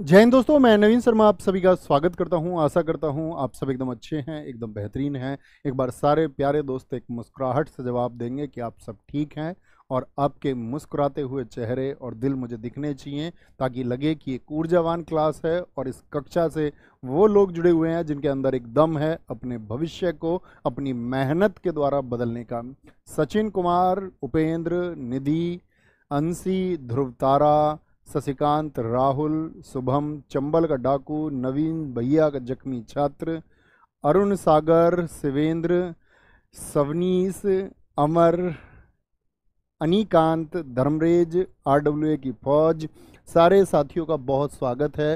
जय हिंद दोस्तों मैं नवीन शर्मा आप सभी का स्वागत करता हूं आशा करता हूं आप सब एकदम अच्छे हैं एकदम बेहतरीन हैं एक बार सारे प्यारे दोस्त एक मुस्कुराहट से जवाब देंगे कि आप सब ठीक हैं और आपके मुस्कुराते हुए चेहरे और दिल मुझे दिखने चाहिए ताकि लगे कि एक ऊर्जावान क्लास है और इस कक्षा से वो लोग जुड़े हुए हैं जिनके अंदर एक दम है अपने भविष्य को अपनी मेहनत के द्वारा बदलने का सचिन कुमार उपेंद्र निधि अंशी ध्रुव तारा शशिकांत राहुल शुभम चंबल का डाकू नवीन भैया का जख्मी छात्र अरुण सागर शिवेंद्र सवनीस अमर अनिकांत धर्मरेज आरडब्ल्यूए की फौज सारे साथियों का बहुत स्वागत है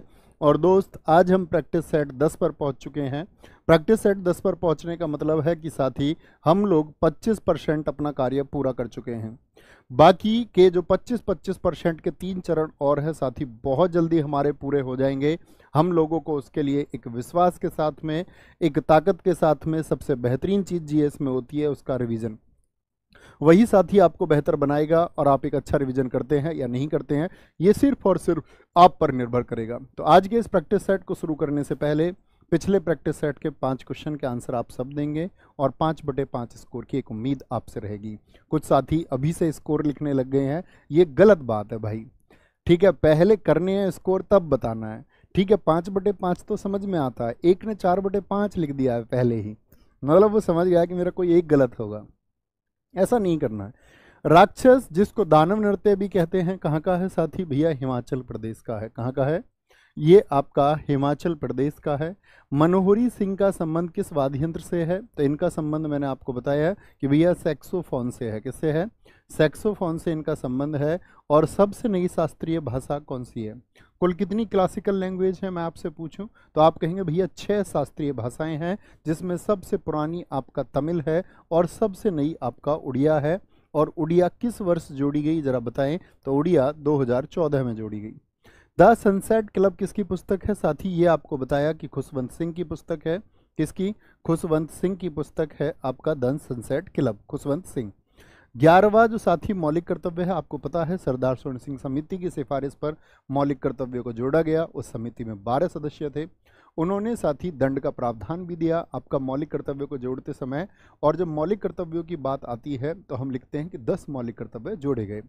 और दोस्त आज हम प्रैक्टिस सेट 10 पर पहुंच चुके हैं प्रैक्टिस सेट 10 पर पहुंचने का मतलब है कि साथ ही हम लोग 25 परसेंट अपना कार्य पूरा कर चुके हैं बाकी के जो 25-25 परसेंट के तीन चरण और हैं साथ ही बहुत जल्दी हमारे पूरे हो जाएंगे हम लोगों को उसके लिए एक विश्वास के साथ में एक ताकत के साथ में सबसे बेहतरीन चीज़ जीएस में होती है उसका रिविज़न वही साथी आपको बेहतर बनाएगा और आप एक अच्छा रिवीजन करते हैं या नहीं करते हैं ये सिर्फ और सिर्फ आप पर निर्भर करेगा तो आज के इस प्रैक्टिस सेट को शुरू करने से पहले पिछले प्रैक्टिस सेट के पांच क्वेश्चन के आंसर आप सब देंगे और पाँच बटे पाँच स्कोर की एक उम्मीद आपसे रहेगी कुछ साथी अभी से स्कोर लिखने लग गए हैं ये गलत बात है भाई ठीक है पहले करने हैं स्कोर तब बताना है ठीक है पाँच बटे पाँच तो समझ में आता है एक ने चार बटे पाँच लिख दिया है पहले ही मतलब वो समझ गया कि मेरा कोई एक गलत होगा ऐसा नहीं करना है राक्षस जिसको दानव नृत्य भी कहते हैं कहाँ का है साथी भैया हिमाचल प्रदेश का है कहाँ का है ये आपका हिमाचल प्रदेश का है मनोहरी सिंह का संबंध किस वाद्य यंत्र से है तो इनका संबंध मैंने आपको बताया है कि भैया सेक्सोफोन से है किससे है सेक्सोफोन से इनका संबंध है और सबसे नई शास्त्रीय भाषा कौन सी है कुल कितनी क्लासिकल लैंग्वेज है मैं आपसे पूछूं तो आप कहेंगे भैया छः शास्त्रीय भाषाएं हैं जिसमें सबसे पुरानी आपका तमिल है और सबसे नई आपका उड़िया है और उड़िया किस वर्ष जोड़ी गई ज़रा बताएं तो उड़िया 2014 में जोड़ी गई द सनसेट क्लब किसकी पुस्तक है साथ ही ये आपको बताया कि खुशवंत सिंह की पुस्तक है किसकी खुशवंत सिंह की पुस्तक है आपका the sunset club Khushwant Singh ग्यारहवा जो साथी मौलिक कर्तव्य है आपको पता है सरदार स्वर्ण सिंह समिति की सिफारिश पर मौलिक कर्तव्य को जोड़ा गया उस समिति में बारह सदस्य थे उन्होंने साथ ही दंड का प्रावधान भी दिया आपका मौलिक कर्तव्य को जोड़ते समय और जब मौलिक कर्तव्यों की बात आती है तो हम लिखते हैं कि दस मौलिक कर्तव्य जोड़े गए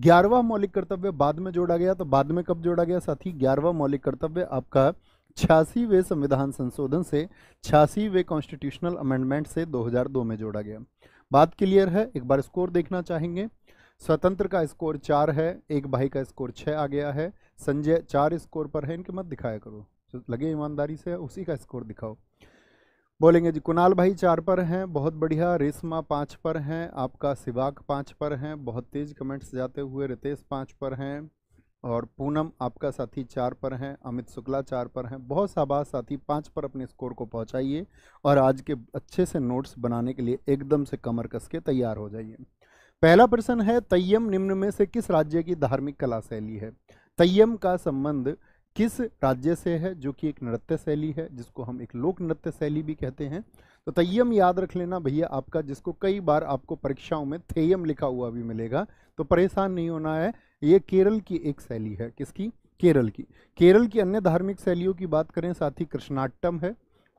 ग्यारहवा मौलिक कर्तव्य बाद में जोड़ा गया तो बाद में कब जोड़ा गया साथ ही ग्यारहवा मौलिक कर्तव्य आपका छियासीवें संविधान संशोधन से छियासीवें कॉन्स्टिट्यूशनल अमेंडमेंट से दो में जोड़ा गया बात क्लियर है एक बार स्कोर देखना चाहेंगे स्वतंत्र का स्कोर चार है एक भाई का स्कोर छः आ गया है संजय चार स्कोर पर है इनके मत दिखाया करो तो लगे ईमानदारी से उसी का स्कोर दिखाओ बोलेंगे जी कुणाल भाई चार पर हैं बहुत बढ़िया रेशमा पाँच पर हैं आपका सिवाक पाँच पर हैं बहुत तेज़ कमेंट्स जाते हुए रितेश पाँच पर हैं और पूनम आपका साथी चार पर हैं अमित शुक्ला चार पर हैं बहुत शाबाश साथी पाँच पर अपने स्कोर को पहुंचाइए और आज के अच्छे से नोट्स बनाने के लिए एकदम से कमर कस के तैयार हो जाइए पहला प्रश्न है तय्यम निम्न में से किस राज्य की धार्मिक कला शैली है तय्यम का संबंध किस राज्य से है जो कि एक नृत्य शैली है जिसको हम एक लोक नृत्य शैली भी कहते हैं तो तयम याद रख लेना भैया आपका जिसको कई बार आपको परीक्षाओं में थेयम लिखा हुआ भी मिलेगा तो परेशान नहीं होना है ये केरल की एक शैली है किसकी केरल की केरल की अन्य धार्मिक शैलियों की बात करें साथ ही कृष्णाट्टम है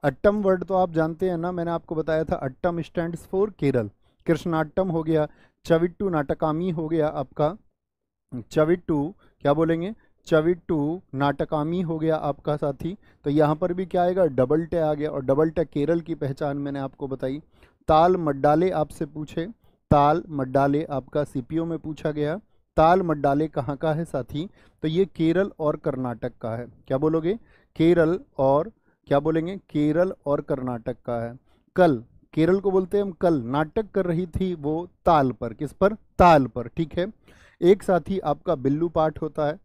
अट्टम वर्ड तो आप जानते हैं ना मैंने आपको बताया था अट्टम स्टैंड फॉर केरल कृष्णाट्टम हो गया चविट्टू नाटकामी हो गया आपका चविट्टू क्या बोलेंगे चविट टू नाटकामी हो गया आपका साथी तो यहाँ पर भी क्या आएगा डबल टे आ गया और डबल टे केरल की पहचान मैंने आपको बताई ताल मड्डाले आपसे पूछे ताल मड्डाले आपका सीपीओ में पूछा गया ताल मड्डाले कहाँ का है साथी तो ये केरल और कर्नाटक का है क्या बोलोगे केरल और क्या बोलेंगे केरल और कर्नाटक का है कल केरल को बोलते हैं हम कल नाटक कर रही थी वो ताल पर किस पर ताल पर ठीक है एक साथी आपका बिल्लू पाठ होता है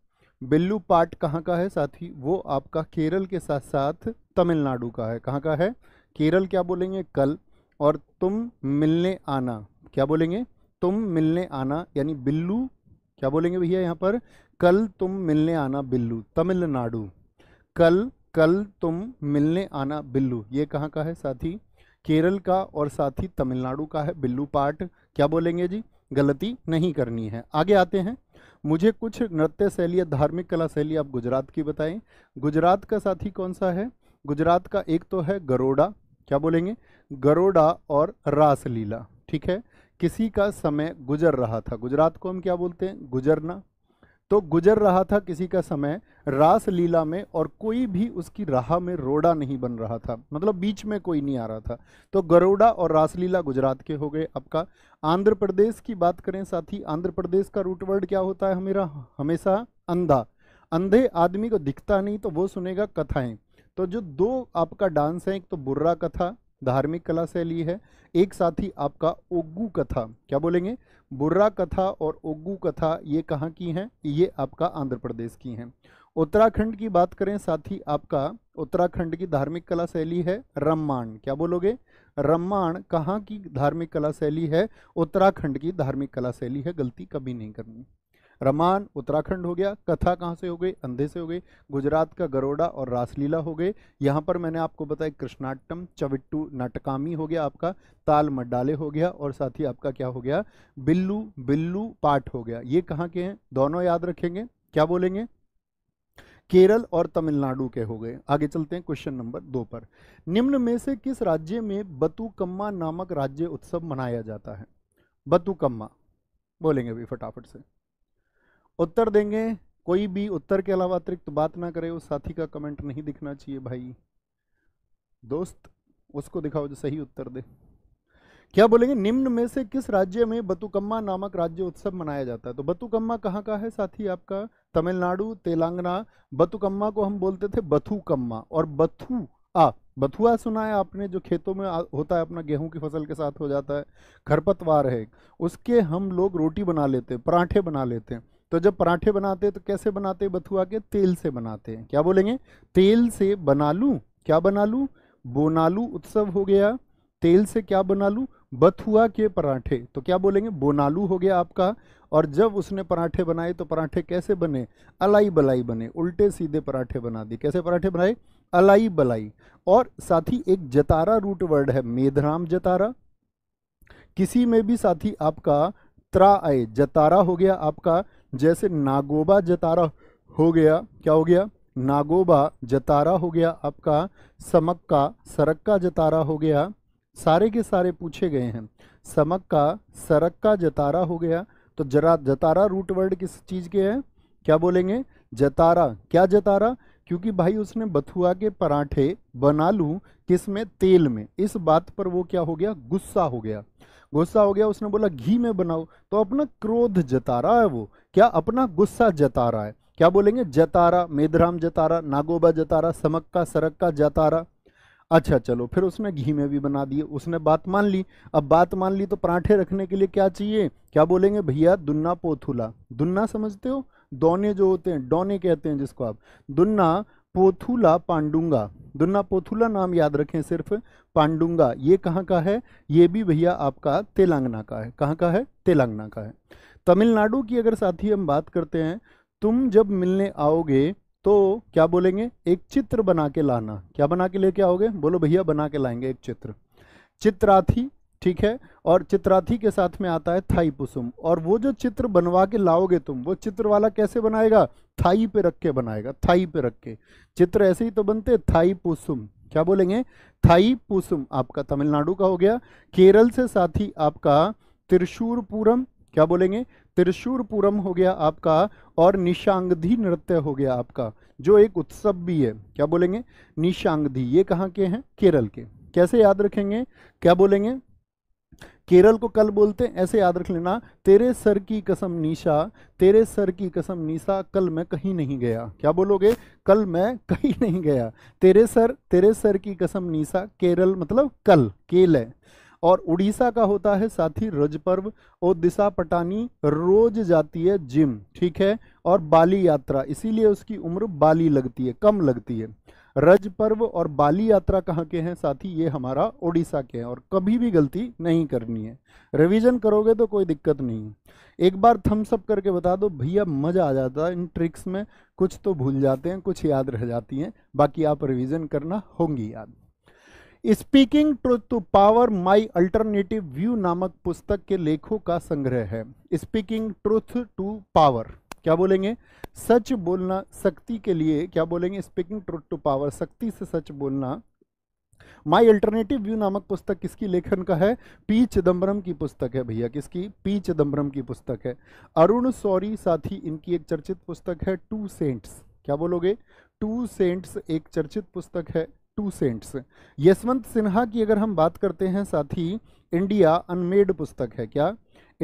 बिल्लू पाट कहाँ का है साथ ही वो आपका केरल के साथ साथ तमिलनाडु का है कहाँ का है केरल क्या बोलेंगे कल और तुम मिलने आना क्या बोलेंगे तुम मिलने आना यानी बिल्लू क्या बोलेंगे भैया यहाँ पर कल तुम मिलने आना बिल्लू तमिलनाडु कल कल तुम मिलने आना बिल्लू ये कहाँ का है साथी केरल का और साथ ही तमिलनाडु का है बिल्लू पाट क्या बोलेंगे जी गलती नहीं करनी है आगे आते हैं मुझे कुछ नृत्य शैली या धार्मिक कला शैली आप गुजरात की बताएं गुजरात का साथी कौन सा है गुजरात का एक तो है गरोड़ा क्या बोलेंगे गरोड़ा और रासलीला ठीक है किसी का समय गुजर रहा था गुजरात को हम क्या बोलते हैं गुजरना तो गुजर रहा था किसी का समय रास लीला में और कोई भी उसकी राह में रोड़ा नहीं बन रहा था मतलब बीच में कोई नहीं आ रहा था तो गरोड़ा और रासलीला गुजरात के हो गए आपका आंध्र प्रदेश की बात करें साथ ही आंध्र प्रदेश का रूट वर्ड क्या होता है हमेरा हमेशा अंधा अंधे आदमी को दिखता नहीं तो वो सुनेगा कथाएं तो जो दो आपका डांस है एक तो बुर्रा कथा धार्मिक कला शैली है एक साथ ही आपका ओग्गू कथा क्या बोलेंगे बुर्रा कथा और ओग्गू कथा ये कहाँ की हैं ये आपका आंध्र प्रदेश की हैं उत्तराखंड की बात करें साथ ही आपका उत्तराखंड की धार्मिक कला शैली है रम्माण क्या बोलोगे रम्माण कहाँ की धार्मिक कला शैली है उत्तराखंड की धार्मिक कला शैली है गलती कभी नहीं करनी रमान उत्तराखंड हो गया कथा कहाँ से हो गई अंधे से हो गई गुजरात का गरोड़ा और रासलीला हो गए यहाँ पर मैंने आपको बताया कृष्णाट्टम चविट्टू नाटकामी हो गया आपका ताल मड्डाले हो गया और साथ ही आपका क्या हो गया बिल्लू बिल्लू पाठ हो गया ये कहाँ के हैं दोनों याद रखेंगे क्या बोलेंगे केरल और तमिलनाडु के हो गए आगे चलते हैं क्वेश्चन नंबर दो पर निम्न में से किस राज्य में बतुकम्मा नामक राज्य उत्सव मनाया जाता है बतुकम्मा बोलेंगे अभी फटाफट से उत्तर देंगे कोई भी उत्तर के अलावा अतिरिक्त तो बात ना करे उस साथी का कमेंट नहीं दिखना चाहिए भाई दोस्त उसको दिखाओ जो सही उत्तर दे क्या बोलेंगे निम्न में से किस राज्य में बतुकम्मा नामक राज्य उत्सव मनाया जाता है तो बतुकम्मा कहाँ का है साथी आपका तमिलनाडु तेलंगाना बतुकम्मा को हम बोलते थे बथुकम्मा और बथु आ बथुआ सुना है आपने जो खेतों में होता है अपना गेहूं की फसल के साथ हो जाता है खरपतवार है उसके हम लोग रोटी बना लेते हैं पराठे बना लेते हैं तो जब पराठे बनाते हैं तो कैसे बनाते बथुआ के तेल से बनाते हैं क्या बोलेंगे तेल से बना लूँ क्या बना लूँ बोनालू उत्सव हो गया तेल से क्या बना लूँ बथुआ के पराठे तो क्या बोलेंगे बोनालू हो गया आपका और जब उसने पराठे बनाए तो पराठे कैसे बने अलाई बलाई बने उल्टे सीधे पराठे बना दिए कैसे पराठे बनाए अलाई बलाई और साथ ही एक जतारा रूट वर्ड है मेधराम जतारा किसी में भी साथी आपका त्रा आए जतारा हो गया आपका जैसे नागोबा जतारा हो गया क्या हो गया नागोबा जतारा हो गया आपका समक्का सरक्का जतारा हो गया सारे के सारे पूछे गए हैं समक्का सरक्का जतारा हो गया तो जरा जतारा रूट वर्ड किस चीज़ के हैं क्या बोलेंगे जतारा क्या जतारा क्योंकि भाई उसने बथुआ के पराठे बना लूँ किस में तेल में इस बात पर वो क्या हो गया गुस्सा हो गया गुस्सा हो गया उसने बोला घी में बनाओ तो अपना क्रोध जतारा है वो क्या अपना गुस्सा जता रहा है क्या बोलेंगे जतारा मेधराम जतारा नागोबा जतारा समक्का सरक्का जतारा अच्छा चलो फिर उसने घी में भी बना दिए उसने बात मान ली अब बात मान ली तो पराठे रखने के लिए क्या चाहिए क्या बोलेंगे भैया दुन्ना पोथुला दुन्ना समझते हो दोने जो होते हैं डोने कहते हैं जिसको आप दुन्ना पोथुला पांडुंगा दुन्ना पोथुला नाम याद रखें सिर्फ पांडुंगा ये कहाँ का है ये भी भैया आपका तेलंगना का है कहाँ का है तेलंगना का है तमिलनाडु की अगर साथी हम बात करते हैं तुम जब मिलने आओगे तो क्या बोलेंगे एक चित्र बना के लाना क्या बना के लेके आओगे बोलो भैया बना के लाएंगे एक चित्र चित्राथी ठीक है और चित्राथी के साथ में आता है थाई पुसुम और वो जो चित्र बनवा के लाओगे तुम वो चित्र वाला कैसे बनाएगा थाई पे रख के बनाएगा थाई पे रख के चित्र ऐसे ही तो बनते थाई पुसुम क्या बोलेंगे थाई पुसुम आपका तमिलनाडु का हो गया केरल से साथी आपका त्रिशूरपुरम क्या बोलेंगे त्रिशूरपुरम हो गया आपका और निशांगधी नृत्य हो गया आपका जो एक उत्सव भी है क्या बोलेंगे निशांगधी ये कहाँ के हैं केरल के कैसे याद रखेंगे क्या बोलेंगे केरल को कल बोलते हैं ऐसे याद रख लेना तेरे सर की कसम निशा तेरे सर की कसम निशा कल मैं कहीं नहीं गया क्या बोलोगे कल मैं कहीं नहीं गया तेरे सर तेरे सर की कसम निशा केरल मतलब कल केल है और उड़ीसा का होता है साथ ही रज पर्व और दिशा पटानी रोज जाती है जिम ठीक है और बाली यात्रा इसीलिए उसकी उम्र बाली लगती है कम लगती है रज पर्व और बाली यात्रा कहाँ के हैं साथ ही ये हमारा ओडिशा के हैं और कभी भी गलती नहीं करनी है रिवीजन करोगे तो कोई दिक्कत नहीं है एक बार थम्सअप करके बता दो भैया मज़ा आ जाता है इन ट्रिक्स में कुछ तो भूल जाते हैं कुछ याद रह जाती हैं बाकी आप रिवीजन करना होंगी याद speaking truth to power my alternative view नामक पुस्तक के लेखों का संग्रह है स्पीकिंग ट्रूथ टू पावर क्या बोलेंगे सच बोलना शक्ति के लिए क्या बोलेंगे स्पीकिंग ट्रूथ टू पावर शक्ति से सच बोलना माई अल्टरनेटिव व्यू नामक पुस्तक किसकी लेखन का है पी चिदम्बरम की पुस्तक है भैया किसकी पी चिदम्बरम की पुस्तक है अरुण सौरी साथी इनकी एक चर्चित पुस्तक है टू सेंट्स क्या बोलोगे टू सेंट्स एक चर्चित पुस्तक है टू सेंट्स यशवंत सिन्हा की अगर हम बात करते हैं साथी इंडिया अनमेड पुस्तक है क्या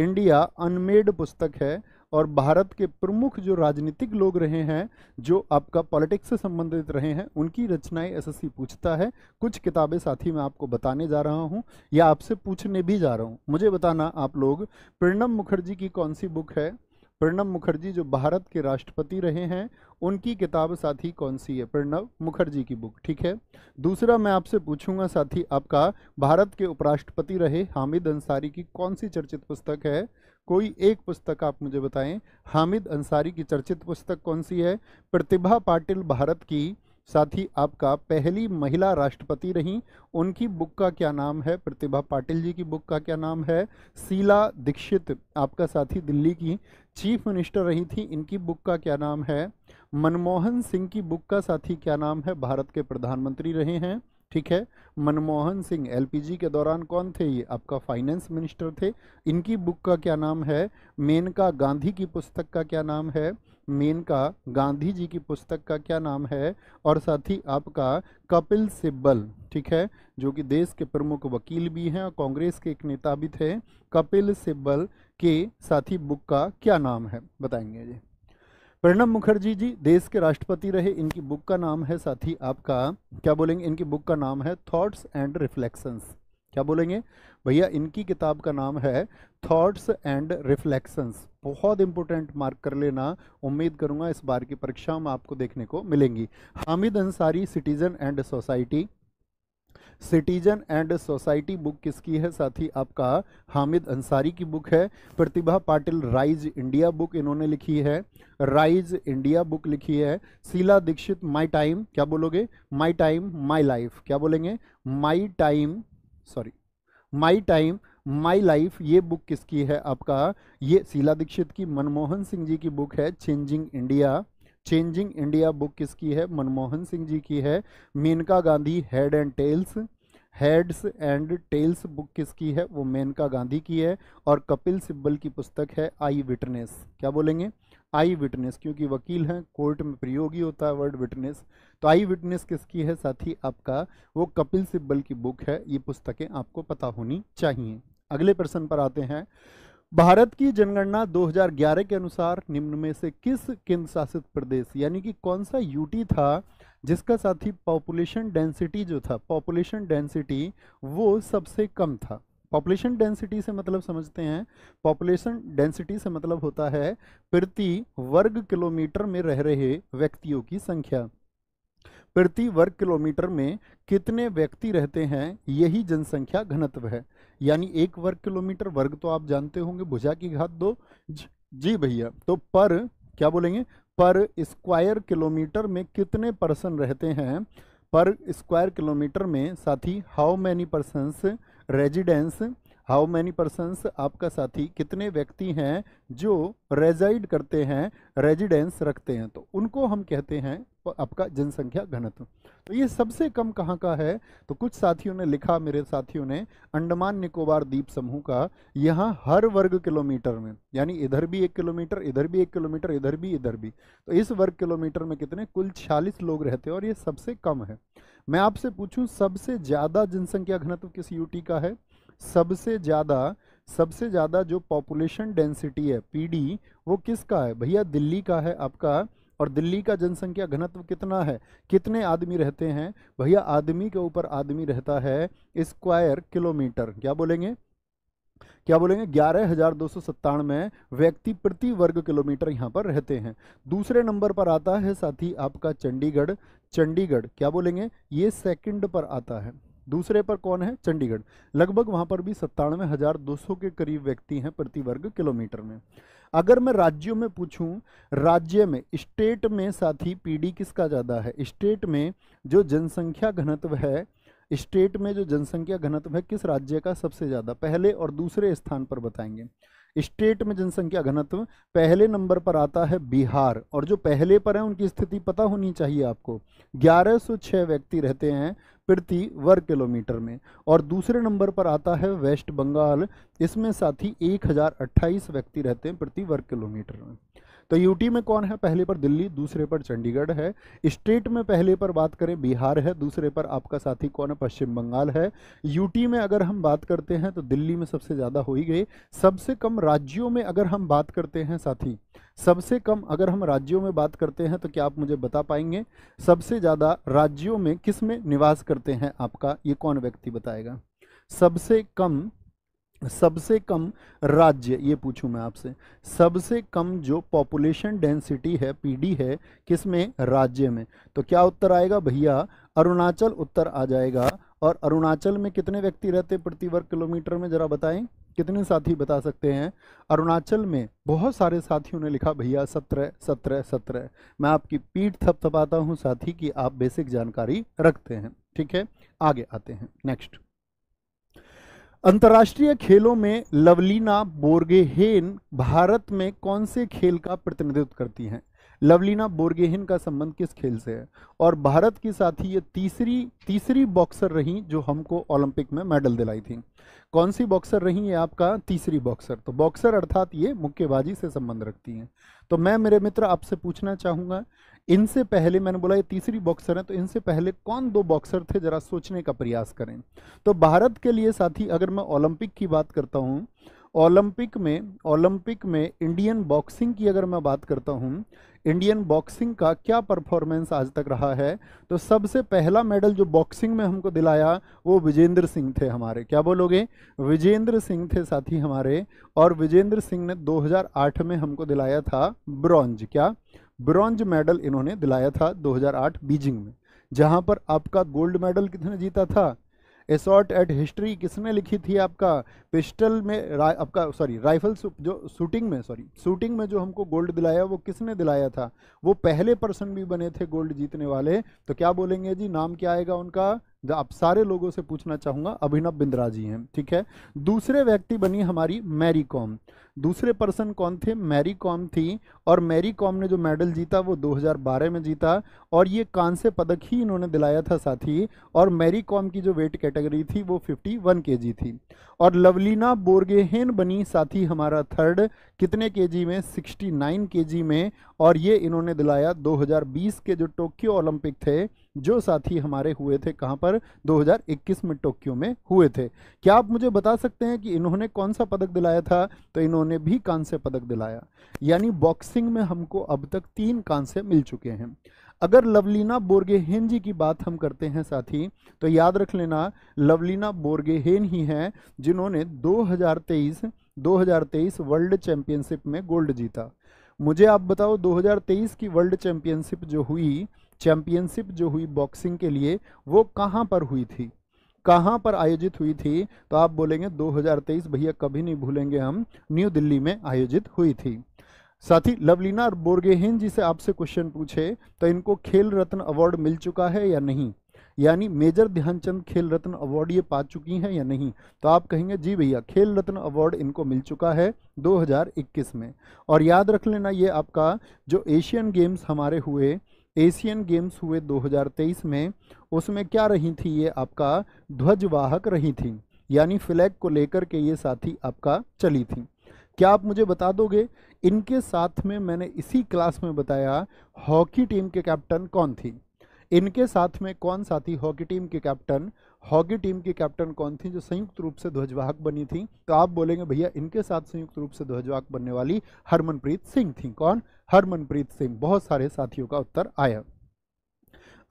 इंडिया अनमेड पुस्तक है और भारत के प्रमुख जो राजनीतिक लोग रहे हैं जो आपका पॉलिटिक्स से संबंधित रहे हैं उनकी रचनाएं एसएससी पूछता है कुछ किताबें साथ ही मैं आपको बताने जा रहा हूं या आपसे पूछने भी जा रहा हूं मुझे बताना आप लोग प्रणब मुखर्जी की कौन सी बुक है प्रणब मुखर्जी जो भारत के राष्ट्रपति रहे हैं उनकी किताब साथी कौन सी है प्रणब मुखर्जी की बुक ठीक है दूसरा मैं आपसे पूछूंगा साथी आपका भारत के उपराष्ट्रपति रहे हामिद अंसारी की कौन सी चर्चित पुस्तक है कोई एक पुस्तक आप मुझे बताएं हामिद अंसारी की चर्चित पुस्तक कौन सी है प्रतिभा पाटिल भारत की साथ ही आपका पहली महिला राष्ट्रपति रहीं उनकी बुक का क्या नाम है प्रतिभा पाटिल जी की बुक का क्या नाम है शीला दीक्षित आपका साथी दिल्ली की चीफ मिनिस्टर रही थी इनकी बुक का क्या नाम है मनमोहन सिंह की बुक का साथी क्या नाम है भारत के प्रधानमंत्री रहे हैं ठीक है मनमोहन सिंह एलपीजी के दौरान कौन थे ये आपका फाइनेंस मिनिस्टर थे इनकी बुक का क्या नाम है मेनका गांधी की पुस्तक का क्या नाम है मेन का गांधी जी की पुस्तक का क्या नाम है और साथ ही आपका कपिल सिब्बल ठीक है जो कि देश के प्रमुख वकील भी हैं और कांग्रेस के एक नेता भी थे कपिल सिब्बल के साथ ही बुक का क्या नाम है बताएंगे जी प्रणब मुखर्जी जी देश के राष्ट्रपति रहे इनकी बुक का नाम है साथ ही आपका क्या बोलेंगे इनकी बुक का नाम है थॉट्स एंड रिफ्लेक्शंस क्या बोलेंगे भैया इनकी किताब का नाम है थॉट्स एंड रिफ्लेक्शंस बहुत इंपॉर्टेंट मार्क कर लेना उम्मीद करूंगा इस बार की परीक्षा में आपको देखने को मिलेंगी Hamid Ansari citizen and society citizen and society book किसकी है साथी आपका हामिद अंसारी की बुक है Pratibha Patil rise India book इन्होंने लिखी है राइज इंडिया बुक लिखी है शीला दीक्षित माई टाइम क्या बोलोगे माई टाइम माई लाइफ क्या बोलेंगे my time sorry my time my life ये बुक किसकी है आपका ये शीला दीक्षित की मनमोहन सिंह जी की बुक है changing India changing India book किसकी है मनमोहन सिंह जी की है Maneka Gandhi head and tails heads and tails book किसकी है वो मेनका गांधी की है और कपिल सिब्बल की पुस्तक है आई विटनेस क्या बोलेंगे आई विटनेस क्योंकि वकील हैं कोर्ट में प्रयोगी होता है वर्ड विटनेस तो आई विटनेस किसकी है साथी आपका वो कपिल सिब्बल की बुक है ये पुस्तकें आपको पता होनी चाहिए अगले प्रश्न पर आते हैं भारत की जनगणना 2011 के अनुसार निम्न में से किस केंद्र शासित प्रदेश यानी कि कौन सा यूटी था जिसका साथ ही पॉपुलेशन डेंसिटी जो था पॉपुलेशन डेंसिटी वो सबसे कम था पॉपुलेशन डेंसिटी से मतलब समझते हैं पॉपुलेशन डेंसिटी से मतलब होता है प्रति वर्ग किलोमीटर में रह रहे व्यक्तियों की संख्या प्रति वर्ग किलोमीटर में कितने व्यक्ति रहते हैं यही जनसंख्या घनत्व है यानी एक वर्ग किलोमीटर वर्ग तो आप जानते होंगे भुजा की घात दो जी भैया तो पर क्या बोलेंगे पर स्क्वायर किलोमीटर में कितने पर्सन रहते हैं पर स्क्वायर किलोमीटर में साथ ही how many persons residence how many persons आपका साथी कितने व्यक्ति हैं जो रेजाइड करते हैं रेजिडेंस रखते हैं तो उनको हम कहते हैं आपका जनसंख्या घनत्व तो ये सबसे कम कहाँ का है तो कुछ साथियों ने लिखा मेरे साथियों ने अंडमान निकोबार द्वीप समूह का यहाँ हर वर्ग किलोमीटर में यानी इधर भी एक किलोमीटर इधर भी एक किलोमीटर इधर भी इधर भी तो इस वर्ग किलोमीटर में कितने कुल छियालीस लोग रहते हैं और ये सबसे कम है मैं आपसे पूछूं सबसे ज़्यादा जनसंख्या घनत्व किस यूटी का है सबसे ज़्यादा सबसे ज़्यादा जो पॉपुलेशन डेंसिटी है पीडी वो किसका है भैया दिल्ली का है आपका और दिल्ली का जनसंख्या घनत्व कितना है कितने आदमी रहते हैं भैया आदमी के ऊपर आदमी रहता है स्क्वायर किलोमीटर क्या बोलेंगे क्या बोलेंगे ग्यारह हजार दो सौ सत्तानवे व्यक्ति प्रति वर्ग किलोमीटर यहाँ पर रहते हैं दूसरे नंबर पर आता है साथी आपका चंडीगढ़ चंडीगढ़ क्या बोलेंगे ये सेकंड पर आता है दूसरे पर कौन है चंडीगढ़ लगभग वहां पर भी सत्तानवे हज़ार दो सौ के करीब व्यक्ति हैं प्रति वर्ग किलोमीटर में अगर मैं राज्यों में पूछूं राज्य में स्टेट में साथी पीडी किसका ज़्यादा है स्टेट में जो जनसंख्या घनत्व है स्टेट में जो जनसंख्या घनत्व है किस राज्य का सबसे ज़्यादा पहले और दूसरे स्थान पर बताएंगे स्टेट में जनसंख्या घनत्व पहले नंबर पर आता है बिहार और जो पहले पर है उनकी स्थिति पता होनी चाहिए आपको 1106 व्यक्ति रहते हैं प्रति वर्ग किलोमीटर में और दूसरे नंबर पर आता है वेस्ट बंगाल इसमें साथ ही 1028 व्यक्ति रहते हैं प्रति वर्ग किलोमीटर में तो यूटी में कौन है पहले पर दिल्ली दूसरे पर चंडीगढ़ है स्टेट में पहले पर बात करें बिहार है दूसरे पर आपका साथी कौन है पश्चिम बंगाल है यूटी में अगर हम बात करते हैं तो दिल्ली में सबसे ज़्यादा हो ही गई सबसे कम राज्यों में अगर हम बात करते हैं साथी सबसे कम अगर हम राज्यों में बात करते हैं तो क्या आप मुझे बता पाएंगे सबसे ज़्यादा राज्यों में किस में निवास करते हैं आपका ये कौन व्यक्ति बताएगा सबसे कम सबसे कम राज्य ये पूछूं मैं आपसे सबसे कम जो पॉपुलेशन डेंसिटी है पीडी है किस में राज्य में तो क्या उत्तर आएगा भैया अरुणाचल उत्तर आ जाएगा और अरुणाचल में कितने व्यक्ति रहते प्रति वर्ग किलोमीटर में ज़रा बताएं कितने साथी बता सकते हैं अरुणाचल में बहुत सारे साथियों ने लिखा भैया सत्रह सत्रह सत्रह मैं आपकी पीठ थपथपाता हूँ साथी कि आप बेसिक जानकारी रखते हैं ठीक है आगे आते हैं नेक्स्ट अंतर्राष्ट्रीय खेलों में लवलीना बोर्गेहेन भारत में कौन से खेल का प्रतिनिधित्व करती हैं लवलीना बोर्गेहेन का संबंध किस खेल से है और भारत की साथ ही ये तीसरी तीसरी बॉक्सर रही जो हमको ओलंपिक में मेडल दिलाई थी कौन सी बॉक्सर रही है आपका तीसरी बॉक्सर तो बॉक्सर अर्थात ये मुक्केबाजी से संबंध रखती हैं तो मैं मेरे मित्र आपसे पूछना चाहूँगा इनसे पहले मैंने बोला ये तीसरी बॉक्सर है तो इनसे पहले कौन दो बॉक्सर थे जरा सोचने का प्रयास करें तो भारत के लिए साथी अगर मैं ओलंपिक की बात करता हूँ ओलंपिक में ओलंपिक में इंडियन बॉक्सिंग की अगर मैं बात करता हूँ इंडियन बॉक्सिंग का क्या परफॉर्मेंस आज तक रहा है तो सबसे पहला मेडल जो बॉक्सिंग में हमको दिलाया वो विजेंद्र सिंह थे हमारे क्या बोलोगे विजेंद्र सिंह थे साथी हमारे और विजेंद्र सिंह ने 2008 में हमको दिलाया था ब्रॉन्ज क्या ब्रॉन्ज मेडल इन्होंने दिलाया था 2008 बीजिंग में जहां पर आपका गोल्ड मेडल किसने जीता था एसॉर्ट एट हिस्ट्री किसने लिखी थी आपका पिस्टल में रा, आपका सॉरी राइफल जो शूटिंग में सॉरी शूटिंग में जो हमको गोल्ड दिलाया वो किसने दिलाया था वो पहले पर्सन भी बने थे गोल्ड जीतने वाले तो क्या बोलेंगे जी नाम क्या आएगा उनका आप सारे लोगों से पूछना चाहूँगा अभिनव बिंद्रा जी हैं ठीक है दूसरे व्यक्ति बनी हमारी मैरी कॉम दूसरे पर्सन कौन थे मैरी कॉम थी और मैरी कॉम ने जो मेडल जीता वो 2012 में जीता और ये कांसे पदक ही इन्होंने दिलाया था साथी और मैरी कॉम की जो वेट कैटेगरी थी वो 51 वन थी और लवलीना बोर्गेहेन बनी साथी हमारा थर्ड कितने के में 69 नाइन में और ये इन्होंने दिलाया 2020 के जो टोक्यो ओलंपिक थे जो साथी हमारे हुए थे कहाँ पर 2021 में टोक्यो में हुए थे क्या आप मुझे बता सकते हैं कि इन्होंने कौन सा पदक दिलाया था तो इन्होंने भी कांस्य पदक दिलाया यानी बॉक्सिंग में हमको अब तक तीन कांस्य मिल चुके हैं अगर लवलीना बोर्गेहेन जी की बात हम करते हैं साथी तो याद रख लेना लवलीना बोर्गेहेन ही हैं जिन्होंने 2023 2023 वर्ल्ड चैंपियनशिप में गोल्ड जीता मुझे आप बताओ 2023 की वर्ल्ड चैंपियनशिप जो हुई चैम्पियनशिप जो हुई बॉक्सिंग के लिए वो कहाँ पर हुई थी कहाँ पर आयोजित हुई थी तो आप बोलेंगे 2023 भैया कभी नहीं भूलेंगे हम न्यू दिल्ली में आयोजित हुई थी साथ ही लवलीना और बोर्गेहिन जी से आपसे क्वेश्चन पूछे तो इनको खेल रत्न अवार्ड मिल चुका है या नहीं यानी मेजर ध्यानचंद खेल रत्न अवार्ड ये पा चुकी हैं या नहीं तो आप कहेंगे जी भैया खेल रत्न अवार्ड इनको मिल चुका है 2021 में और याद रख लेना ये आपका जो एशियन गेम्स हमारे हुए एशियन गेम्स हुए 2023 में उसमें क्या रही थी ये आपका ध्वजवाहक रही थी यानी फ्लैग को लेकर के ये साथी आपका चली थी क्या आप मुझे बता दोगे इनके साथ में मैंने इसी क्लास में बताया हॉकी टीम के कैप्टन कौन थी इनके साथ में कौन साथी हॉकी टीम के कैप्टन हॉकी टीम की कैप्टन कौन थी जो संयुक्त रूप से ध्वजवाहक बनी थी तो आप बोलेंगे भैया इनके साथ संयुक्त रूप से ध्वजवाहक बनने वाली हरमनप्रीत सिंह थी कौन हरमनप्रीत सिंह बहुत सारे साथियों का उत्तर आया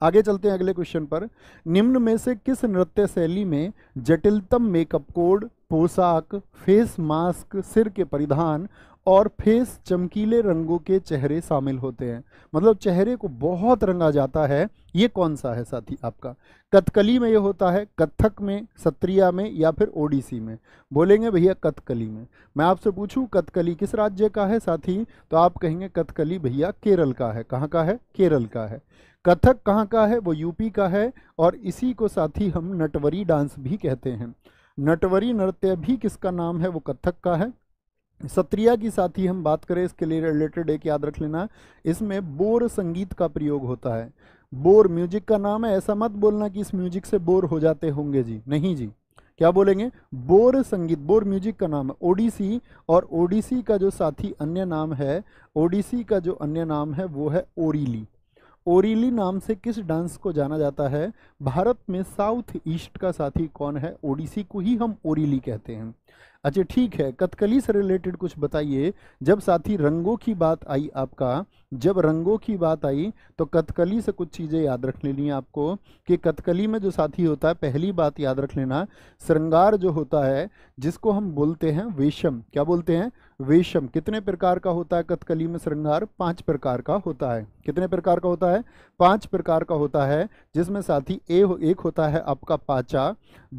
आगे चलते हैं अगले क्वेश्चन पर निम्न में से किस नृत्य शैली में जटिलतम मेकअप कोड पोशाक फेस मास्क सिर के परिधान और फेस चमकीले रंगों के चेहरे शामिल होते हैं मतलब चेहरे को बहुत रंगा जाता है ये कौन सा है साथी आपका कथकली में ये होता है कथक में सत्रिया में या फिर ओडिसी में बोलेंगे भैया कथकली में मैं आपसे पूछूं कथकली किस राज्य का है साथी तो आप कहेंगे कथकली भैया केरल का है कहाँ का है केरल का है कथक कहाँ का है वो यूपी का है और इसी को साथी हम नटवरी डांस भी कहते हैं नटवरी नृत्य भी किसका नाम है वो कथक का है सत्रिया की साथ ही हम बात करें इसके लिए रिलेटेड एक याद रख लेना इसमें बोर संगीत का प्रयोग होता है बोर म्यूजिक का नाम है ऐसा मत बोलना कि इस म्यूजिक से बोर हो जाते होंगे जी नहीं जी क्या बोलेंगे बोर संगीत बोर म्यूजिक का नाम है ओडिसी और ओडिसी का जो साथी अन्य नाम है ओडिसी का जो अन्य नाम है वो है ओरिली ओरिली नाम से किस डांस को जाना जाता है भारत में साउथ ईस्ट का साथी कौन है ओडिसी को ही हम ओरिली कहते हैं अच्छा ठीक है कथकली से रिलेटेड कुछ बताइए जब साथी रंगों की बात आई आपका जब रंगों की बात आई तो कथकली से कुछ चीज़ें याद रख लेनी है आपको कि कथकली में जो साथी होता है पहली बात याद रख लेना श्रृंगार जो होता है जिसको हम बोलते हैं वेशम क्या बोलते हैं वेशम कितने प्रकार का होता है कथकली में श्रृंगार पांच प्रकार का होता है कितने प्रकार का होता है पांच प्रकार का होता है जिसमें साथी ए एक होता है आपका पाचा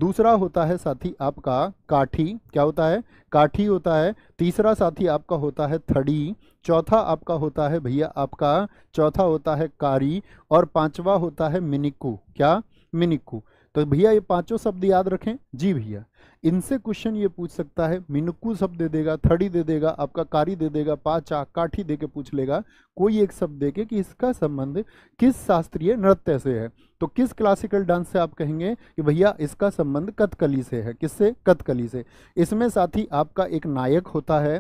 दूसरा होता है साथी आपका काठी क्या होता है काठी होता है तीसरा साथी आपका होता है थड़ी चौथा आपका होता है भैया आपका चौथा होता है कारी और पांचवा होता है मिनिकू क्या मिनिकू तो भैया ये पांचों शब्द याद रखें जी भैया इनसे क्वेश्चन ये पूछ सकता है मिनकू शब्द दे देगा थड़ी दे देगा आपका कारी दे देगा पाचा काठी दे के पूछ लेगा कोई एक शब्द दे के कि इसका संबंध किस शास्त्रीय नृत्य से है तो किस क्लासिकल डांस से आप कहेंगे कि भैया इसका संबंध कथकली से है किससे कथकली से इसमें साथ ही आपका एक नायक होता है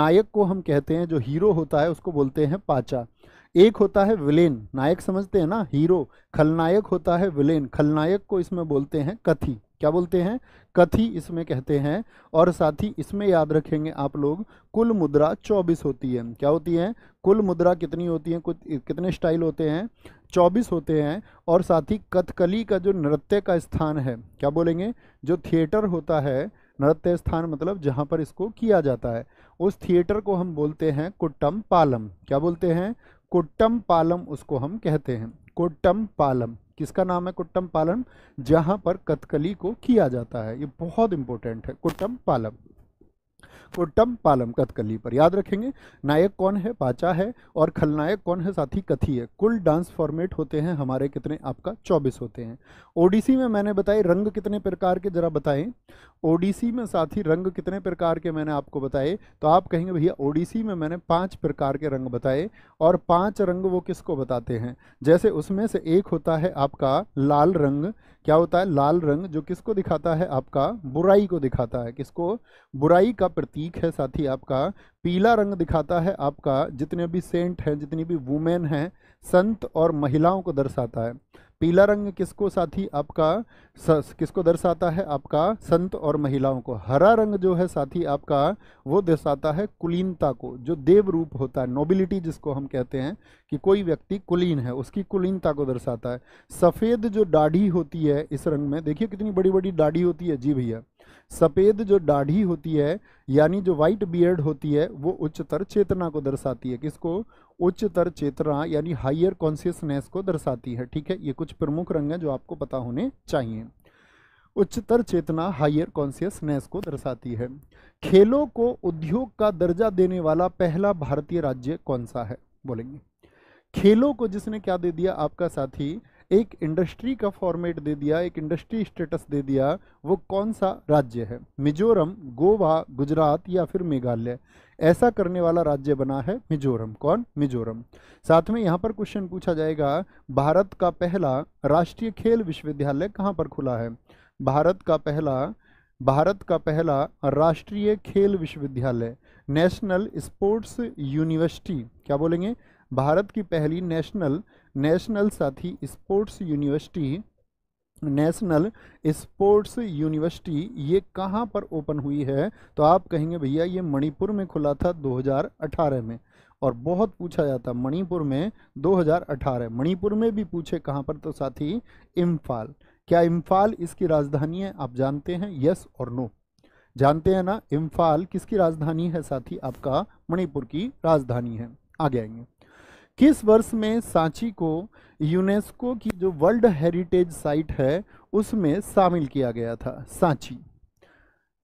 नायक को हम कहते हैं जो हीरो होता है उसको बोलते हैं पाचा एक होता है विलेन नायक समझते हैं ना हीरो खलनायक होता है विलेन खलनायक को इसमें बोलते हैं कथी क्या बोलते हैं कथी इसमें कहते हैं और साथ ही इसमें याद रखेंगे आप लोग कुल मुद्रा 24 होती है क्या होती है कुल मुद्रा कितनी होती है कुछ कितने स्टाइल होते हैं चौबीस होते हैं और साथ ही कथकली का जो नृत्य का स्थान है क्या बोलेंगे जो थिएटर होता है नृत्य स्थान मतलब जहाँ पर इसको किया जाता है उस थिएटर को हम बोलते हैं कुट्टम पालम क्या बोलते हैं कोट्टम पालम उसको हम कहते हैं कोट्टम पालम किसका नाम है कुट्टम पालम जहाँ पर कथकली को किया जाता है ये बहुत इंपॉर्टेंट है कुट्टम पालम वो टम पालम कथकली पर याद रखेंगे नायक कौन है पाचा है और खलनायक कौन है साथी कथी है कुल डांस फॉर्मेट होते हैं हमारे कितने आपका चौबीस होते हैं ओडिसी में मैंने बताए रंग कितने प्रकार के जरा बताएं ओडिसी में साथी रंग कितने प्रकार के मैंने आपको बताए तो आप कहेंगे भैया ओडिसी में मैंने पाँच प्रकार के रंग बताए और पाँच रंग वो किसको बताते हैं जैसे उसमें से एक होता है आपका लाल रंग क्या होता है लाल रंग जो किसको दिखाता है आपका बुराई को दिखाता है किसको बुराई का प्रतीक प्रतीक है साथी आपका पीला रंग दिखाता है आपका जितने भी सेंट हैं जितनी भी वुमेन हैं संत और महिलाओं को दर्शाता है पीला रंग किसको साथी आपका स, किसको दर्शाता है आपका संत और महिलाओं को हरा रंग जो है साथी आपका वो दर्शाता है कुलीनता को जो देव रूप होता है नोबिलिटी जिसको हम कहते हैं कि कोई व्यक्ति कुलीन है उसकी कुलीनता को दर्शाता है सफ़ेद जो दाढ़ी होती है इस रंग में देखिए कितनी बड़ी बड़ी दाढ़ी होती है जी भैया सफ़ेद जो दाढ़ी होती है यानी जो वाइट बियर्ड होती है वो उच्चतर चेतना को दर्शाती है किसको उच्चतर चेतना यानी हाइयर कॉन्सियसनेस को दर्शाती है ठीक है ये कुछ प्रमुख रंग हैं जो आपको पता होने चाहिए उच्चतर चेतना हायर कॉन्सियसनेस को दर्शाती है खेलों को उद्योग का दर्जा देने वाला पहला भारतीय राज्य कौन सा है बोलेंगे खेलों को जिसने क्या दे दिया आपका साथी एक इंडस्ट्री का फॉर्मेट दे दिया एक इंडस्ट्री स्टेटस दे दिया वो कौन सा राज्य है मिजोरम गोवा गुजरात या फिर मेघालय ऐसा करने वाला राज्य बना है मिजोरम कौन मिजोरम साथ में यहाँ पर क्वेश्चन पूछा जाएगा भारत का पहला राष्ट्रीय खेल विश्वविद्यालय कहाँ पर खुला है भारत का पहला भारत का पहला राष्ट्रीय खेल विश्वविद्यालय नेशनल स्पोर्ट्स यूनिवर्सिटी क्या बोलेंगे भारत की पहली नेशनल नेशनल साथी sports university national sports university ये कहाँ पर ओपन हुई है तो आप कहेंगे भैया ये मणिपुर में खुला था 2018 में और बहुत पूछा जाता मणिपुर में 2018 मणिपुर में भी पूछे कहाँ पर तो साथी इम्फाल क्या इम्फाल इसकी राजधानी है आप जानते हैं यस और नो जानते हैं ना इम्फाल किसकी राजधानी है साथी आपका मणिपुर की राजधानी है आगे आएंगे किस वर्ष में सांची को यूनेस्को की जो वर्ल्ड हेरिटेज साइट है उसमें शामिल किया गया था सांची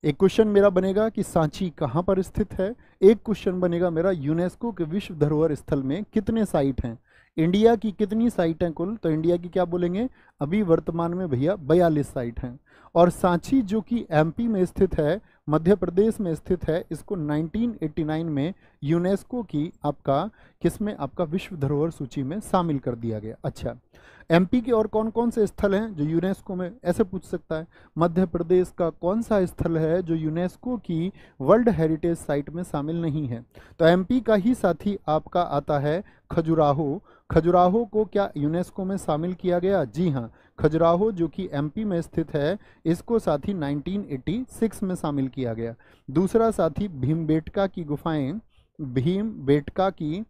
एक क्वेश्चन मेरा बनेगा कि सांची कहाँ पर स्थित है एक क्वेश्चन बनेगा मेरा यूनेस्को के विश्व धरोहर स्थल में कितने साइट हैं इंडिया की कितनी साइट हैं कुल तो इंडिया की क्या बोलेंगे अभी वर्तमान में भैया बयालीस साइट हैं और सांची जो कि एमपी में स्थित है मध्य प्रदेश में स्थित है इसको 1989 में यूनेस्को की आपका किसमें आपका विश्व धरोहर सूची में शामिल कर दिया गया अच्छा एमपी के और कौन कौन से स्थल हैं जो यूनेस्को में ऐसे पूछ सकता है मध्य प्रदेश का कौन सा स्थल है जो यूनेस्को की वर्ल्ड हेरिटेज साइट में शामिल नहीं है तो एमपी का ही साथी आपका आता है खजुराहो खजुराहो को क्या यूनेस्को में शामिल किया गया जी हाँ खजुराहो जो कि एमपी में स्थित है इसको साथी 1986 में शामिल किया गया दूसरा साथी भीमबेटका की गुफाएं भीमबेटका की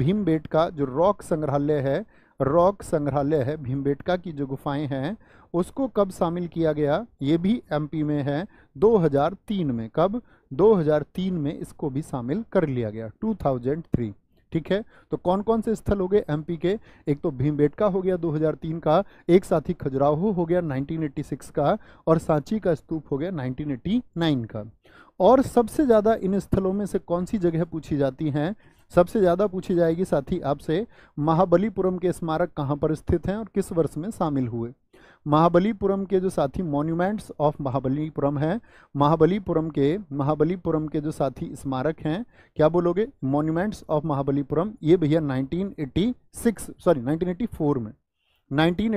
भीमबेटका जो रॉक संग्रहालय है रॉक संग्रहालय है भीमबेटका की जो गुफाएं हैं उसको कब शामिल किया गया ये भी एमपी में है 2003 में कब 2003 में इसको भी शामिल कर लिया गया 2003 ठीक है तो कौन कौन से स्थल हो गए एम के एक तो भीमबेटका हो गया 2003 का एक साथी खजुराहो हो गया 1986 का और सांची का स्तूप हो गया 1989 का और सबसे ज़्यादा इन स्थलों में से कौन सी जगह पूछी जाती हैं सबसे ज़्यादा पूछी जाएगी साथी आपसे महाबलीपुरम के स्मारक कहाँ पर स्थित हैं और किस वर्ष में शामिल हुए महाबलीपुरम के जो साथी मॉन्यूमेंट्स ऑफ महाबलीपुरम हैं महाबलीपुरम के महाबलीपुरम के जो साथी स्मारक हैं क्या बोलोगे मॉन्यूमेंट्स ऑफ महाबलीपुरम ये भैया 1986 सॉरी 1984 में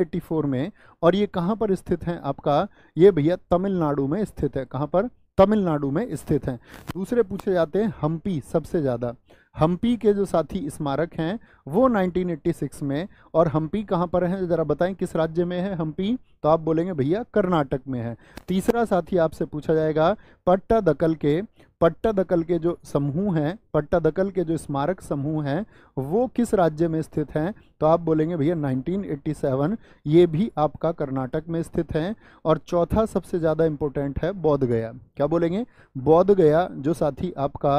1984 में और ये कहाँ पर स्थित हैं आपका ये भैया तमिलनाडु में स्थित है कहाँ पर तमिलनाडु में स्थित हैं दूसरे पूछे जाते हैं हम्पी सबसे ज़्यादा हम्पी के जो साथी स्मारक हैं वो 1986 में और हम्पी कहाँ पर हैं ज़रा बताएं किस राज्य में है हम्पी तो आप बोलेंगे भैया कर्नाटक में है तीसरा साथी आपसे पूछा जाएगा पट्टा दकल के पट्टा दकल के जो समूह हैं पट्टा दकल के जो स्मारक समूह हैं वो किस राज्य में स्थित हैं तो आप बोलेंगे भैया 1987 ये भी आपका कर्नाटक में स्थित हैं और चौथा सबसे ज़्यादा इम्पोर्टेंट है बौद्ध गया क्या बोलेंगे बौद्ध गया जो साथी आपका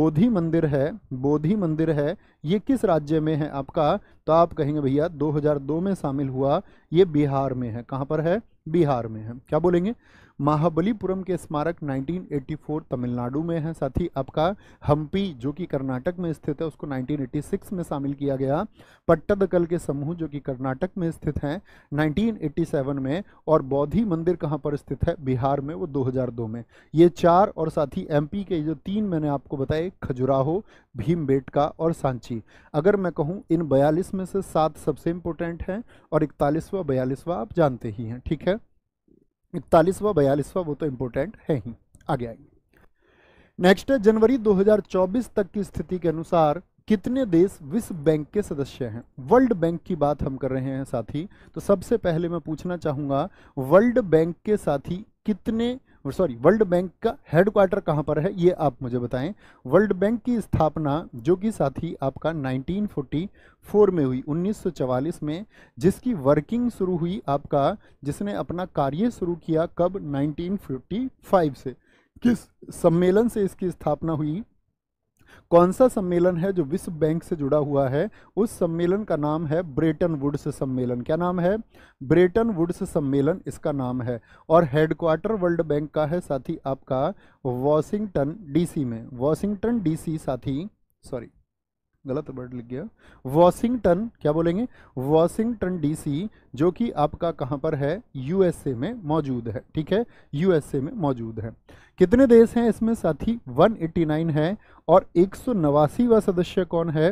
बोधि मंदिर है बोधि मंदिर है ये किस राज्य में है आपका तो आप कहेंगे भैया 2002 में शामिल हुआ ये बिहार में है कहाँ पर है बिहार में है क्या बोलेंगे महाबलीपुरम के स्मारक 1984 तमिलनाडु में है साथ ही आपका हम्पी जो कि कर्नाटक में स्थित है उसको 1986 में शामिल किया गया पट्टदकल के समूह जो कि कर्नाटक में स्थित हैं 1987 में और बौद्धि मंदिर कहाँ पर स्थित है बिहार में वो 2002 में ये चार और साथ ही एमपी के जो तीन मैंने आपको बताए खजुराहो बेटका और सांची अगर मैं कहूँ इन बयालीस में से सात सबसे इंपोर्टेंट हैं और इकतालीसवा बयालीसवा आप जानते ही हैं ठीक है इकतालीसवा बयालीसवा वो तो इम्पोर्टेंट है ही आगे आएंगे नेक्स्ट है जनवरी 2024 तक की स्थिति के अनुसार कितने देश विश्व बैंक के सदस्य हैं वर्ल्ड बैंक की बात हम कर रहे हैं साथी तो सबसे पहले मैं पूछना चाहूँगा वर्ल्ड बैंक के साथी कितने सॉरी वर्ल्ड बैंक का हेडक्वार्टर कहाँ पर है ये आप मुझे बताएं वर्ल्ड बैंक की स्थापना जो कि साथ ही आपका 1944 में हुई 1944 में जिसकी वर्किंग शुरू हुई आपका जिसने अपना कार्य शुरू किया कब 1955 से किस सम्मेलन से इसकी स्थापना हुई कौन सा सम्मेलन है जो विश्व बैंक से जुड़ा हुआ है उस सम्मेलन का नाम है ब्रेटन वुड्स सम्मेलन क्या नाम है ब्रेटन वुड्स सम्मेलन इसका नाम है और हेडक्वार्टर वर्ल्ड बैंक का है साथी आपका वॉशिंगटन डीसी में वॉशिंगटन डीसी साथी सॉरी गलत वर्ड लिख गया वॉशिंगटन क्या बोलेंगे वॉशिंगटन डीसी जो कि आपका कहां पर है यूएसए में मौजूद है ठीक है यूएसए में मौजूद है कितने देश हैं इसमें साथी 189 है और एक सौ सदस्य कौन है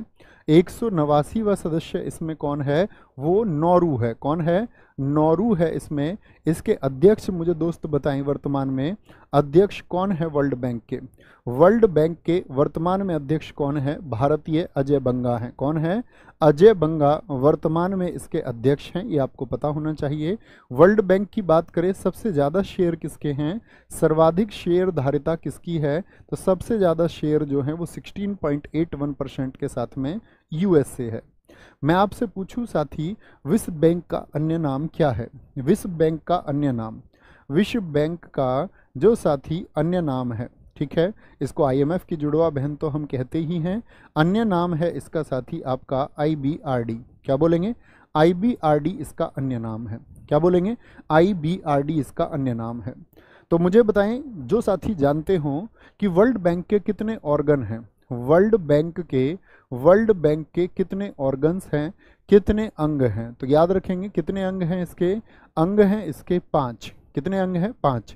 एक सौ सदस्य इसमें कौन है वो नौरू है कौन है नौरू है इसमें इसके अध्यक्ष मुझे दोस्त बताएं वर्तमान में अध्यक्ष कौन है वर्ल्ड बैंक के वर्ल्ड बैंक के वर्तमान में अध्यक्ष कौन है भारतीय अजय बंगा हैं कौन है अजय बंगा वर्तमान में इसके अध्यक्ष हैं ये आपको पता होना चाहिए वर्ल्ड बैंक की बात करें सबसे ज़्यादा शेयर किसके हैं सर्वाधिक शेयर धारिता किसकी है तो सबसे ज़्यादा शेयर जो है वो 16.81 परसेंट के साथ में यूएसए है मैं आपसे पूछूं साथी विश्व बैंक का अन्य नाम क्या है विश्व बैंक का अन्य नाम विश्व बैंक का जो साथी अन्य नाम है ठीक है इसको आईएमएफ की जुड़वा बहन तो हम कहते ही हैं अन्य नाम है इसका साथी आपका आईबीआरडी क्या बोलेंगे आईबीआरडी इसका अन्य नाम है क्या बोलेंगे आईबीआरडी इसका अन्य नाम है तो मुझे बताएं जो साथी जानते हों कि वर्ल्ड बैंक के कितने ऑर्गन हैं वर्ल्ड बैंक के वर्ल्ड बैंक के कितने ऑर्गन्स हैं कितने अंग हैं तो याद रखेंगे कितने अंग हैं इसके अंग हैं इसके पाँच कितने अंग हैं पाँच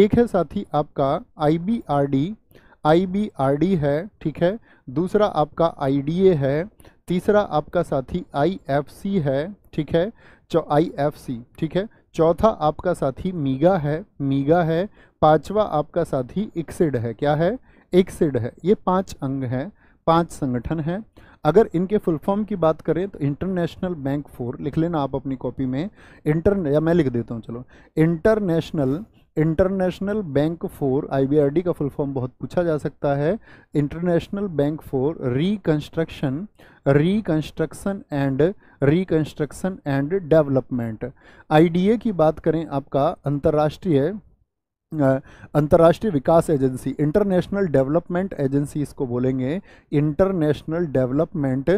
एक है साथी आपका आई आईबीआरडी है ठीक है दूसरा आपका आईडीए है तीसरा आपका साथी आईएफसी है ठीक है चौ सी ठीक है चौथा आपका साथी मीगा है मीगा है पांचवा आपका साथी इक्सिड है क्या है एक्सिड है ये पांच अंग हैं पांच संगठन हैं अगर इनके फुल फॉर्म की बात करें तो इंटरनेशनल बैंक फोर लिख लेना आप अपनी कॉपी में इंटर या मैं लिख देता हूँ चलो international international bank for IBRD का फुल फॉर्म बहुत पूछा जा सकता है international bank for reconstruction reconstruction and reconstruction and development IDA की बात करें आपका अंतर्राष्ट्रीय अंतर्राष्ट्रीय विकास एजेंसी इंटरनेशनल डेवलपमेंट एजेंसी इसको बोलेंगे इंटरनेशनल डेवलपमेंट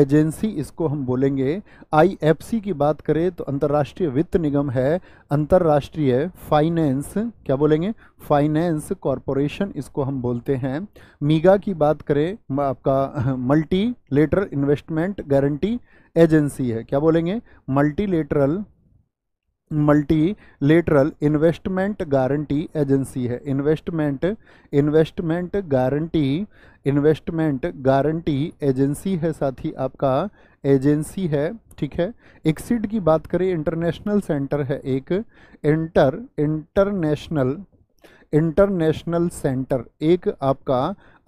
एजेंसी इसको हम बोलेंगे आईएफसी की बात करें तो अंतर्राष्ट्रीय वित्त निगम है अंतर्राष्ट्रीय फाइनेंस क्या बोलेंगे फाइनेंस कॉरपोरेशन इसको हम बोलते हैं मीगा की बात करें आपका multi lateral investment guarantee agency है क्या बोलेंगे multilateral multi lateral investment guarantee agency है investment investment guarantee investment guarantee agency है साथ ही आपका एजेंसी है ठीक है एक्सिड की बात करें इंटरनेशनल सेंटर है एक इंटर इंटरनेशनल इंटरनेशनल सेंटर एक आपका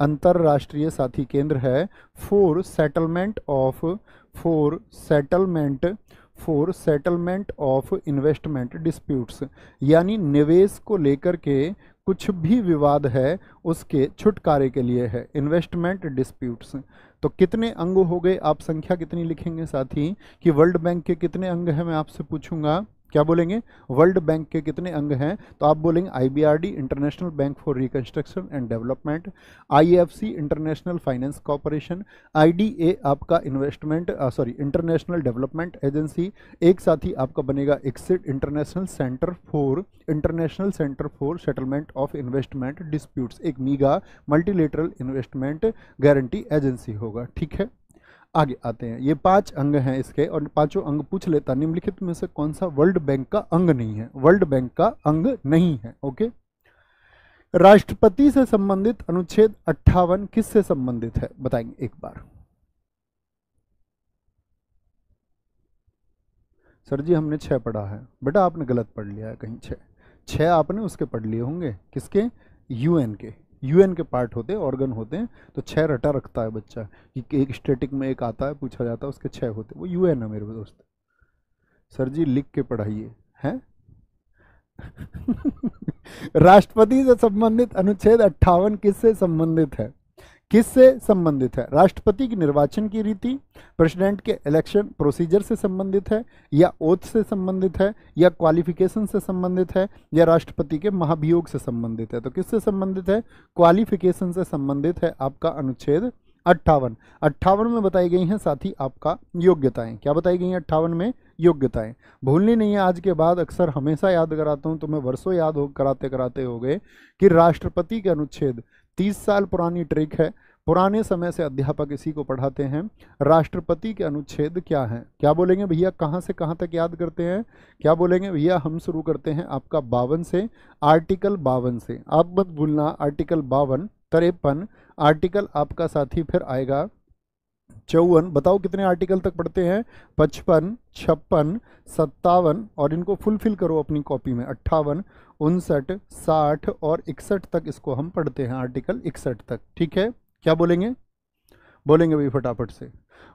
अंतर्राष्ट्रीय साथी केंद्र है for settlement of for settlement for settlement of investment disputes यानी निवेश को लेकर के कुछ भी विवाद है उसके छुटकारे के लिए है इन्वेस्टमेंट डिस्प्यूट्स तो कितने अंग हो गए आप संख्या कितनी लिखेंगे साथी कि वर्ल्ड बैंक के कितने अंग हैं मैं आपसे पूछूंगा क्या बोलेंगे वर्ल्ड बैंक के कितने अंग हैं तो आप बोलेंगे IBRD international bank for reconstruction and development IFC international finance corporation IDA आपका investment sorry international development agency एक साथ ही आपका बनेगा ICSID international centre for international centre for settlement of investment dispute एक MIGA multilateral investment guarantee agency होगा ठीक है आगे आते हैं ये पांच अंग हैं इसके और पांचों अंग पूछ लेता निम्नलिखित में से कौन सा वर्ल्ड बैंक का अंग नहीं है वर्ल्ड बैंक का अंग नहीं है ओके राष्ट्रपति से संबंधित अनुच्छेद अट्ठावन किस से संबंधित है बताएंगे एक बार सर जी हमने छह पढ़ा है बेटा आपने गलत पढ़ लिया है कहीं छह छः आपने उसके पढ़ लिए होंगे किसके यूएन के यूएन के पार्ट होते हैं ऑर्गन होते हैं तो छः रटा रखता है बच्चा कि एक स्टेटिक में एक आता है पूछा जाता है उसके छः होते वो यूएन है मेरे दोस्त सर जी लिख के पढ़ाइए हैं राष्ट्रपति से संबंधित अनुच्छेद अट्ठावन किससे संबंधित है किससे संबंधित है राष्ट्रपति की निर्वाचन की रीति प्रेसिडेंट के इलेक्शन प्रोसीजर से संबंधित है या ओथ से संबंधित है या क्वालिफिकेशन से संबंधित है या राष्ट्रपति के महाभियोग से संबंधित है तो किससे संबंधित है क्वालिफिकेशन से संबंधित है आपका अनुच्छेद अट्ठावन अट्ठावन में बताई गई हैं साथ ही आपका योग्यताएं क्या बताई गई हैं अट्ठावन में योग्यताएं भूलनी नहीं है आज के बाद अक्सर हमेशा याद कराता हूँ तो मैं वर्षों याद हो कराते कराते हो गए कि राष्ट्रपति के अनुच्छेद तीस साल पुरानी ट्रिक है पुराने समय से अध्यापक इसी को पढ़ाते हैं राष्ट्रपति के अनुच्छेद क्या हैं क्या बोलेंगे भैया कहाँ से कहाँ तक याद करते हैं क्या बोलेंगे भैया हम शुरू करते हैं आपका बावन से आर्टिकल बावन से आप मत भूलना आर्टिकल बावन तरेपन आर्टिकल आपका साथी फिर आएगा चौवन बताओ कितने आर्टिकल तक पढ़ते हैं पचपन छप्पन सत्तावन और इनको फुलफिल करो अपनी कॉपी में अट्ठावन उनसठ साठ और इकसठ तक इसको हम पढ़ते हैं आर्टिकल इकसठ तक ठीक है क्या बोलेंगे बोलेंगे भाई फटाफट से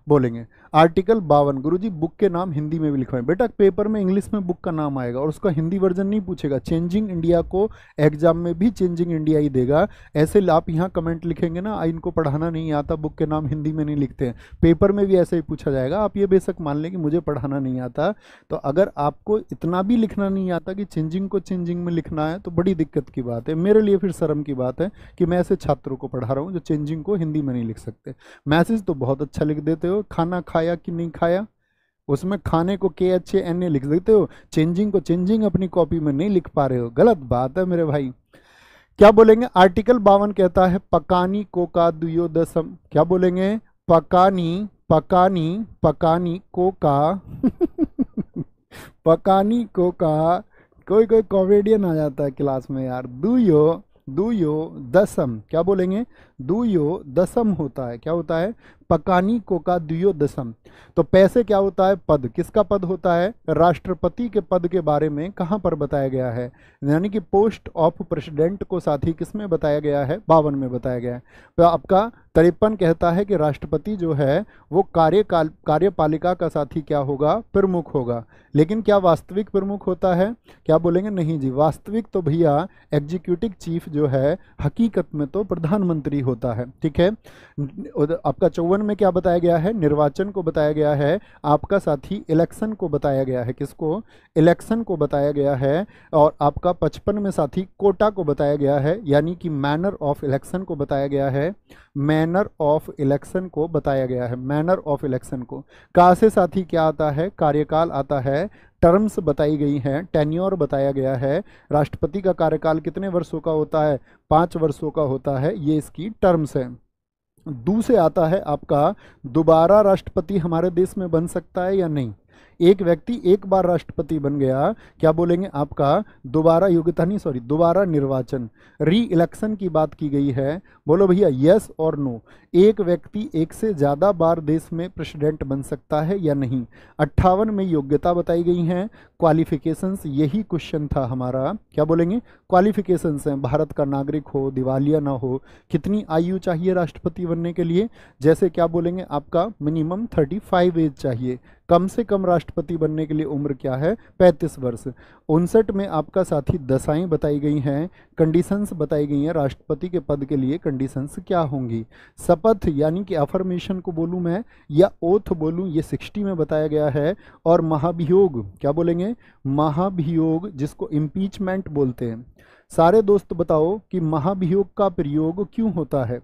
बोलेंगे आर्टिकल बावन गुरु जी बुक के नाम हिंदी में भी लिखवाएं बेटा पेपर में इंग्लिश में बुक का नाम आएगा और उसका हिंदी वर्जन नहीं पूछेगा चेंजिंग इंडिया को एग्जाम में भी चेंजिंग इंडिया ही देगा ऐसे आप यहाँ कमेंट लिखेंगे ना इनको पढ़ाना नहीं आता बुक के नाम हिंदी में नहीं लिखते हैं पेपर में भी ऐसे ही पूछा जाएगा आप ये बेशक मान लें कि मुझे पढ़ाना नहीं आता तो अगर आपको इतना भी लिखना नहीं आता कि चेंजिंग को चेंजिंग में लिखना है तो बड़ी दिक्कत की बात है मेरे लिए फिर शर्म की बात है कि मैं ऐसे छात्रों को पढ़ा रहा हूँ जो चेंजिंग को हिंदी में नहीं लिख सकते मैसेज तो बहुत अच्छा लिख देते हो हो खाना खाया कि नहीं खाया उसमें खाने को के अच्छे एन ए लिख देते हो चेंजिंग को चेंजिंग अपनी कॉपी में नहीं लिख पा रहे हो गलत बात है मेरे भाई क्या बोलेंगे आर्टिकल बावन कहता है पकानी को का दुयो दसम क्या बोलेंगे पकानी पकानी पकानी को का पकानी को का कोई कोई कॉमेडियन आ जाता है क्लास में यार दुयो दुयो दसम क्या बोलेंगे दुयो दसम होता है क्या होता है पकानी को का दुयो दसम तो पैसे क्या होता है पद किसका पद होता है राष्ट्रपति के पद के बारे में कहाँ पर बताया गया है यानी कि पोस्ट ऑफ प्रेसिडेंट को साथ ही किस में बताया गया है बावन में बताया गया है तो आपका तिरपन कहता है कि राष्ट्रपति जो है वो कार्यकाल कार्यपालिका का साथी क्या होगा प्रमुख होगा लेकिन क्या वास्तविक प्रमुख होता है क्या बोलेंगे नहीं जी वास्तविक तो भैया एग्जीक्यूटिव चीफ जो है हकीकत में तो प्रधानमंत्री होता होता है ठीक है आपका चौवन में क्या बताया गया है निर्वाचन को बताया गया है आपका साथी इलेक्शन को बताया गया है किसको इलेक्शन को बताया गया है और आपका पचपन में साथी कोटा को बताया गया है यानी कि मैनर ऑफ इलेक्शन को बताया गया है मैनर ऑफ इलेक्शन को बताया गया है मैनर ऑफ इलेक्शन को का से साथी क्या आता है कार्यकाल आता है टर्म्स बताई गई हैं टेन्योर बताया गया है राष्ट्रपति का कार्यकाल कितने वर्षों का होता है पाँच वर्षों का होता है ये इसकी टर्म्स हैं दूसरे आता है आपका दोबारा राष्ट्रपति हमारे देश में बन सकता है या नहीं एक व्यक्ति एक बार राष्ट्रपति बन गया क्या बोलेंगे आपका दोबारा योग्यता नहीं सॉरी दोबारा निर्वाचन री इलेक्शन की बात की गई है बोलो भैया यस और नो एक व्यक्ति एक से ज़्यादा बार देश में प्रेसिडेंट बन सकता है या नहीं अट्ठावन में योग्यता बताई गई है क्वालिफिकेशंस यही क्वेश्चन था हमारा क्या बोलेंगे क्वालिफिकेशंस हैं भारत का नागरिक हो दिवालिया ना हो कितनी आयु चाहिए राष्ट्रपति बनने के लिए जैसे क्या बोलेंगे आपका मिनिमम थर्टी फाइव एज चाहिए कम से कम राष्ट्रपति बनने के लिए उम्र क्या है 35 वर्ष उनसठ में आपका साथी दशाएं बताई गई हैं कंडीशंस बताई गई हैं राष्ट्रपति के पद के लिए कंडीशंस क्या होंगी शपथ यानी कि अफर्मेशन को बोलूँ मैं या ओथ बोलूँ ये सिक्सटी में बताया गया है और महाभियोग क्या बोलेंगे महाभियोग जिसको इम्पीचमेंट बोलते हैं सारे दोस्त बताओ कि महाभियोग का प्रयोग क्यों होता है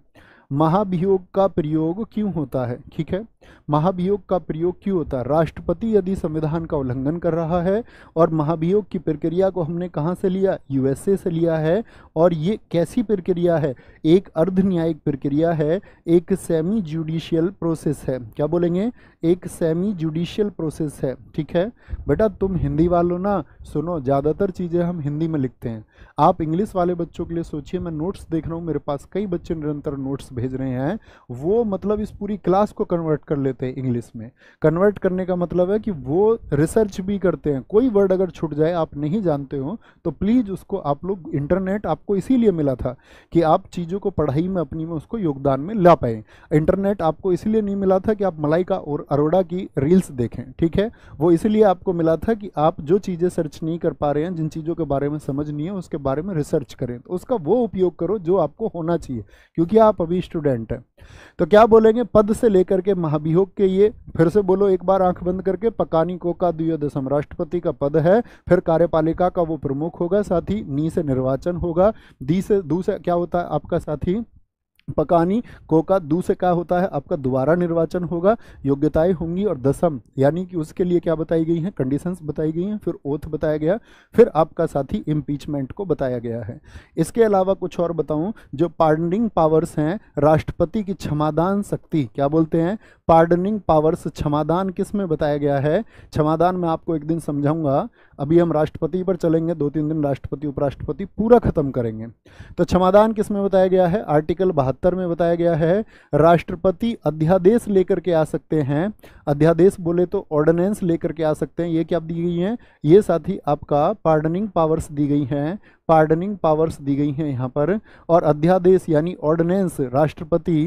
महाभियोग का प्रयोग क्यों होता है ठीक है महाभियोग का प्रयोग क्यों होता है राष्ट्रपति यदि संविधान का उल्लंघन कर रहा है और महाभियोग की प्रक्रिया को हमने कहाँ से लिया यूएसए से लिया है और ये कैसी प्रक्रिया है एक अर्ध न्यायिक प्रक्रिया है एक सेमी जुडिशियल प्रोसेस है क्या बोलेंगे एक सेमी जुडिशियल प्रोसेस है ठीक है बेटा तुम हिंदी वालों ना सुनो ज़्यादातर चीज़ें हम हिंदी में लिखते हैं आप इंग्लिश वाले बच्चों के लिए सोचिए मैं नोट्स देख रहा हूँ मेरे पास कई बच्चे निरंतर नोट्स भेज रहे हैं वो मतलब इस पूरी क्लास को कन्वर्ट कर लेते हैं इंग्लिश में कन्वर्ट करने का मतलब है कि वो रिसर्च भी करते हैं कोई वर्ड अगर छूट जाए आप नहीं जानते हो तो प्लीज़ उसको आप लोग इंटरनेट आपको इसीलिए मिला था कि आप चीज़ों को पढ़ाई में अपनी में उसको योगदान में ला पाए इंटरनेट आपको इसलिए नहीं मिला था कि आप मलाई का और अरोड़ा की रील्स देखें ठीक है वो इसीलिए आपको मिला था कि आप जो चीज़ें सर्च नहीं कर पा रहे हैं जिन चीज़ों के बारे में समझ नहीं है उसके बारे में रिसर्च करें तो उसका वो उपयोग करो जो आपको होना चाहिए क्योंकि आप अभी स्टूडेंट हैं तो क्या बोलेंगे पद से लेकर के महाभियोग के ये फिर से बोलो एक बार आंख बंद करके पकानी को का द्विय दशम राष्ट्रपति का पद है फिर कार्यपालिका का वो प्रमुख होगा साथ ही नी से निर्वाचन होगा दी से दू से क्या होता है आपका साथी पकानी को का दू से क्या होता है आपका दोबारा निर्वाचन होगा योग्यताएं होंगी और दसम यानी कि उसके लिए क्या बताई गई हैं कंडीशंस बताई गई हैं फिर ओथ बताया गया फिर आपका साथी इम्पीचमेंट को बताया गया है इसके अलावा कुछ और बताऊं जो पार्डनिंग पावर्स हैं राष्ट्रपति की क्षमादान शक्ति क्या बोलते हैं पार्डनिंग पावर्स क्षमादान किस में बताया गया है क्षमादान मैं आपको एक दिन समझाऊंगा अभी हम राष्ट्रपति पर चलेंगे दो तीन दिन राष्ट्रपति उपराष्ट्रपति पूरा ख़त्म करेंगे तो क्षमादान किस में बताया गया है आर्टिकल बहत्तर में बताया गया है राष्ट्रपति अध्यादेश लेकर के आ सकते हैं अध्यादेश बोले तो ऑर्डिनेंस लेकर के आ सकते हैं ये क्या दी गई हैं ये साथ ही आपका पार्डनिंग पावर्स दी गई हैं पार्डनिंग पावर्स दी गई हैं यहाँ पर और अध्यादेश यानी ऑर्डिनेंस राष्ट्रपति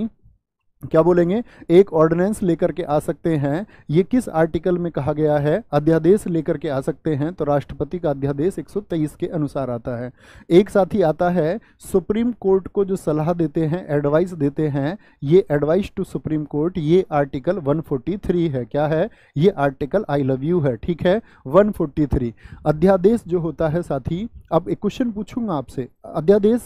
क्या बोलेंगे एक ऑर्डिनेंस लेकर के आ सकते हैं ये किस आर्टिकल में कहा गया है अध्यादेश लेकर के आ सकते हैं तो राष्ट्रपति का अध्यादेश 123 के अनुसार आता है एक साथ ही आता है सुप्रीम कोर्ट को जो सलाह देते हैं एडवाइस देते हैं ये एडवाइस टू सुप्रीम कोर्ट ये आर्टिकल 143 है क्या है ये आर्टिकल आई लव यू है ठीक है वन अध्यादेश जो होता है साथी अब एक क्वेश्चन पूछूंगा आपसे अध्यादेश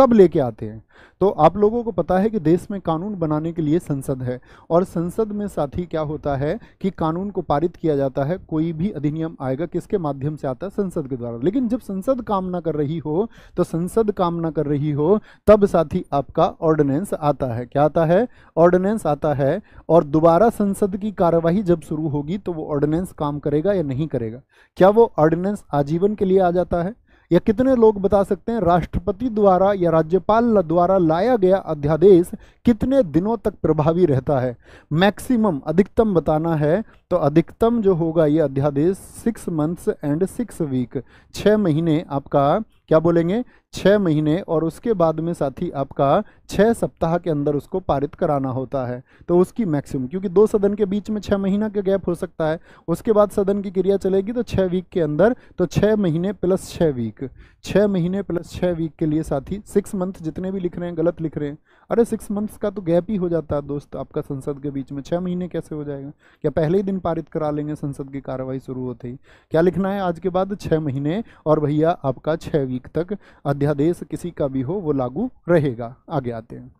कब लेके आते हैं तो आप लोगों को पता है कि देश में कानून बनाने के लिए संसद है और संसद में साथ ही क्या होता है कि कानून को पारित किया जाता है कोई भी अधिनियम आएगा किसके माध्यम से आता है संसद के द्वारा लेकिन जब संसद काम ना कर रही हो तो संसद काम ना कर रही हो तब साथ ही आपका ऑर्डिनेंस आता है क्या आता है ऑर्डिनेंस आता है और दोबारा संसद की कार्यवाही जब शुरू होगी तो वो ऑर्डिनेंस काम करेगा या नहीं करेगा क्या वो ऑर्डिनेंस आजीवन के लिए आ जाता है या कितने लोग बता सकते हैं राष्ट्रपति द्वारा या राज्यपाल द्वारा लाया गया अध्यादेश कितने दिनों तक प्रभावी रहता है मैक्सिमम अधिकतम बताना है तो अधिकतम जो होगा ये अध्यादेश six months and six week छः महीने आपका क्या बोलेंगे छः महीने और उसके बाद में साथी आपका छः सप्ताह के अंदर उसको पारित कराना होता है तो उसकी मैक्सिमम क्योंकि दो सदन के बीच में छः महीना का गैप हो सकता है उसके बाद सदन की क्रिया चलेगी तो छः वीक के अंदर तो छः महीने प्लस छः वीक छः महीने प्लस छः वीक के लिए साथी सिक्स मंथ जितने भी लिख रहे हैं गलत लिख रहे हैं अरे सिक्स मंथ्स का तो गैप ही हो जाता है दोस्त आपका संसद के बीच में छः महीने कैसे हो जाएगा क्या पहले ही दिन पारित करा लेंगे संसद की कार्रवाई शुरू होते ही क्या लिखना है आज के बाद छः महीने और भैया आपका छः वीक तारीख तक अध्यादेश किसी का भी हो वो लागू रहेगा आगे आते हैं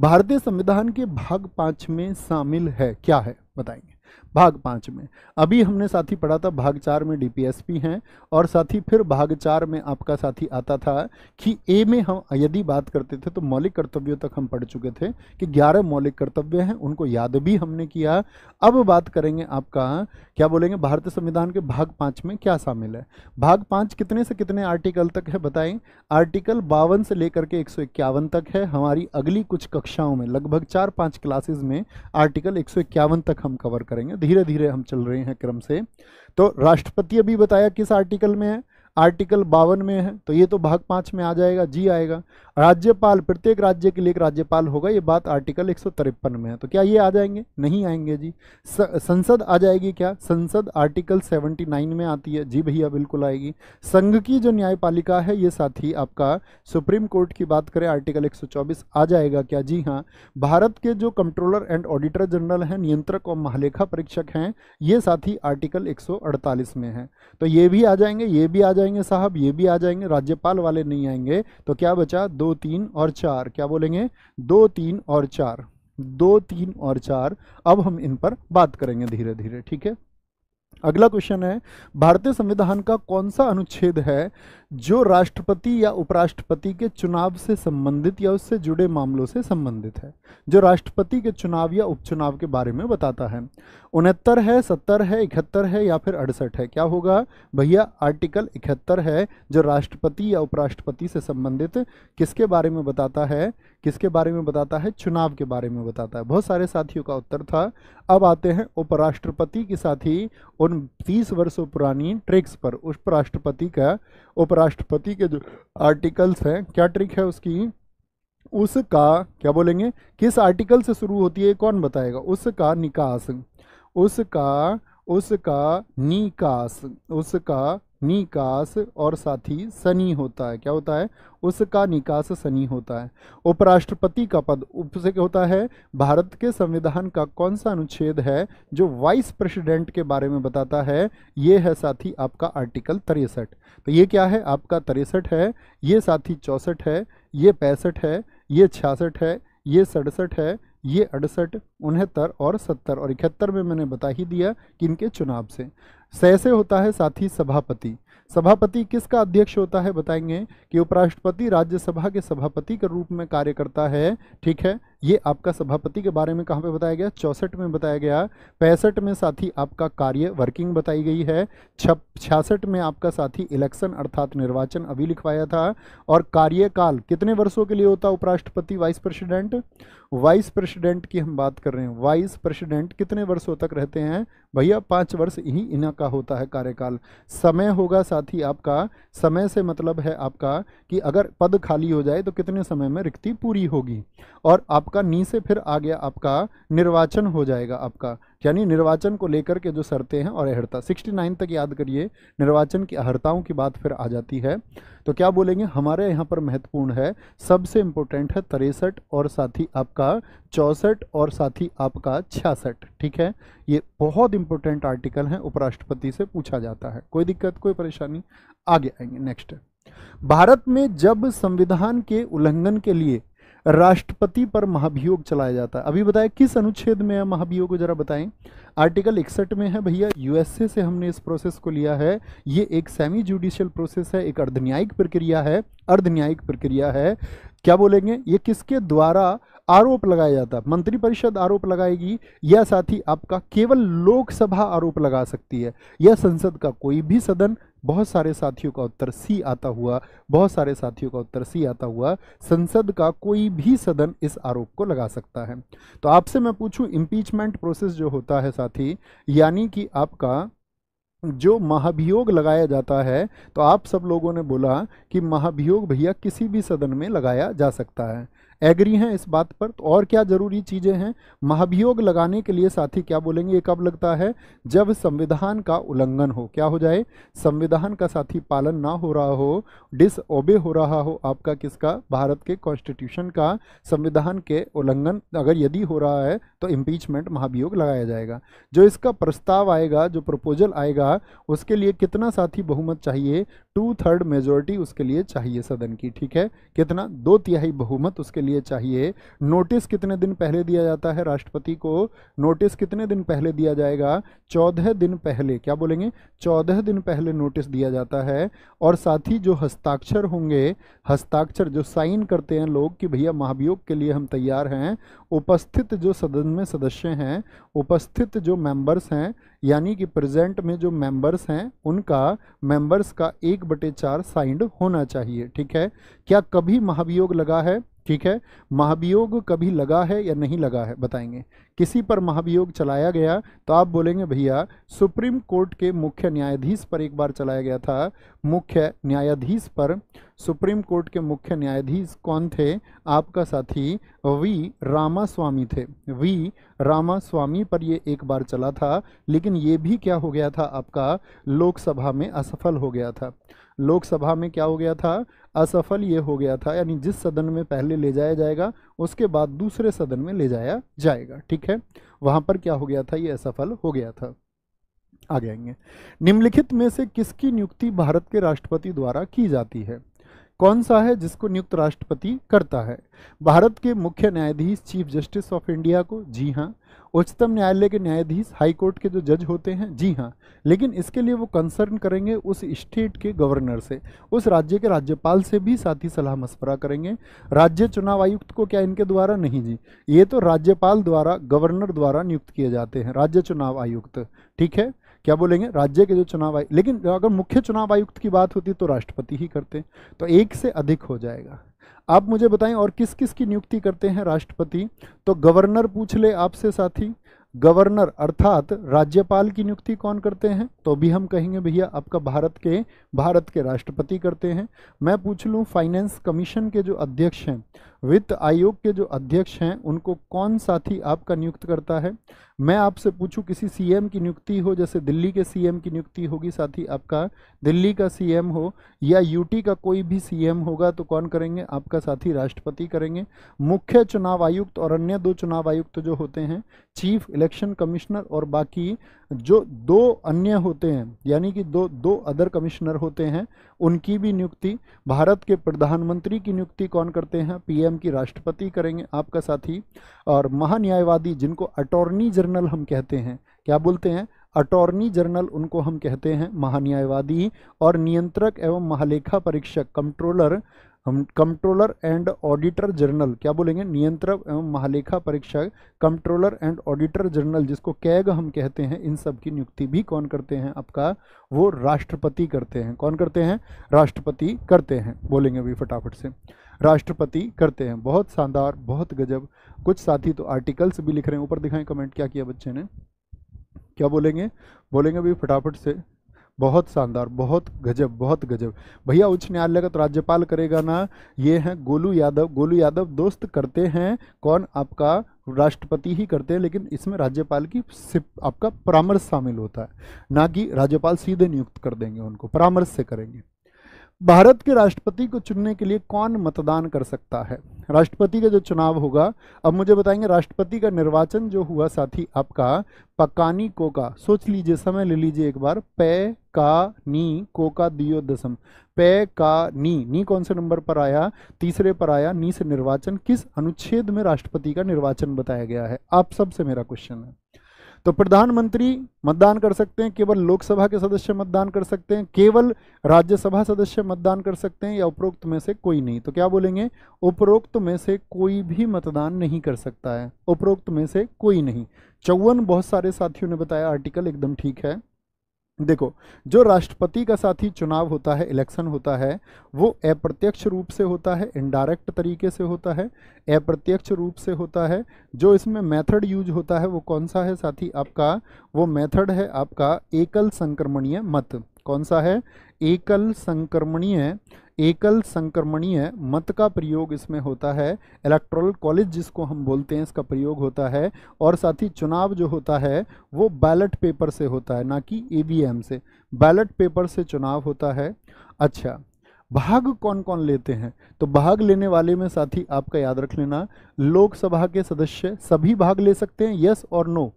भारतीय संविधान के भाग पांच में शामिल है क्या है बताएंगे भाग पाँच में अभी हमने साथी पढ़ा था भाग चार में डीपीएसपी हैं और साथी फिर भाग चार में आपका साथी आता था कि ए में हम यदि बात करते थे तो मौलिक कर्तव्यों तक हम पढ़ चुके थे कि ग्यारह मौलिक कर्तव्य हैं उनको याद भी हमने किया अब बात करेंगे आपका क्या बोलेंगे भारतीय संविधान के भाग पाँच में क्या शामिल है भाग पाँच कितने से कितने आर्टिकल तक है बताएं आर्टिकल बावन से लेकर के एक तक है हमारी अगली कुछ कक्षाओं में लगभग चार पाँच क्लासेज में आर्टिकल एक तक हम कवर करेंगे धीरे धीरे हम चल रहे हैं क्रम से तो राष्ट्रपति अभी बताया किस आर्टिकल में है आर्टिकल बावन में है तो ये तो भाग पाँच में आ जाएगा जी आएगा राज्यपाल प्रत्येक राज्य के लिए एक राज्यपाल होगा ये बात आर्टिकल एक में है तो क्या ये आ जाएंगे नहीं आएंगे जी स, संसद आ जाएगी क्या संसद आर्टिकल 79 में आती है जी भैया बिल्कुल आएगी संघ की जो न्यायपालिका है ये साथ ही आपका सुप्रीम कोर्ट की बात करें आर्टिकल एक आ जाएगा क्या जी हाँ भारत के जो कंट्रोलर एंड ऑडिटर जनरल हैं नियंत्रक और महालेखा परीक्षक हैं ये साथ आर्टिकल एक में है तो ये भी आ जाएंगे ये भी आ जाएंगे जाएंगे साहब ये भी आ जाएंगे राज्यपाल वाले नहीं आएंगे तो क्या बचा दो तीन और चार क्या बोलेंगे दो तीन और चार दो तीन और चार अब हम इन पर बात करेंगे धीरे धीरे ठीक है अगला क्वेश्चन है भारतीय संविधान का कौन सा अनुच्छेद है जो राष्ट्रपति या उपराष्ट्रपति के चुनाव से संबंधित या उससे जुड़े मामलों से संबंधित है जो राष्ट्रपति के चुनाव या उपचुनाव के बारे में बताता है उनहत्तर है सत्तर है इकहत्तर है या फिर अड़सठ है क्या होगा भैया आर्टिकल इकहत्तर है जो राष्ट्रपति या उपराष्ट्रपति से संबंधित किसके बारे में बताता है किसके बारे में बताता है चुनाव के बारे में बताता है बहुत सारे साथियों का उत्तर था अब आते हैं उपराष्ट्रपति के साथी उन तीस वर्षों पुरानी ट्रिक्स पर उपराष्ट्रपति का उपराष्ट्रपति के जो आर्टिकल्स हैं क्या ट्रिक है उसकी उसका क्या बोलेंगे किस आर्टिकल से शुरू होती है कौन बताएगा उसका निकास उसका उसका निकास उसका निकास और साथी सनी होता है क्या होता है उसका निकास सनी होता है उपराष्ट्रपति का पद उप से होता है भारत के संविधान का कौन सा अनुच्छेद है जो वाइस प्रेसिडेंट के बारे में बताता है ये है साथी आपका आर्टिकल तिरसठ तो ये क्या है आपका तिरसठ है ये साथी चौंसठ है ये पैंसठ है ये छियासठ है ये सड़सठ है ये अड़सठ उनहत्तर और सत्तर और इकहत्तर में मैंने बता ही दिया कि इनके चुनाव से सह से होता है साथी सभापति सभापति किसका अध्यक्ष होता है बताएंगे कि उपराष्ट्रपति राज्यसभा के सभापति के रूप में कार्य करता है ठीक है ये आपका सभापति के बारे में कहाँ पे बताया गया चौसठ में बताया गया पैंसठ में साथी आपका कार्य वर्किंग बताई गई है छप छियासठ में आपका साथी इलेक्शन अर्थात निर्वाचन अभी लिखवाया था और कार्यकाल कितने वर्षों के लिए होता है उपराष्ट्रपति वाइस प्रेसिडेंट वाइस प्रेसिडेंट की हम बात कर रहे हैं वाइस प्रेसिडेंट कितने वर्षों तक रहते हैं भैया पाँच वर्ष ही इना का होता है कार्यकाल समय होगा साथ ही आपका समय से मतलब है आपका कि अगर पद खाली हो जाए तो कितने समय में रिक्ति पूरी होगी और आपका आपका नी से फिर आ गया आपका निर्वाचन हो जाएगा आपका यानी निर्वाचन को लेकर के जो शर्तें हैं और अहर्ता 69 तक याद करिए निर्वाचन की अहर्ताओं की बात फिर आ जाती है तो क्या बोलेंगे हमारे यहाँ पर महत्वपूर्ण है सबसे इम्पोर्टेंट है तिरसठ और साथ ही आपका चौंसठ और साथ ही आपका छियासठ ठीक है ये बहुत इंपॉर्टेंट आर्टिकल है उपराष्ट्रपति से पूछा जाता है कोई दिक्कत कोई परेशानी आगे आएंगे नेक्स्ट भारत में जब संविधान के उल्लंघन के लिए राष्ट्रपति पर महाभियोग चलाया जाता है अभी बताया किस अनुच्छेद में है महाभियोग को जरा बताएं आर्टिकल इकसठ में है भैया यूएसए से हमने इस प्रोसेस को लिया है ये एक सेमी जुडिशियल प्रोसेस है एक अर्धन्यायिक प्रक्रिया है अर्धन्यायिक प्रक्रिया है क्या बोलेंगे ये किसके द्वारा आरोप लगाया जाता है मंत्रिपरिषद आरोप लगाएगी या साथ ही आपका केवल लोकसभा आरोप लगा सकती है यह संसद का कोई भी सदन बहुत सारे साथियों का उत्तर सी आता हुआ बहुत सारे साथियों का उत्तर सी आता हुआ संसद का कोई भी सदन इस आरोप को लगा सकता है तो आपसे मैं पूछूं इम्पीचमेंट प्रोसेस जो होता है साथी यानी कि आपका जो महाभियोग लगाया जाता है तो आप सब लोगों ने बोला कि महाभियोग भैया किसी भी सदन में लगाया जा सकता है एग्री हैं इस बात पर तो और क्या जरूरी चीज़ें हैं महाभियोग लगाने के लिए साथी क्या बोलेंगे ये कब लगता है जब संविधान का उल्लंघन हो क्या हो जाए संविधान का साथी पालन ना हो रहा हो ओबे हो रहा हो आपका किसका भारत के कॉन्स्टिट्यूशन का संविधान के उल्लंघन अगर यदि हो रहा है तो इम्पीचमेंट महाभियोग लगाया जाएगा जो इसका प्रस्ताव आएगा जो प्रपोजल आएगा उसके लिए कितना साथी बहुमत चाहिए टू थर्ड मेजोरिटी उसके लिए चाहिए सदन की ठीक है कितना दो तिहाई बहुमत उसके लिए चाहिए नोटिस कितने दिन पहले दिया जाता है राष्ट्रपति को नोटिस कितने दिन पहले दिया जाएगा चौदह दिन पहले क्या बोलेंगे चौदह दिन पहले नोटिस दिया जाता है और साथ ही जो हस्ताक्षर होंगे हस्ताक्षर जो साइन करते हैं लोग कि भैया महाभियोग के लिए हम तैयार हैं उपस्थित जो सदन में सदस्य हैं उपस्थित जो मेंबर्स हैं यानी कि प्रेजेंट में जो मेंबर्स हैं उनका मेंबर्स का एक बटे चार साइंड होना चाहिए ठीक है क्या कभी महाभियोग लगा है ठीक है महाभियोग कभी लगा है या नहीं लगा है बताएंगे किसी पर महाभियोग चलाया गया तो आप बोलेंगे भैया सुप्रीम कोर्ट के मुख्य न्यायाधीश पर एक बार चलाया गया था मुख्य न्यायाधीश पर सुप्रीम कोर्ट के मुख्य न्यायाधीश कौन थे आपका साथी वी रामास्वामी थे वी रामा स्वामी पर ये एक बार चला था लेकिन ये भी क्या हो गया था आपका लोकसभा में असफल हो गया था लोकसभा में क्या हो गया था असफल ये हो गया था यानी जिस सदन में पहले ले जाया जाएगा उसके बाद दूसरे सदन में ले जाया जाएगा ठीक है वहां पर क्या हो गया था ये असफल हो गया था आगे आएंगे निम्नलिखित में से किसकी नियुक्ति भारत के राष्ट्रपति द्वारा की जाती है कौन सा है जिसको नियुक्त राष्ट्रपति करता है भारत के मुख्य न्यायाधीश चीफ जस्टिस ऑफ इंडिया को जी हाँ उच्चतम न्यायालय के न्यायाधीश हाई कोर्ट के जो जज होते हैं जी हाँ लेकिन इसके लिए वो कंसर्न करेंगे उस स्टेट के गवर्नर से उस राज्य के राज्यपाल से भी साथ ही सलाह मशवरा करेंगे राज्य चुनाव आयुक्त को क्या इनके द्वारा नहीं जी ये तो राज्यपाल द्वारा गवर्नर द्वारा नियुक्त किए जाते हैं राज्य चुनाव आयुक्त ठीक है क्या बोलेंगे राज्य के जो चुनाव आयुक्त लेकिन अगर मुख्य चुनाव आयुक्त की बात होती तो राष्ट्रपति ही करते तो एक से अधिक हो जाएगा आप मुझे बताएं और किस किस की नियुक्ति करते हैं राष्ट्रपति तो गवर्नर पूछ ले आपसे साथी गवर्नर अर्थात राज्यपाल की नियुक्ति कौन करते हैं तो भी हम कहेंगे भैया आपका भारत के भारत के राष्ट्रपति करते हैं मैं पूछ लूँ फाइनेंस कमीशन के जो अध्यक्ष हैं वित्त आयोग के जो अध्यक्ष हैं उनको कौन साथी आपका नियुक्त करता है मैं आपसे पूछूं किसी सीएम की नियुक्ति हो जैसे दिल्ली के सीएम की नियुक्ति होगी साथी आपका दिल्ली का सीएम हो या यूटी का कोई भी सीएम होगा तो कौन करेंगे आपका साथी राष्ट्रपति करेंगे मुख्य चुनाव आयुक्त और अन्य दो चुनाव आयुक्त जो होते हैं चीफ इलेक्शन कमिश्नर और बाकी जो दो अन्य होते हैं यानी कि दो दो अदर कमिश्नर होते हैं उनकी भी नियुक्ति भारत के प्रधानमंत्री की नियुक्ति कौन करते हैं पीएम की राष्ट्रपति करेंगे आपका साथी और महान्यायवादी जिनको अटॉर्नी जनरल हम कहते हैं क्या बोलते हैं अटॉर्नी जनरल उनको हम कहते हैं महान्यायवादी और नियंत्रक एवं महालेखा परीक्षक कंट्रोलर हम कंट्रोलर एंड ऑडिटर जर्नल क्या बोलेंगे नियंत्रक एवं महालेखा परीक्षक कंट्रोलर एंड ऑडिटर जर्नल जिसको कैग हम कहते हैं इन सब की नियुक्ति भी कौन करते हैं आपका वो राष्ट्रपति करते हैं कौन करते हैं राष्ट्रपति करते हैं बोलेंगे अभी फटाफट से राष्ट्रपति करते हैं बहुत शानदार बहुत गजब कुछ साथी तो आर्टिकल्स भी लिख रहे हैं ऊपर दिखाएं कमेंट क्या किया बच्चे ने क्या बोलेंगे बोलेंगे अभी फटाफट से बहुत शानदार बहुत गजब बहुत गजब भैया उच्च न्यायालय का तो राज्यपाल करेगा ना ये हैं गोलू यादव गोलू यादव दोस्त करते हैं कौन आपका राष्ट्रपति ही करते हैं लेकिन इसमें राज्यपाल की सिर्फ आपका परामर्श शामिल होता है ना कि राज्यपाल सीधे नियुक्त कर देंगे उनको परामर्श से करेंगे भारत के राष्ट्रपति को चुनने के लिए कौन मतदान कर सकता है राष्ट्रपति का जो चुनाव होगा अब मुझे बताएंगे राष्ट्रपति का निर्वाचन जो हुआ साथी आपका पकानी कोका सोच लीजिए समय ले लीजिए एक बार पे का नी कोका दियो दसम पे का नी नी कौन से नंबर पर आया तीसरे पर आया नी से निर्वाचन किस अनुच्छेद में राष्ट्रपति का निर्वाचन बताया गया है आप सबसे मेरा क्वेश्चन है तो प्रधानमंत्री मतदान कर सकते हैं केवल लोकसभा के सदस्य मतदान कर सकते हैं केवल राज्यसभा सदस्य मतदान कर सकते हैं या उपरोक्त में से कोई नहीं तो क्या बोलेंगे उपरोक्त में से कोई भी मतदान नहीं कर सकता है उपरोक्त में से कोई नहीं चौवन बहुत सारे साथियों ने बताया आर्टिकल एकदम ठीक है देखो जो राष्ट्रपति का साथी चुनाव होता है इलेक्शन होता है वो अप्रत्यक्ष रूप से होता है इनडायरेक्ट तरीके से होता है अप्रत्यक्ष रूप से होता है जो इसमें मेथड यूज होता है वो कौन सा है साथी आपका वो मेथड है आपका एकल संक्रमणीय मत कौन सा है एकल संक्रमणीय एकल संक्रमणीय मत का प्रयोग इसमें होता है इलेक्ट्रोल कॉलेज जिसको हम बोलते हैं इसका प्रयोग होता है और साथ ही चुनाव जो होता है वो बैलेट पेपर से होता है ना कि ईवीएम से बैलेट पेपर से चुनाव होता है अच्छा भाग कौन कौन लेते हैं तो भाग लेने वाले में साथी आपका याद रख लेना लोकसभा के सदस्य सभी भाग ले सकते हैं यस और नो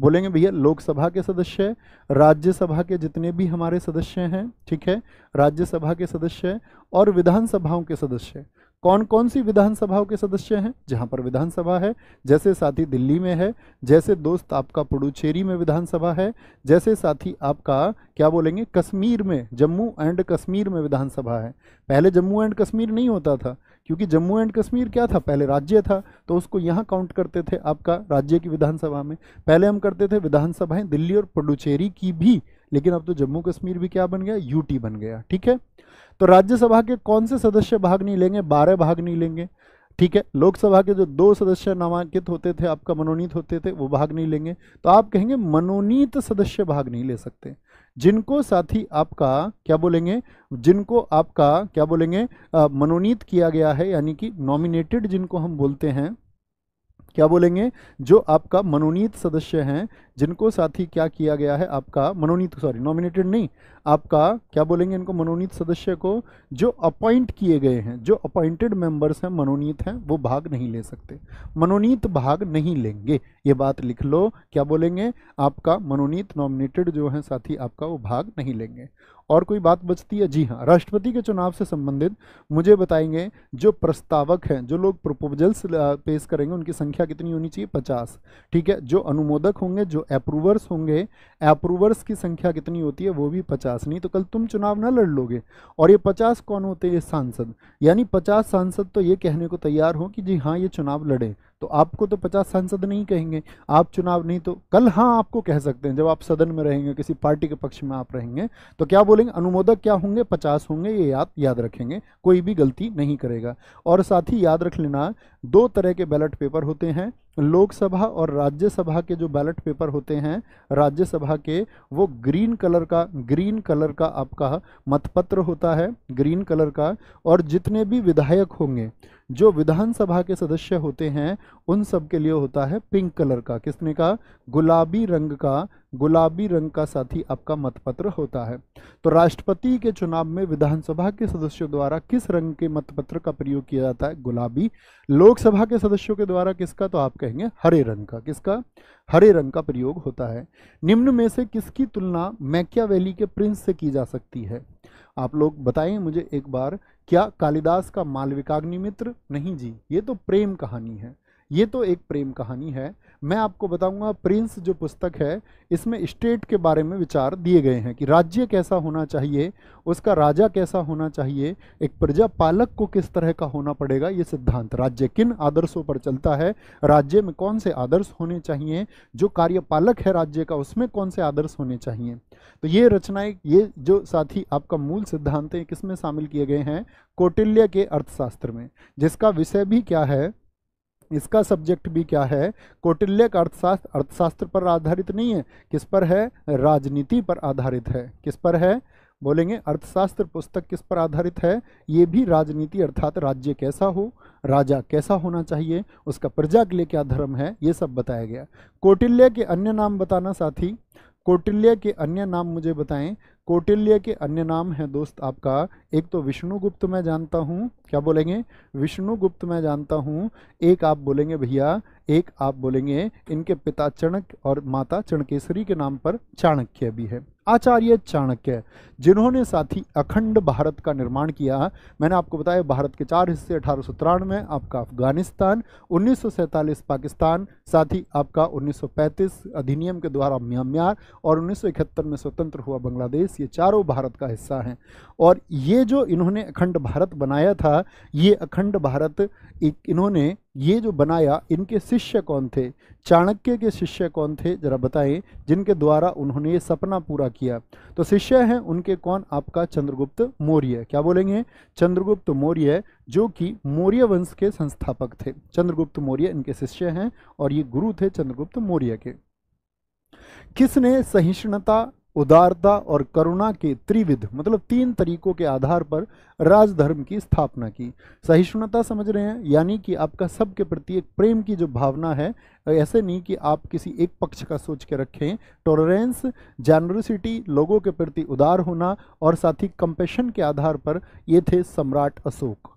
बोलेंगे भैया लोकसभा के सदस्य राज्यसभा के जितने भी हमारे सदस्य हैं ठीक है राज्यसभा के सदस्य और विधानसभाओं के सदस्य कौन कौन सी विधानसभाओं के सदस्य हैं जहां पर विधानसभा है जैसे साथी दिल्ली में है जैसे दोस्त आपका पुडुचेरी में विधानसभा है जैसे साथी आपका क्या बोलेंगे कश्मीर में जम्मू एंड कश्मीर में विधानसभा है पहले जम्मू एंड कश्मीर नहीं होता था क्योंकि जम्मू एंड कश्मीर क्या था पहले राज्य था तो उसको यहाँ काउंट करते थे आपका राज्य की विधानसभा में पहले हम करते थे विधानसभाएं दिल्ली और पुडुचेरी की भी लेकिन अब तो जम्मू कश्मीर भी क्या बन गया यूटी बन गया ठीक है तो राज्यसभा के कौन से सदस्य भाग नहीं लेंगे बारह भाग नहीं लेंगे ठीक है लोकसभा के जो दो सदस्य नामांकित होते थे आपका मनोनीत होते थे वो भाग नहीं लेंगे तो आप कहेंगे मनोनीत सदस्य भाग नहीं ले सकते जिनको साथी आपका क्या बोलेंगे जिनको आपका क्या बोलेंगे आ, मनोनीत किया गया है यानी कि नॉमिनेटेड जिनको हम बोलते हैं क्या बोलेंगे जो आपका मनोनीत सदस्य हैं जिनको साथी क्या किया गया है आपका मनोनीत सॉरी नॉमिनेटेड नहीं आपका क्या बोलेंगे इनको मनोनीत सदस्य को जो अपॉइंट किए गए हैं जो अपॉइंटेड मेंबर्स हैं मनोनीत हैं वो भाग नहीं ले सकते मनोनीत भाग नहीं लेंगे ये बात लिख लो क्या बोलेंगे आपका मनोनीत नॉमिनेटेड जो है साथी आपका वो भाग नहीं लेंगे और कोई बात बचती है जी हाँ राष्ट्रपति के चुनाव से संबंधित मुझे बताएंगे जो प्रस्तावक हैं जो लोग प्रपोजल्स पेश करेंगे उनकी संख्या कितनी होनी चाहिए पचास ठीक है जो अनुमोदक होंगे जो अप्रूवर्स होंगे अप्रूवर्स की संख्या कितनी होती है वो भी पचास नहीं तो कल तुम चुनाव ना लड़ लोगे और ये पचास कौन होते हैं सांसद यानी पचास सांसद तो ये कहने को तैयार हो कि जी हाँ ये चुनाव लड़े तो आपको तो पचास सांसद नहीं कहेंगे आप चुनाव नहीं तो कल हाँ आपको कह सकते हैं जब आप सदन में रहेंगे किसी पार्टी के पक्ष में आप रहेंगे तो क्या बोलेंगे अनुमोदक क्या होंगे पचास होंगे ये याद याद रखेंगे कोई भी गलती नहीं करेगा और साथ ही याद रख लेना दो तरह के बैलेट पेपर होते हैं लोकसभा और राज्यसभा के जो बैलेट पेपर होते हैं राज्यसभा के वो ग्रीन कलर का ग्रीन कलर का आपका मतपत्र होता है ग्रीन कलर का और जितने भी विधायक होंगे जो विधानसभा के सदस्य होते हैं उन सब के लिए होता है पिंक कलर का किसने का गुलाबी रंग का गुलाबी रंग का साथी आपका मतपत्र होता है तो राष्ट्रपति के चुनाव में विधानसभा के सदस्यों द्वारा किस रंग के मतपत्र का प्रयोग किया जाता है गुलाबी लोकसभा के सदस्यों के द्वारा किसका तो आप कहेंगे हरे रंग का किसका हरे रंग का प्रयोग होता है निम्न में से किसकी तुलना मैकियावेली के प्रिंस से की जा सकती है आप लोग बताएं मुझे एक बार क्या कालिदास का मालविकाग्नि मित्र नहीं जी ये तो प्रेम कहानी है ये तो एक प्रेम कहानी है मैं आपको बताऊंगा प्रिंस जो पुस्तक है इसमें स्टेट के बारे में विचार दिए गए हैं कि राज्य कैसा होना चाहिए उसका राजा कैसा होना चाहिए एक प्रजा पालक को किस तरह का होना पड़ेगा ये सिद्धांत राज्य किन आदर्शों पर चलता है राज्य में कौन से आदर्श होने चाहिए जो कार्यपालक है राज्य का उसमें कौन से आदर्श होने चाहिए तो ये रचनाएं ये जो साथी आपका मूल सिद्धांत है किसमें शामिल किए गए हैं कौटिल्य के अर्थशास्त्र में जिसका विषय भी क्या है इसका सब्जेक्ट भी क्या है कौटिल्य का अर्थशास्त्र अर्थशास्त्र पर आधारित नहीं है किस पर है राजनीति पर आधारित है किस पर है बोलेंगे अर्थशास्त्र पुस्तक किस पर आधारित है ये भी राजनीति अर्थात राज्य कैसा हो राजा कैसा होना चाहिए उसका प्रजा के लिए क्या धर्म है ये सब बताया गया कौटिल्य के अन्य नाम बताना साथी कौटिल्य के अन्य नाम मुझे बताएं कौटिल्य के अन्य नाम हैं दोस्त आपका एक तो विष्णुगुप्त मैं जानता हूँ क्या बोलेंगे विष्णुगुप्त मैं जानता हूँ एक आप बोलेंगे भैया एक आप बोलेंगे इनके पिता चणक और माता चणकेश्वरी के नाम पर चाणक्य भी है आचार्य चाणक्य जिन्होंने साथी अखंड भारत का निर्माण किया मैंने आपको बताया भारत के चार हिस्से अठारह में आपका अफगानिस्तान उन्नीस पाकिस्तान साथ ही आपका 1935 अधिनियम के द्वारा म्यांमार और 1971 में स्वतंत्र हुआ बांग्लादेश ये चारों भारत का हिस्सा हैं और ये जो इन्होंने अखंड भारत बनाया था ये अखंड भारत एक इन्होंने ये जो बनाया इनके शिष्य कौन थे चाणक्य के शिष्य कौन थे जरा बताएं जिनके द्वारा उन्होंने ये सपना पूरा किया तो शिष्य हैं उनके कौन आपका चंद्रगुप्त मौर्य क्या बोलेंगे चंद्रगुप्त मौर्य जो कि मौर्य वंश के संस्थापक थे चंद्रगुप्त मौर्य इनके शिष्य हैं और ये गुरु थे चंद्रगुप्त मौर्य के किसने सहिष्णुता उदारता और करुणा के त्रिविध मतलब तीन तरीकों के आधार पर राजधर्म की स्थापना की सहिष्णुता समझ रहे हैं यानी कि आपका सबके प्रति एक प्रेम की जो भावना है ऐसे नहीं कि आप किसी एक पक्ष का सोच के रखें टॉलरेंस जानरसिटी लोगों के प्रति उदार होना और साथ ही कंपेशन के आधार पर ये थे सम्राट अशोक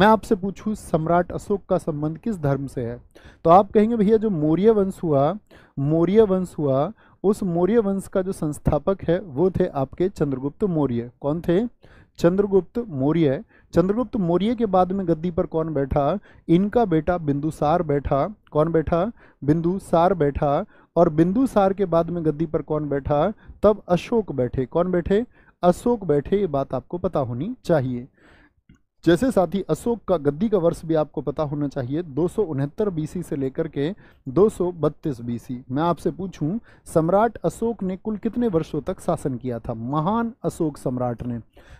मैं आपसे पूछूं सम्राट अशोक का संबंध किस धर्म से है तो आप कहेंगे भैया जो मौर्य वंश हुआ मौर्य वंश हुआ उस मौर्य वंश का जो संस्थापक है वो थे आपके चंद्रगुप्त मौर्य कौन थे चंद्रगुप्त मौर्य चंद्रगुप्त मौर्य के बाद में गद्दी पर कौन बैठा इनका बेटा बिंदुसार बैठा कौन बैठा बिंदुसार बैठा और बिंदुसार के बाद में गद्दी पर कौन बैठा तब अशोक बैठे कौन बैठे अशोक बैठे ये बात आपको पता होनी चाहिए जैसे साथ ही अशोक का गद्दी का वर्ष भी आपको पता होना चाहिए दो बीसी से लेकर के दो बीसी मैं आपसे पूछूं सम्राट अशोक ने कुल कितने वर्षों तक शासन किया था महान अशोक सम्राट ने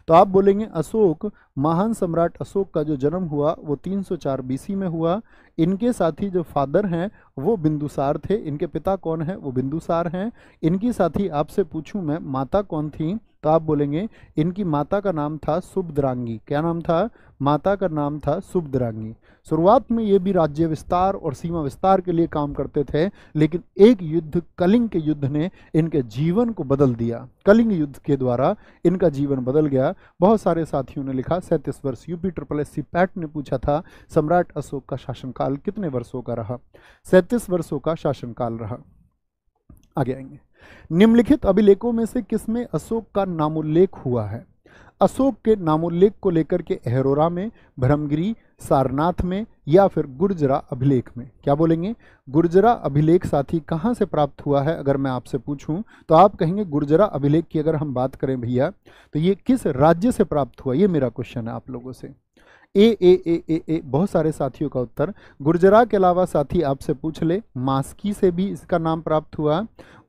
तो आप बोलेंगे अशोक महान सम्राट अशोक का जो जन्म हुआ वो 304 बीसी में हुआ इनके साथी जो फादर हैं वो बिंदुसार थे इनके पिता कौन है वो बिंदुसार हैं इनकी साथी आपसे पूछूँ मैं माता कौन थी तो आप बोलेंगे इनकी माता का नाम था सुभद्रांगी क्या नाम था माता का नाम था सुभद्रांगी शुरुआत में ये भी राज्य विस्तार और सीमा विस्तार के लिए काम करते थे लेकिन एक युद्ध कलिंग के युद्ध ने इनके जीवन को बदल दिया कलिंग युद्ध के द्वारा इनका जीवन बदल गया बहुत सारे साथियों ने लिखा सैंतीस वर्ष UP triple S C PET ने पूछा था सम्राट अशोक का शासनकाल कितने वर्षों का रहा सैंतीस वर्षों का शासनकाल रहा आगे आएंगे निम्नलिखित अभिलेखों में से किसमें अशोक का नामोल्लेख हुआ है अशोक के नामोल्लेख को लेकर के एहरोरा में भ्रमगिरी सारनाथ में या फिर गुर्जरा अभिलेख में क्या बोलेंगे गुर्जरा अभिलेख साथी कहाँ से प्राप्त हुआ है अगर मैं आपसे पूछूं तो आप कहेंगे गुर्जरा अभिलेख की अगर हम बात करें भैया तो ये किस राज्य से प्राप्त हुआ ये मेरा क्वेश्चन है आप लोगों से ए ए ए ए ए बहुत सारे साथियों का उत्तर गुर्जरा के अलावा साथी आपसे पूछ ले मास्की से भी इसका नाम प्राप्त हुआ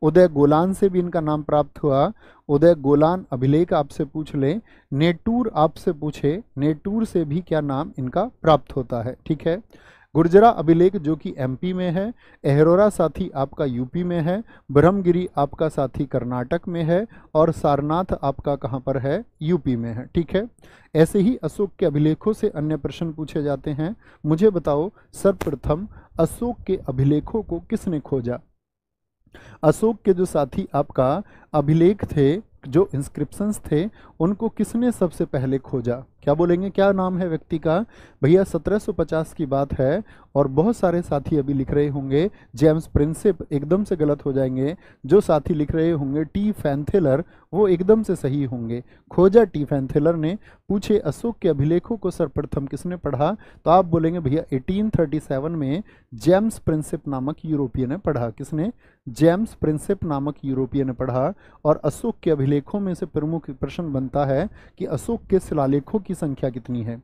उदय गोलान से भी इनका नाम प्राप्त हुआ उदय गोलान अभिलेख आपसे पूछ ले नेटूर आपसे पूछे नेटूर से भी क्या नाम इनका प्राप्त होता है ठीक है गुर्जरा अभिलेख जो कि एमपी में है एहरोरा साथी आपका यूपी में है ब्रह्मगिरी आपका साथी कर्नाटक में है और सारनाथ आपका कहाँ पर है यूपी में है ठीक है ऐसे ही अशोक के अभिलेखों से अन्य प्रश्न पूछे जाते हैं मुझे बताओ सर्वप्रथम अशोक के अभिलेखों को किसने खोजा अशोक के जो साथी आपका अभिलेख थे जो इंस्क्रिप्शंस थे उनको किसने सबसे पहले खोजा क्या बोलेंगे क्या नाम है व्यक्ति का भैया 1750 की बात है और बहुत सारे साथी अभी लिख रहे होंगे जेम्स प्रिंसिप एकदम से गलत हो जाएंगे जो साथी लिख रहे होंगे टी फैंथेलर वो एकदम से सही होंगे खोजा टी फैंथेलर ने पूछे अशोक के अभिलेखों को सर्वप्रथम किसने पढ़ा तो आप बोलेंगे भैया 1837 में जेम्स प्रिंसिप नामक यूरोपियन ने पढ़ा किसने जेम्स प्रिंसिप नामक यूरोपियन ने पढ़ा और अशोक के अभिलेखों में से प्रमुख प्रश्न बनता है कि अशोक के शिलालेखों की की संख्या कितनी है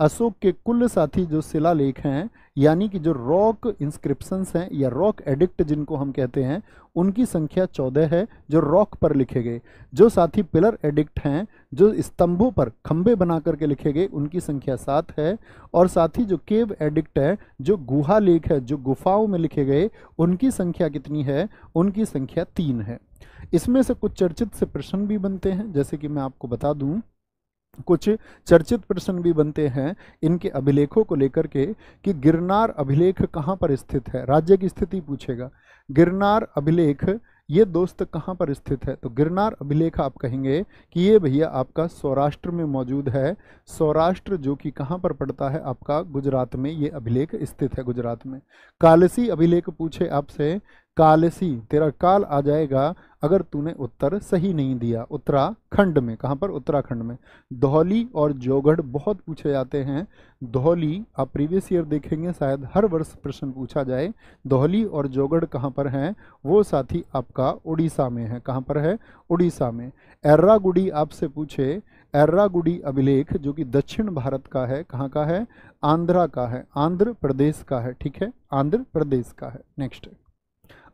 अशोक के कुल साथी जो शिलालेख हैं यानी कि जो रॉक इंस्क्रिप्शंस हैं या रॉक एडिक्ट जिनको हम कहते हैं उनकी संख्या चौदह है जो रॉक पर लिखे गए जो साथी पिलर एडिक्ट हैं जो स्तंभों पर खंबे बना करके लिखे गए उनकी संख्या सात है और साथ ही जो केव एडिक्ट है जो गुहा लेख है जो गुफाओं में लिखे गए उनकी संख्या कितनी है उनकी संख्या तीन है इसमें से कुछ चर्चित से प्रश्न भी बनते हैं जैसे कि मैं आपको बता दूँ कुछ चर्चित प्रश्न भी बनते हैं इनके अभिलेखों को लेकर के कि गिरनार अभिलेख कहाँ पर स्थित है राज्य की स्थिति पूछेगा गिरनार अभिलेख ये दोस्त कहाँ पर स्थित है तो गिरनार अभिलेख आप कहेंगे कि ये भैया आपका सौराष्ट्र में मौजूद है सौराष्ट्र जो कि कहाँ पर पड़ता है आपका गुजरात में ये अभिलेख स्थित है गुजरात में कालसी अभिलेख पूछे आपसे कालसी तेरा काल आ जाएगा अगर तूने उत्तर सही नहीं दिया उत्तराखंड में कहाँ पर उत्तराखंड में दोहली और जोगढ़ बहुत पूछे जाते हैं दोहली आप प्रीवियस ईयर देखेंगे शायद हर वर्ष प्रश्न पूछा जाए दोहली और जोगढ़ कहाँ पर हैं वो साथी आपका उड़ीसा में है कहाँ पर है उड़ीसा में एर्रागुडी आपसे पूछे एर्रागुडी अभिलेख जो कि दक्षिण भारत का है कहाँ का है आंध्रा का है आंध्र प्रदेश का है ठीक है आंध्र प्रदेश का है नेक्स्ट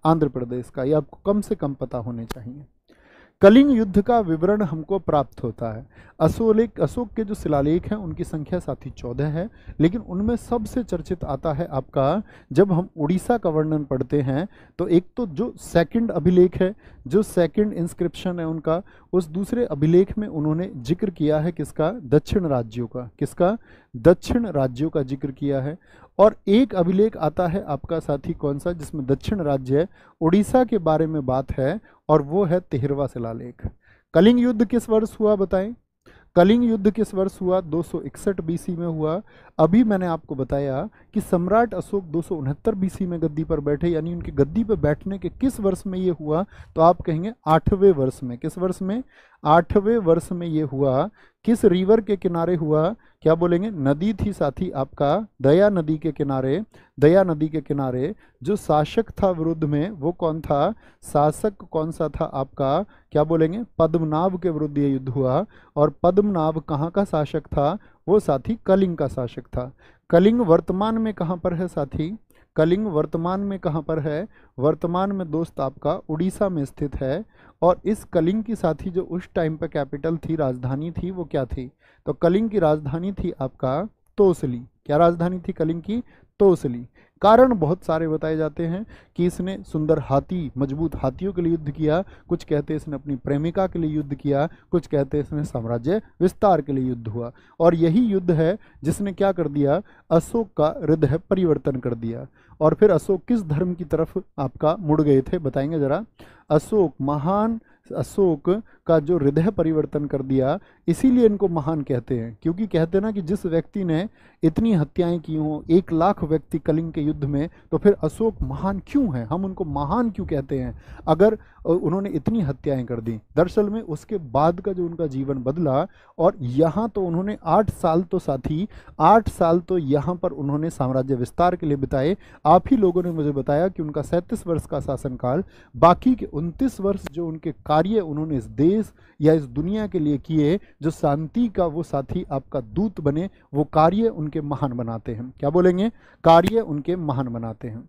आंध्र प्रदेश का यह आपको कम से कम पता होने चाहिए कलिंग युद्ध का विवरण हमको प्राप्त होता है अशोलेख अशोक के जो शिलालेख हैं उनकी संख्या साथी चौदह है लेकिन उनमें सबसे चर्चित आता है आपका जब हम उड़ीसा का वर्णन पढ़ते हैं तो एक तो जो सेकंड अभिलेख है जो सेकंड इंस्क्रिप्शन है उनका उस दूसरे अभिलेख में उन्होंने जिक्र किया है किसका दक्षिण राज्यों का किसका दक्षिण राज्यों का जिक्र किया है और एक अभिलेख आता है आपका साथी कौन सा जिसमें दक्षिण राज्य उड़ीसा के बारे में बात है और वो है तेहरवा शिलालेख कलिंग युद्ध किस वर्ष हुआ बताएं कलिंग युद्ध किस वर्ष हुआ 261 बीसी में हुआ अभी मैंने आपको बताया कि सम्राट अशोक दो सौ बीसी में गद्दी पर बैठे यानी उनके गद्दी पर बैठने के किस वर्ष में ये हुआ तो आप कहेंगे आठवें वर्ष में किस वर्ष में आठवें वर्ष में ये हुआ किस रिवर के किनारे हुआ क्या बोलेंगे नदी थी साथी आपका दया नदी के किनारे दया नदी के किनारे जो शासक था विरुद्ध में वो कौन था शासक कौन सा था आपका क्या बोलेंगे पद्मनाभ के विरुद्ध ये युद्ध हुआ और पद्मनाभ कहाँ का शासक था वो साथी कलिंग का शासक था कलिंग वर्तमान में कहाँ पर है साथी कलिंग वर्तमान में कहाँ पर है वर्तमान में दोस्त आपका उड़ीसा में स्थित है और इस कलिंग की साथी जो उस टाइम पर कैपिटल थी राजधानी थी वो क्या थी तो कलिंग की राजधानी थी आपका तोसली क्या राजधानी थी कलिंग की तोसली कारण बहुत सारे बताए जाते हैं कि इसने सुंदर हाथी मजबूत हाथियों के लिए युद्ध किया कुछ कहते इसने अपनी प्रेमिका के लिए युद्ध किया कुछ कहते इसने साम्राज्य विस्तार के लिए युद्ध हुआ और यही युद्ध है जिसने क्या कर दिया अशोक का हृदय परिवर्तन कर दिया और फिर अशोक किस धर्म की तरफ आपका मुड़ गए थे बताएंगे ज़रा अशोक महान अशोक का जो हृदय परिवर्तन कर दिया इसीलिए इनको महान कहते हैं क्योंकि कहते ना कि जिस व्यक्ति ने इतनी हत्याएं की हों एक लाख व्यक्ति कलिंग के युद्ध में तो फिर अशोक महान क्यों हैं हम उनको महान क्यों कहते हैं अगर उन्होंने इतनी हत्याएं कर दी दरअसल में उसके बाद का जो उनका जीवन बदला और यहाँ तो उन्होंने आठ साल तो साथी आठ साल तो यहाँ पर उन्होंने साम्राज्य विस्तार के लिए बिताए आप ही लोगों ने मुझे बताया कि उनका सैंतीस वर्ष का शासनकाल बाकी के उनतीस वर्ष जो उनके कार्य उन्होंने इस देश या इस दुनिया के लिए किए जो शांति का वो साथी आपका दूत बने वो कार्य उनके महान बनाते हैं क्या बोलेंगे कार्य उनके महान बनाते हैं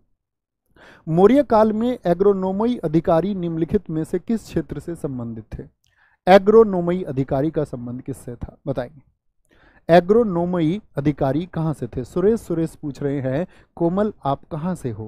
मौर्य काल में एग्रोनोमई अधिकारी निम्नलिखित में से किस क्षेत्र से संबंधित थे एग्रोनोमई अधिकारी का संबंध किससे था बताएंगे एग्रोनोमी अधिकारी कहाँ से थे सुरेश सुरेश पूछ रहे हैं कोमल आप कहाँ से हो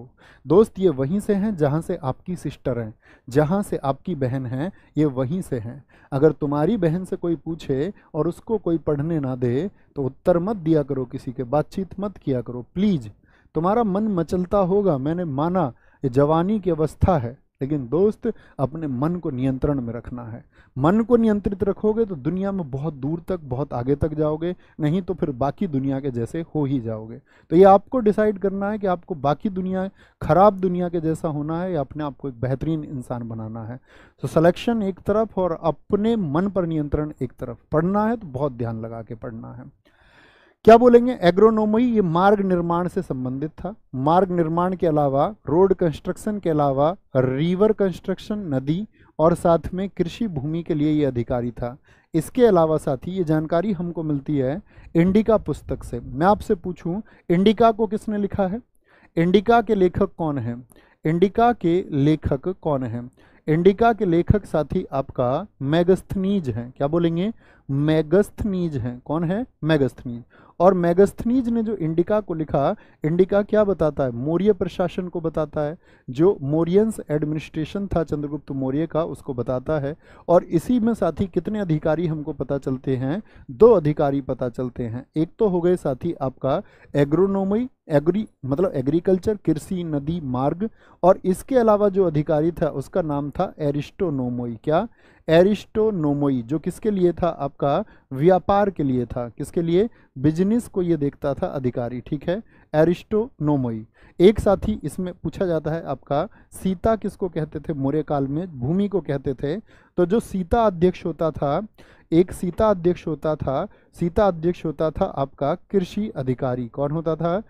दोस्त ये वहीं से हैं जहाँ से आपकी सिस्टर हैं जहाँ से आपकी बहन है ये वहीं से हैं अगर तुम्हारी बहन से कोई पूछे और उसको कोई पढ़ने ना दे तो उत्तर मत दिया करो किसी के बातचीत मत किया करो प्लीज़ तुम्हारा मन मचलता होगा मैंने माना ये जवानी की अवस्था है लेकिन दोस्त अपने मन को नियंत्रण में रखना है मन को नियंत्रित रखोगे तो दुनिया में बहुत दूर तक बहुत आगे तक जाओगे नहीं तो फिर बाकी दुनिया के जैसे हो ही जाओगे तो ये आपको डिसाइड करना है कि आपको बाकी दुनिया ख़राब दुनिया के जैसा होना है या अपने आप को एक बेहतरीन इंसान बनाना है तो सलेक्शन एक तरफ और अपने मन पर नियंत्रण एक तरफ पढ़ना है तो बहुत ध्यान लगा के पढ़ना है क्या बोलेंगे एग्रोनोमी ये मार्ग निर्माण से संबंधित था मार्ग निर्माण के अलावा रोड कंस्ट्रक्शन के अलावा रिवर कंस्ट्रक्शन नदी और साथ में कृषि भूमि के लिए ये अधिकारी था इसके अलावा साथ ही ये जानकारी हमको मिलती है इंडिका पुस्तक से मैं आपसे पूछूं इंडिका को किसने लिखा है इंडिका के लेखक कौन है इंडिका के लेखक कौन है इंडिका के लेखक साथी आपका मैगस्थनीज है क्या बोलेंगे मैगस्थनीज है कौन है मैगस्थनीज और मैगस्थनीज ने जो इंडिका को लिखा इंडिका क्या बताता है मौर्य प्रशासन को बताता है जो मौर्यंस एडमिनिस्ट्रेशन था चंद्रगुप्त मौर्य का उसको बताता है और इसी में साथी कितने अधिकारी हमको पता चलते हैं दो अधिकारी पता चलते हैं एक तो हो गए साथी आपका एग्रोनोमी एग्री मतलब एग्रीकल्चर कृषि नदी मार्ग और इसके अलावा जो अधिकारी था उसका नाम था एरिस्टोनोमोई क्या एरिस्टोनोमोई जो किसके लिए था आपका व्यापार के लिए था किसके लिए बिजनेस को ये देखता था अधिकारी ठीक है एरिस्टोनोमोई एक साथ ही इसमें पूछा जाता है आपका सीता किसको कहते थे मौर्य काल में भूमि को कहते थे तो जो सीता अध्यक्ष होता था एक सीता अध्यक्ष होता था सीता अध्यक्ष होता था आपका कृषि अधिकारी कौन होता था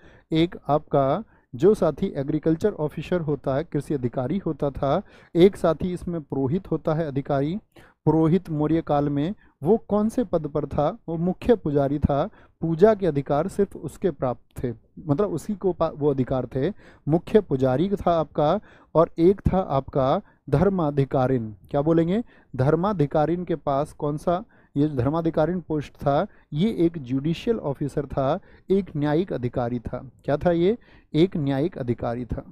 एक आपका जो साथी एग्रीकल्चर ऑफिसर होता है कृषि अधिकारी होता था एक साथी इसमें पुरोहित होता है अधिकारी पुरोहित मौर्य काल में वो कौन से पद पर था वो मुख्य पुजारी था पूजा के अधिकार सिर्फ उसके प्राप्त थे मतलब उसी को वो अधिकार थे मुख्य पुजारी था आपका और एक था आपका धर्माधिकारिन क्या बोलेंगे धर्माधिकारिन के पास कौन सा ये धर्माधिकारिन पोस्ट था ये एक जुडिशियल ऑफिसर था एक न्यायिक अधिकारी था क्या था ये एक न्यायिक अधिकारी था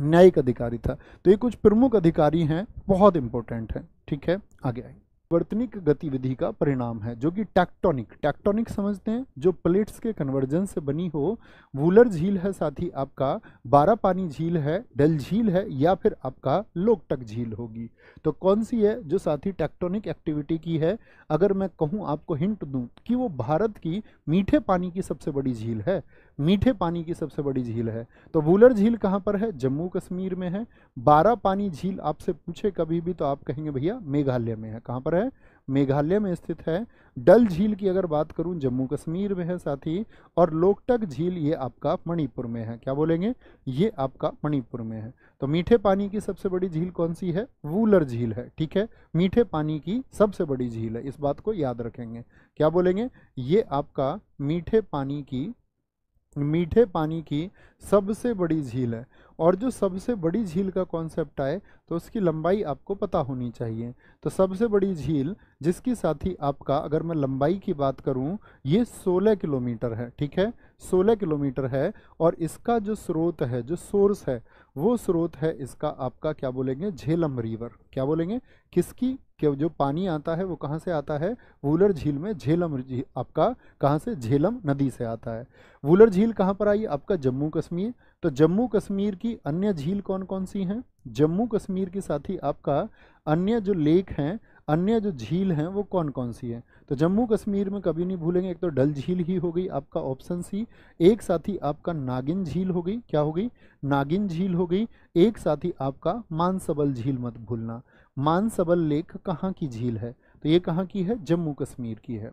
न्यायिक अधिकारी था तो ये कुछ प्रमुख अधिकारी हैं बहुत इंपॉर्टेंट हैं ठीक है आगे आएंगे वर्तनिक गतिविधि का परिणाम है जो कि टैक्टोनिक टैक्टोनिक समझते हैं जो प्लेट्स के कन्वर्जन से बनी हो वूलर झील है साथ ही आपका बारा पानी झील है डल झील है या फिर आपका लोकटक झील होगी तो कौन सी है जो साथ ही टैक्टोनिक एक्टिविटी की है अगर मैं कहूँ आपको हिंट दूँ कि वो भारत की मीठे पानी की सबसे बड़ी झील है मीठे पानी की सबसे बड़ी झील है तो वूलर झील कहाँ पर है जम्मू कश्मीर में है बारा पानी झील आपसे पूछे कभी भी तो आप कहेंगे भैया मेघालय में है कहाँ पर है मेघालय में स्थित है डल झील की अगर बात करूँ जम्मू कश्मीर में है साथ ही और लोकटक झील ये आपका मणिपुर में है क्या बोलेंगे ये आपका मणिपुर में है तो मीठे पानी की सबसे बड़ी झील कौन सी है वूलर झील है ठीक है मीठे पानी की सबसे बड़ी झील है इस बात को याद रखेंगे क्या बोलेंगे ये आपका मीठे पानी की मीठे पानी की सबसे बड़ी झील है और जो सबसे बड़ी झील का कॉन्सेप्ट आए तो उसकी लंबाई आपको पता होनी चाहिए तो सबसे बड़ी झील जिसकी साथी आपका अगर मैं लंबाई की बात करूं ये 16 किलोमीटर है ठीक है 16 किलोमीटर है और इसका जो स्रोत है जो सोर्स है वो स्रोत है इसका आपका क्या बोलेंगे झेलम रिवर क्या बोलेंगे किसकी कि जो पानी आता है वो कहाँ से आता है वूलर झील में झेलम झील आपका कहाँ से झेलम नदी से आता है वूलर झील कहाँ पर आई आपका जम्मू कश्मीर तो जम्मू कश्मीर की अन्य झील कौन कौन सी हैं जम्मू कश्मीर के साथ ही आपका अन्य जो लेक हैं अन्य जो झील हैं वो कौन कौन सी हैं तो जम्मू कश्मीर में कभी नहीं भूलेंगे एक तो डल झील ही हो गई आपका ऑप्शन सी एक साथ ही आपका नागिन झील हो गई क्या हो गई नागिन झील हो गई एक साथ ही आपका मानसबल झील मत भूलना मानसबल लेक कहाँ की झील है तो ये कहाँ की है जम्मू कश्मीर की है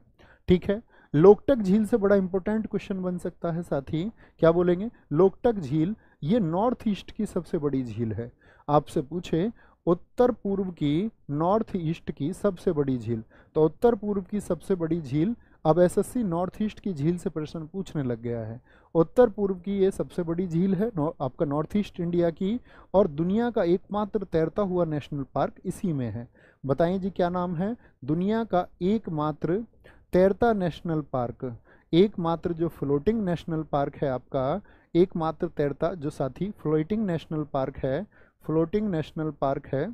ठीक है लोकटक झील से बड़ा इंपॉर्टेंट क्वेश्चन बन सकता है साथ ही क्या बोलेंगे लोकटक झील ये नॉर्थ ईस्ट की सबसे बड़ी झील है आपसे पूछे उत्तर पूर्व की नॉर्थ ईस्ट की सबसे बड़ी झील तो उत्तर पूर्व की सबसे बड़ी झील अब एसएससी नॉर्थ ईस्ट की झील से प्रश्न पूछने लग गया है उत्तर पूर्व की ये सबसे बड़ी झील है नौ, आपका नॉर्थ ईस्ट इंडिया की और दुनिया का एकमात्र तैरता हुआ नेशनल पार्क इसी में है बताइए जी क्या नाम है दुनिया का एकमात्र तैरता नेशनल पार्क एकमात्र जो फ्लोटिंग नेशनल पार्क है आपका एकमात्र तैरता जो साथी फ्लोटिंग नेशनल पार्क है फ्लोटिंग नेशनल पार्क है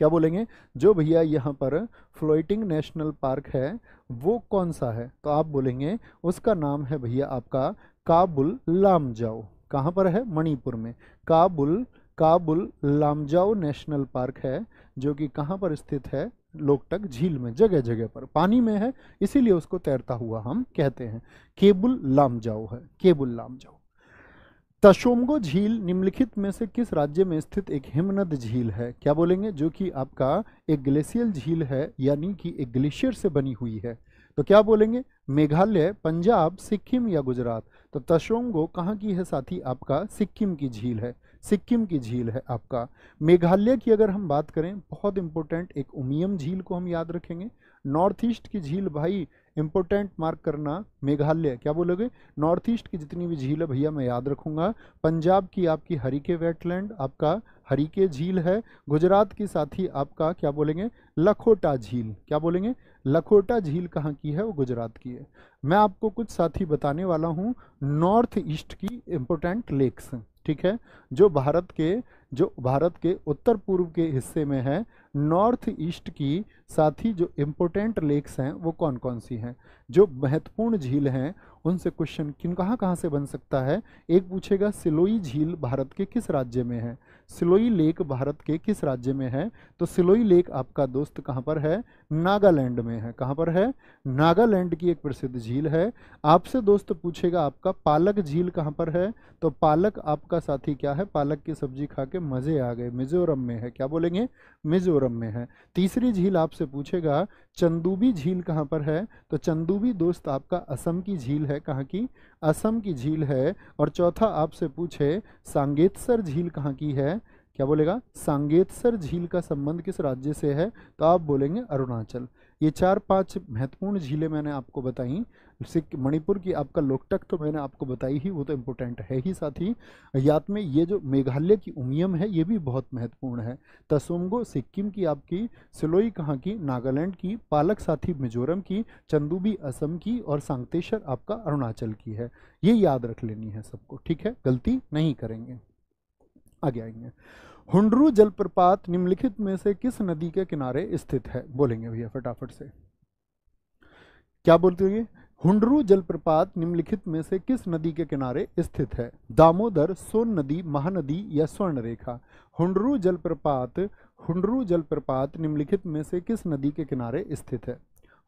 क्या बोलेंगे जो भैया यहाँ पर फ्लोइटिंग नेशनल पार्क है वो कौन सा है तो आप बोलेंगे उसका नाम है भैया आपका काबुल लाम जाओ कहाँ पर है मणिपुर में काबुल काबुल लामजाओ नेशनल पार्क है जो कि कहाँ पर स्थित है लोकटक झील में जगह जगह पर पानी में है इसीलिए उसको तैरता हुआ हम कहते हैं केबुल लामजाओ है केबुल लामजाओ तशोमगो झील निम्नलिखित में से किस राज्य में स्थित एक हिमनद झील है क्या बोलेंगे जो कि आपका एक ग्लेशियल झील है यानी कि एक ग्लेशियर से बनी हुई है तो क्या बोलेंगे मेघालय पंजाब सिक्किम या गुजरात तो तशोमगो कहाँ की है साथी आपका सिक्किम की झील है सिक्किम की झील है आपका मेघालय की अगर हम बात करें बहुत इंपॉर्टेंट एक उमियम झील को हम याद रखेंगे नॉर्थ ईस्ट की झील भाई इंपॉर्टेंट मार्क करना मेघालय क्या बोलोगे नॉर्थ ईस्ट की जितनी भी झील है भैया मैं याद रखूंगा पंजाब की आपकी के वेटलैंड आपका के झील है गुजरात की साथ ही आपका क्या बोलेंगे लखोटा झील क्या बोलेंगे लखोटा झील कहाँ की है वो गुजरात की है मैं आपको कुछ साथी बताने वाला हूँ नॉर्थ ईस्ट की इम्पोर्टेंट लेक्स ठीक है जो भारत के जो भारत के उत्तर पूर्व के हिस्से में है नॉर्थ ईस्ट की साथ ही जो इम्पोर्टेंट लेक्स हैं वो कौन कौन सी हैं जो महत्वपूर्ण झील हैं उनसे क्वेश्चन किन कहाँ कहाँ से बन सकता है एक पूछेगा सिलोई झील भारत के किस राज्य में है सिलोई लेक भारत के किस राज्य में है तो सिलोई लेक आपका दोस्त कहाँ पर है नागालैंड में है कहाँ पर है नागालैंड की एक प्रसिद्ध झील है आपसे दोस्त पूछेगा आपका पालक झील कहाँ पर है तो पालक आपका साथी क्या है पालक की सब्जी खा के मज़े आ गए मिजोरम में है क्या बोलेंगे मिजोरम मिजोरम में है तीसरी झील आपसे पूछेगा चंदूबी झील कहाँ पर है तो चंदूबी दोस्त आपका असम की झील है कहाँ की असम की झील है और चौथा आपसे पूछे सांगेतसर झील कहाँ की है क्या बोलेगा सांगेतसर झील का संबंध किस राज्य से है तो आप बोलेंगे अरुणाचल ये चार पांच महत्वपूर्ण झीलें मैंने आपको बताई जैसे मणिपुर की आपका लोकटक तो मैंने आपको बताई ही वो तो इम्पोर्टेंट है ही साथ ही याद में ये जो मेघालय की उमियम है ये भी बहुत महत्वपूर्ण है तसोंगो सिक्किम की आपकी सिलोई कहाँ की नागालैंड की पालक साथी मिजोरम की चंदूबी असम की और सांगतेश्वर आपका अरुणाचल की है ये याद रख लेनी है सबको ठीक है गलती नहीं करेंगे आगे आएंगे हुंडरू जलप्रपात निम्नलिखित में से किस नदी के किनारे स्थित है बोलेंगे भैया फटाफट से क्या बोलते होंगे हुंडरू जलप्रपात निम्नलिखित में से किस नदी के किनारे स्थित है दामोदर सोन नदी महानदी या स्वर्ण रेखा हुंडरू जलप्रपात हुंडरू जलप्रपात निम्नलिखित में से किस नदी के किनारे स्थित है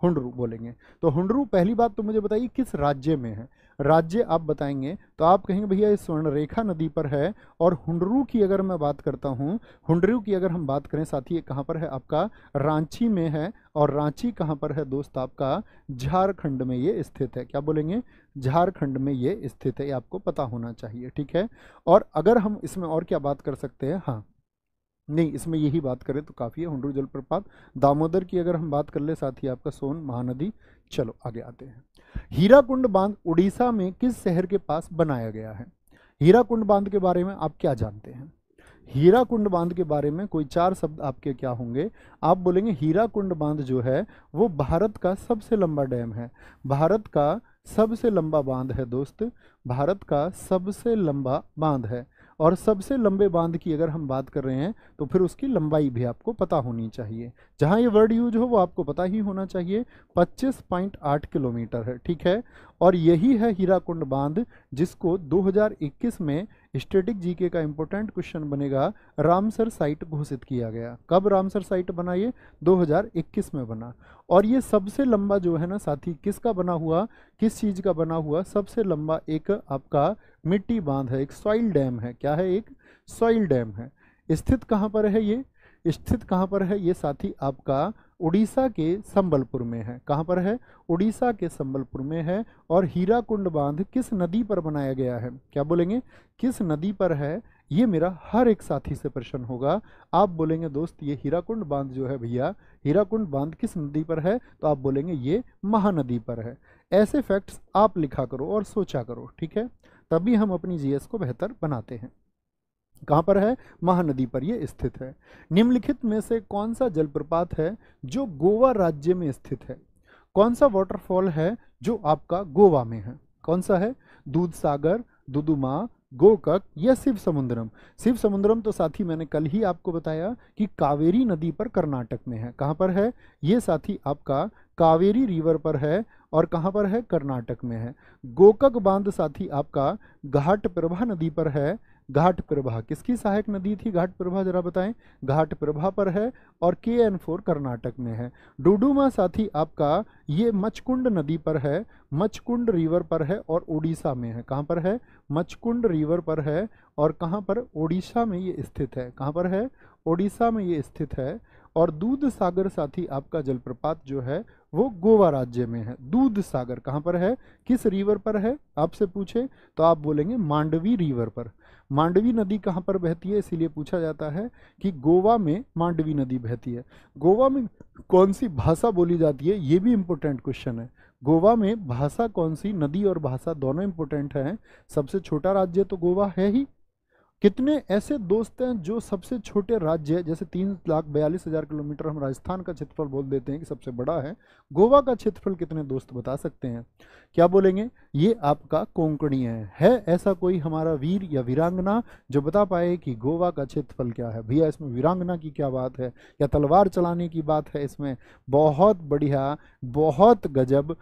हुंडरू बोलेंगे तो हुंडरू पहली बात तो मुझे बताइए किस राज्य में है राज्य आप बताएंगे तो आप कहेंगे भैया ये स्वर्णरेखा नदी पर है और हुंडरू की अगर मैं बात करता हूँ हुंडरू की अगर हम बात करें साथ ही ये कहाँ पर है आपका रांची में है और रांची कहाँ पर है दोस्त आपका झारखंड में ये स्थित है क्या बोलेंगे झारखंड में ये स्थित है ये आपको पता होना चाहिए ठीक है और अगर हम इसमें और क्या बात कर सकते हैं हाँ नहीं इसमें यही बात करें तो काफ़ी है हुंडरू जलप्रपात दामोदर की अगर हम बात कर ले साथ ही आपका सोन महानदी चलो आगे आते हैं हीराकुंड बांध उड़ीसा में किस शहर के पास बनाया गया है हीराकुंड बांध के बारे में आप क्या जानते हैं हीराकुंड बांध के बारे में कोई चार शब्द आपके क्या होंगे आप बोलेंगे हीराकुंड बांध जो है वो भारत का सबसे लंबा डैम है भारत का सबसे लंबा बांध है दोस्त भारत का सबसे लंबा बांध है और सबसे लंबे बांध की अगर हम बात कर रहे हैं तो फिर उसकी लंबाई भी आपको पता होनी चाहिए जहाँ ये वर्ड यूज हो वो आपको पता ही होना चाहिए 25.8 किलोमीटर है ठीक है और यही है हीराकुंड बांध जिसको 2021 में स्टेटिक जीके का इम्पोर्टेंट क्वेश्चन बनेगा रामसर साइट घोषित किया गया कब रामसर साइट बना ये 2021 में बना और ये सबसे लंबा जो है ना साथी किसका बना हुआ किस चीज़ का बना हुआ सबसे लंबा एक आपका मिट्टी बांध है एक सॉइल डैम है क्या है एक सॉइल डैम है स्थित कहाँ पर है ये स्थित कहाँ पर है ये साथी आपका उड़ीसा के संबलपुर में है कहाँ पर है उड़ीसा के संबलपुर में है और हीराकुंड बांध किस नदी पर बनाया गया है क्या बोलेंगे किस नदी पर है ये मेरा हर एक साथी से प्रश्न होगा आप बोलेंगे दोस्त ये हीराकुंड बांध जो है भैया हीराकुंड बांध किस नदी पर है तो आप बोलेंगे ये महानदी पर है ऐसे फैक्ट्स आप लिखा करो और सोचा करो ठीक है तभी हम अपनी जीएस को बेहतर बनाते हैं कहाँ पर है महानदी पर यह स्थित है निम्नलिखित में से कौन सा जलप्रपात है जो गोवा राज्य में स्थित है कौन सा वाटरफॉल है जो आपका गोवा में है कौन सा है दूध सागर दुदुमा गोकक या शिव समुद्रम शिव समुद्रम तो साथी मैंने कल ही आपको बताया कि कावेरी नदी पर कर्नाटक में है कहाँ पर है ये साथी आपका कावेरी रिवर पर है और कहाँ पर है कर्नाटक में है गोकक बांध साथी आपका घाट प्रभा नदी पर है घाट प्रभा किसकी सहायक नदी थी घाट प्रभा जरा बताएं घाट प्रभा पर है और के एन फोर कर्नाटक में है डुडुमा साथी आपका ये मचकुंड नदी पर है मचकुंड रिवर पर है और उड़ीसा में है कहाँ पर है मचकुंड रिवर पर है और कहाँ पर ओडिशा में ये स्थित है कहाँ पर है ओडिशा में ये स्थित है और दूध सागर साथी आपका जलप्रपात जो है वो गोवा राज्य में है दूध सागर कहाँ पर है किस रिवर पर है आपसे पूछे तो आप बोलेंगे मांडवी रिवर पर मांडवी नदी कहाँ पर बहती है इसीलिए पूछा जाता है कि गोवा में मांडवी नदी बहती है गोवा में कौन सी भाषा बोली जाती है ये भी इम्पोर्टेंट क्वेश्चन है गोवा में भाषा कौन सी नदी और भाषा दोनों इम्पोर्टेंट हैं सबसे छोटा राज्य तो गोवा है ही कितने ऐसे दोस्त हैं जो सबसे छोटे राज्य जैसे तीन लाख बयालीस हज़ार किलोमीटर हम राजस्थान का क्षेत्रफल बोल देते हैं कि सबसे बड़ा है गोवा का क्षेत्रफल कितने दोस्त बता सकते हैं क्या बोलेंगे ये आपका कोंकणीय है है ऐसा कोई हमारा वीर या वीरांगना जो बता पाए कि गोवा का क्षेत्रफल क्या है भैया इसमें वीरांगना की क्या बात है या तलवार चलाने की बात है इसमें बहुत बढ़िया बहुत गजब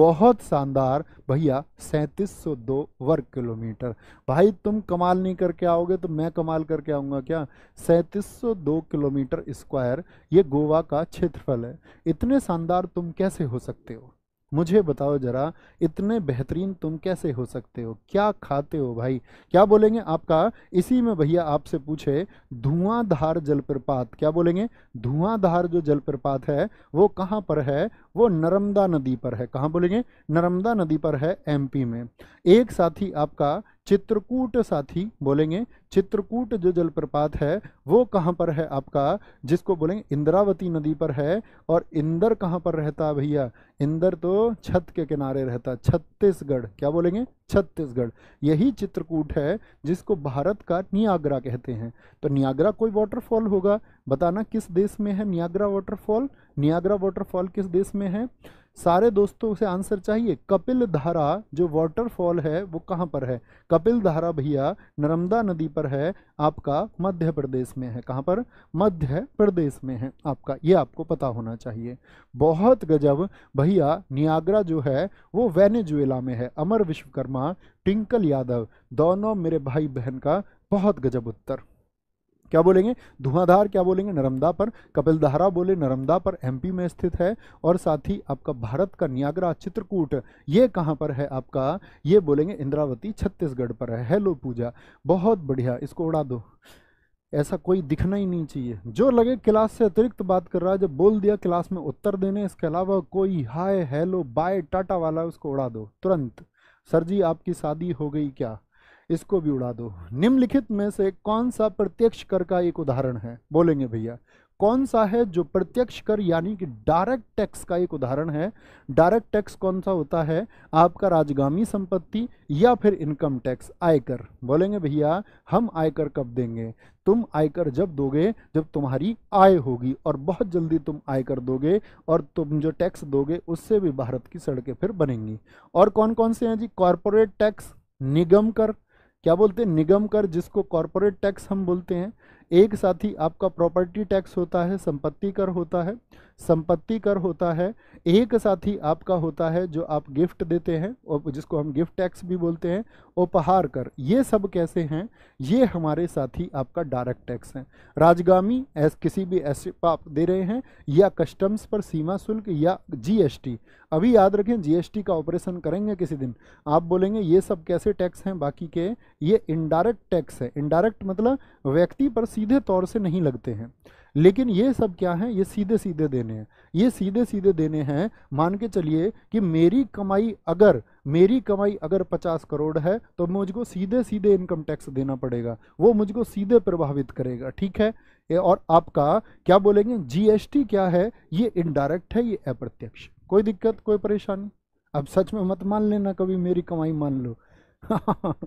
बहुत शानदार भैया 3702 वर्ग किलोमीटर भाई तुम कमाल नहीं करके आओगे तो मैं कमाल करके आऊँगा क्या 3702 किलोमीटर स्क्वायर ये गोवा का क्षेत्रफल है इतने शानदार तुम कैसे हो सकते हो मुझे बताओ जरा इतने बेहतरीन तुम कैसे हो सकते हो क्या खाते हो भाई क्या बोलेंगे आपका इसी में भैया आपसे पूछे धुआंधार जलप्रपात क्या बोलेंगे धुआंधार जो जलप्रपात है वो कहाँ पर है वो नर्मदा नदी पर है कहाँ बोलेंगे नर्मदा नदी पर है एमपी में एक साथी आपका चित्रकूट साथी बोलेंगे चित्रकूट जो जलप्रपात है वो कहाँ पर है आपका जिसको बोलेंगे इंद्रावती नदी पर है और इंदर कहाँ पर रहता भैया इंदर तो छत के किनारे रहता छत्तीसगढ़ क्या बोलेंगे छत्तीसगढ़ यही चित्रकूट है जिसको भारत का नियाग्रा कहते हैं तो नियाग्रा कोई वाटरफॉल होगा बताना किस देश में है नियाग्रा वाटरफॉल नियाग्रा वाटरफॉल किस देश में है सारे दोस्तों से आंसर चाहिए कपिल धारा जो वाटरफॉल है वो कहाँ पर है कपिल धारा भैया नर्मदा नदी पर है आपका मध्य प्रदेश में है कहाँ पर मध्य प्रदेश में है आपका ये आपको पता होना चाहिए बहुत गजब भैया नियाग्रा जो है वो वेनेजुएला में है अमर विश्वकर्मा टिंकल यादव दोनों मेरे भाई बहन का बहुत गजब उत्तर क्या बोलेंगे धुआंधार क्या बोलेंगे नर्मदा पर कपिलधारा बोले नर्मदा पर एमपी में स्थित है और साथ ही आपका भारत का न्यागरा चित्रकूट ये कहाँ पर है आपका ये बोलेंगे इंद्रावती छत्तीसगढ़ पर है हेलो पूजा बहुत बढ़िया इसको उड़ा दो ऐसा कोई दिखना ही नहीं चाहिए जो लगे क्लास से अतिरिक्त बात कर रहा है जब बोल दिया क्लास में उत्तर देने इसके अलावा कोई हाय हेलो बाय टाटा वाला उसको उड़ा दो तुरंत सर जी आपकी शादी हो गई क्या इसको भी उड़ा दो निम्नलिखित में से कौन सा प्रत्यक्ष कर का एक उदाहरण है बोलेंगे भैया कौन सा है जो प्रत्यक्ष कर यानी कि डायरेक्ट टैक्स का एक उदाहरण है डायरेक्ट टैक्स कौन सा होता है आपका राजगामी संपत्ति या फिर इनकम टैक्स आयकर बोलेंगे भैया हम आयकर कब देंगे तुम आयकर जब दोगे जब तुम्हारी आय होगी और बहुत जल्दी तुम आयकर दोगे और तुम जो टैक्स दोगे उससे भी भारत की सड़कें फिर बनेंगी और कौन कौन से हैं जी कॉरपोरेट टैक्स निगम कर क्या बोलते हैं निगम कर जिसको कॉरपोरेट टैक्स हम बोलते हैं एक साथ ही आपका प्रॉपर्टी टैक्स होता है संपत्ति कर होता है संपत्ति कर होता है एक साथी आपका होता है जो आप गिफ्ट देते हैं और जिसको हम गिफ्ट टैक्स भी बोलते हैं उपहार कर ये सब कैसे हैं ये हमारे साथी आपका डायरेक्ट टैक्स है राजगामी एस किसी भी ऐसे आप दे रहे हैं या कस्टम्स पर सीमा शुल्क या जीएसटी अभी याद रखें जीएसटी का ऑपरेशन करेंगे किसी दिन आप बोलेंगे ये सब कैसे टैक्स हैं बाकी के ये इनडायरेक्ट टैक्स है इनडायरेक्ट मतलब व्यक्ति पर सीधे तौर से नहीं लगते हैं लेकिन ये सब क्या है ये सीधे सीधे देने हैं ये सीधे सीधे देने हैं मान के चलिए कि मेरी कमाई अगर मेरी कमाई अगर 50 करोड़ है तो मुझको सीधे सीधे इनकम टैक्स देना पड़ेगा वो मुझको सीधे प्रभावित करेगा ठीक है और आपका क्या बोलेंगे जीएसटी क्या है ये इनडायरेक्ट है ये अप्रत्यक्ष कोई दिक्कत कोई परेशानी अब सच में मत मान लेना कभी मेरी कमाई मान लो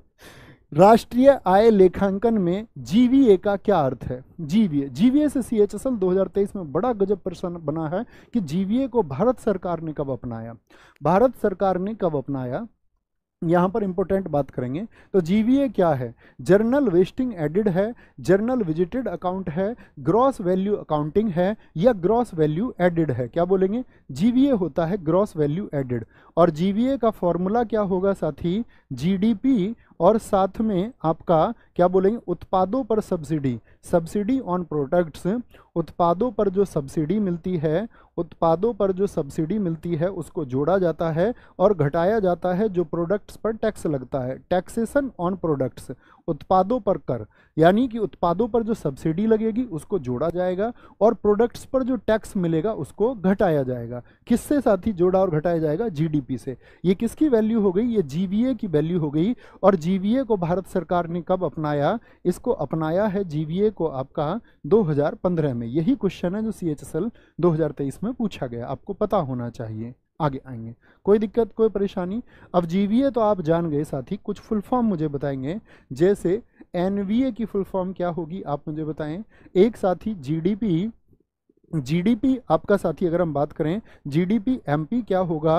राष्ट्रीय आय लेखांकन में जीवीए का क्या अर्थ है जीवीए जीवीए से सी एच एस एल दो में बड़ा गजब प्रश्न बना है कि जीवीए को भारत सरकार ने कब अपनाया भारत सरकार ने कब अपनाया यहाँ पर इम्पोर्टेंट बात करेंगे तो जीवीए क्या है जर्नल वेस्टिंग एडिड है जर्नल विजिटेड अकाउंट है ग्रॉस वैल्यू अकाउंटिंग है या ग्रॉस वैल्यू एडिड है क्या बोलेंगे जीवीए होता है ग्रॉस वैल्यू एडिड और जीवीए का फॉर्मूला क्या होगा साथी जीडीपी और साथ में आपका क्या बोलेंगे उत्पादों पर सब्सिडी सब्सिडी ऑन प्रोडक्ट्स उत्पादों पर जो सब्सिडी मिलती है उत्पादों पर जो सब्सिडी मिलती है उसको जोड़ा जाता है और घटाया जाता है जो प्रोडक्ट्स पर टैक्स लगता है टैक्सेशन ऑन प्रोडक्ट्स उत्पादों पर कर यानी कि उत्पादों पर जो सब्सिडी लगेगी उसको जोड़ा जाएगा और प्रोडक्ट्स पर जो टैक्स मिलेगा उसको घटाया जाएगा किससे ही जोड़ा और घटाया जाएगा जीडीपी से ये किसकी वैल्यू हो गई ये जीवीए की वैल्यू हो गई और जीवीए को भारत सरकार ने कब अपनाया इसको अपनाया है जीवीए को आपका दो में यही क्वेश्चन है जो सी एच में पूछा गया आपको पता होना चाहिए आगे आएंगे कोई दिक्कत कोई परेशानी अब जीवीए तो आप जान गए साथी कुछ फुल फॉर्म मुझे बताएंगे जैसे एनवीए की फुल फॉर्म क्या होगी आप मुझे बताएं एक साथी जीडीपी जीडीपी आपका साथी अगर हम बात करें जीडीपी एमपी क्या होगा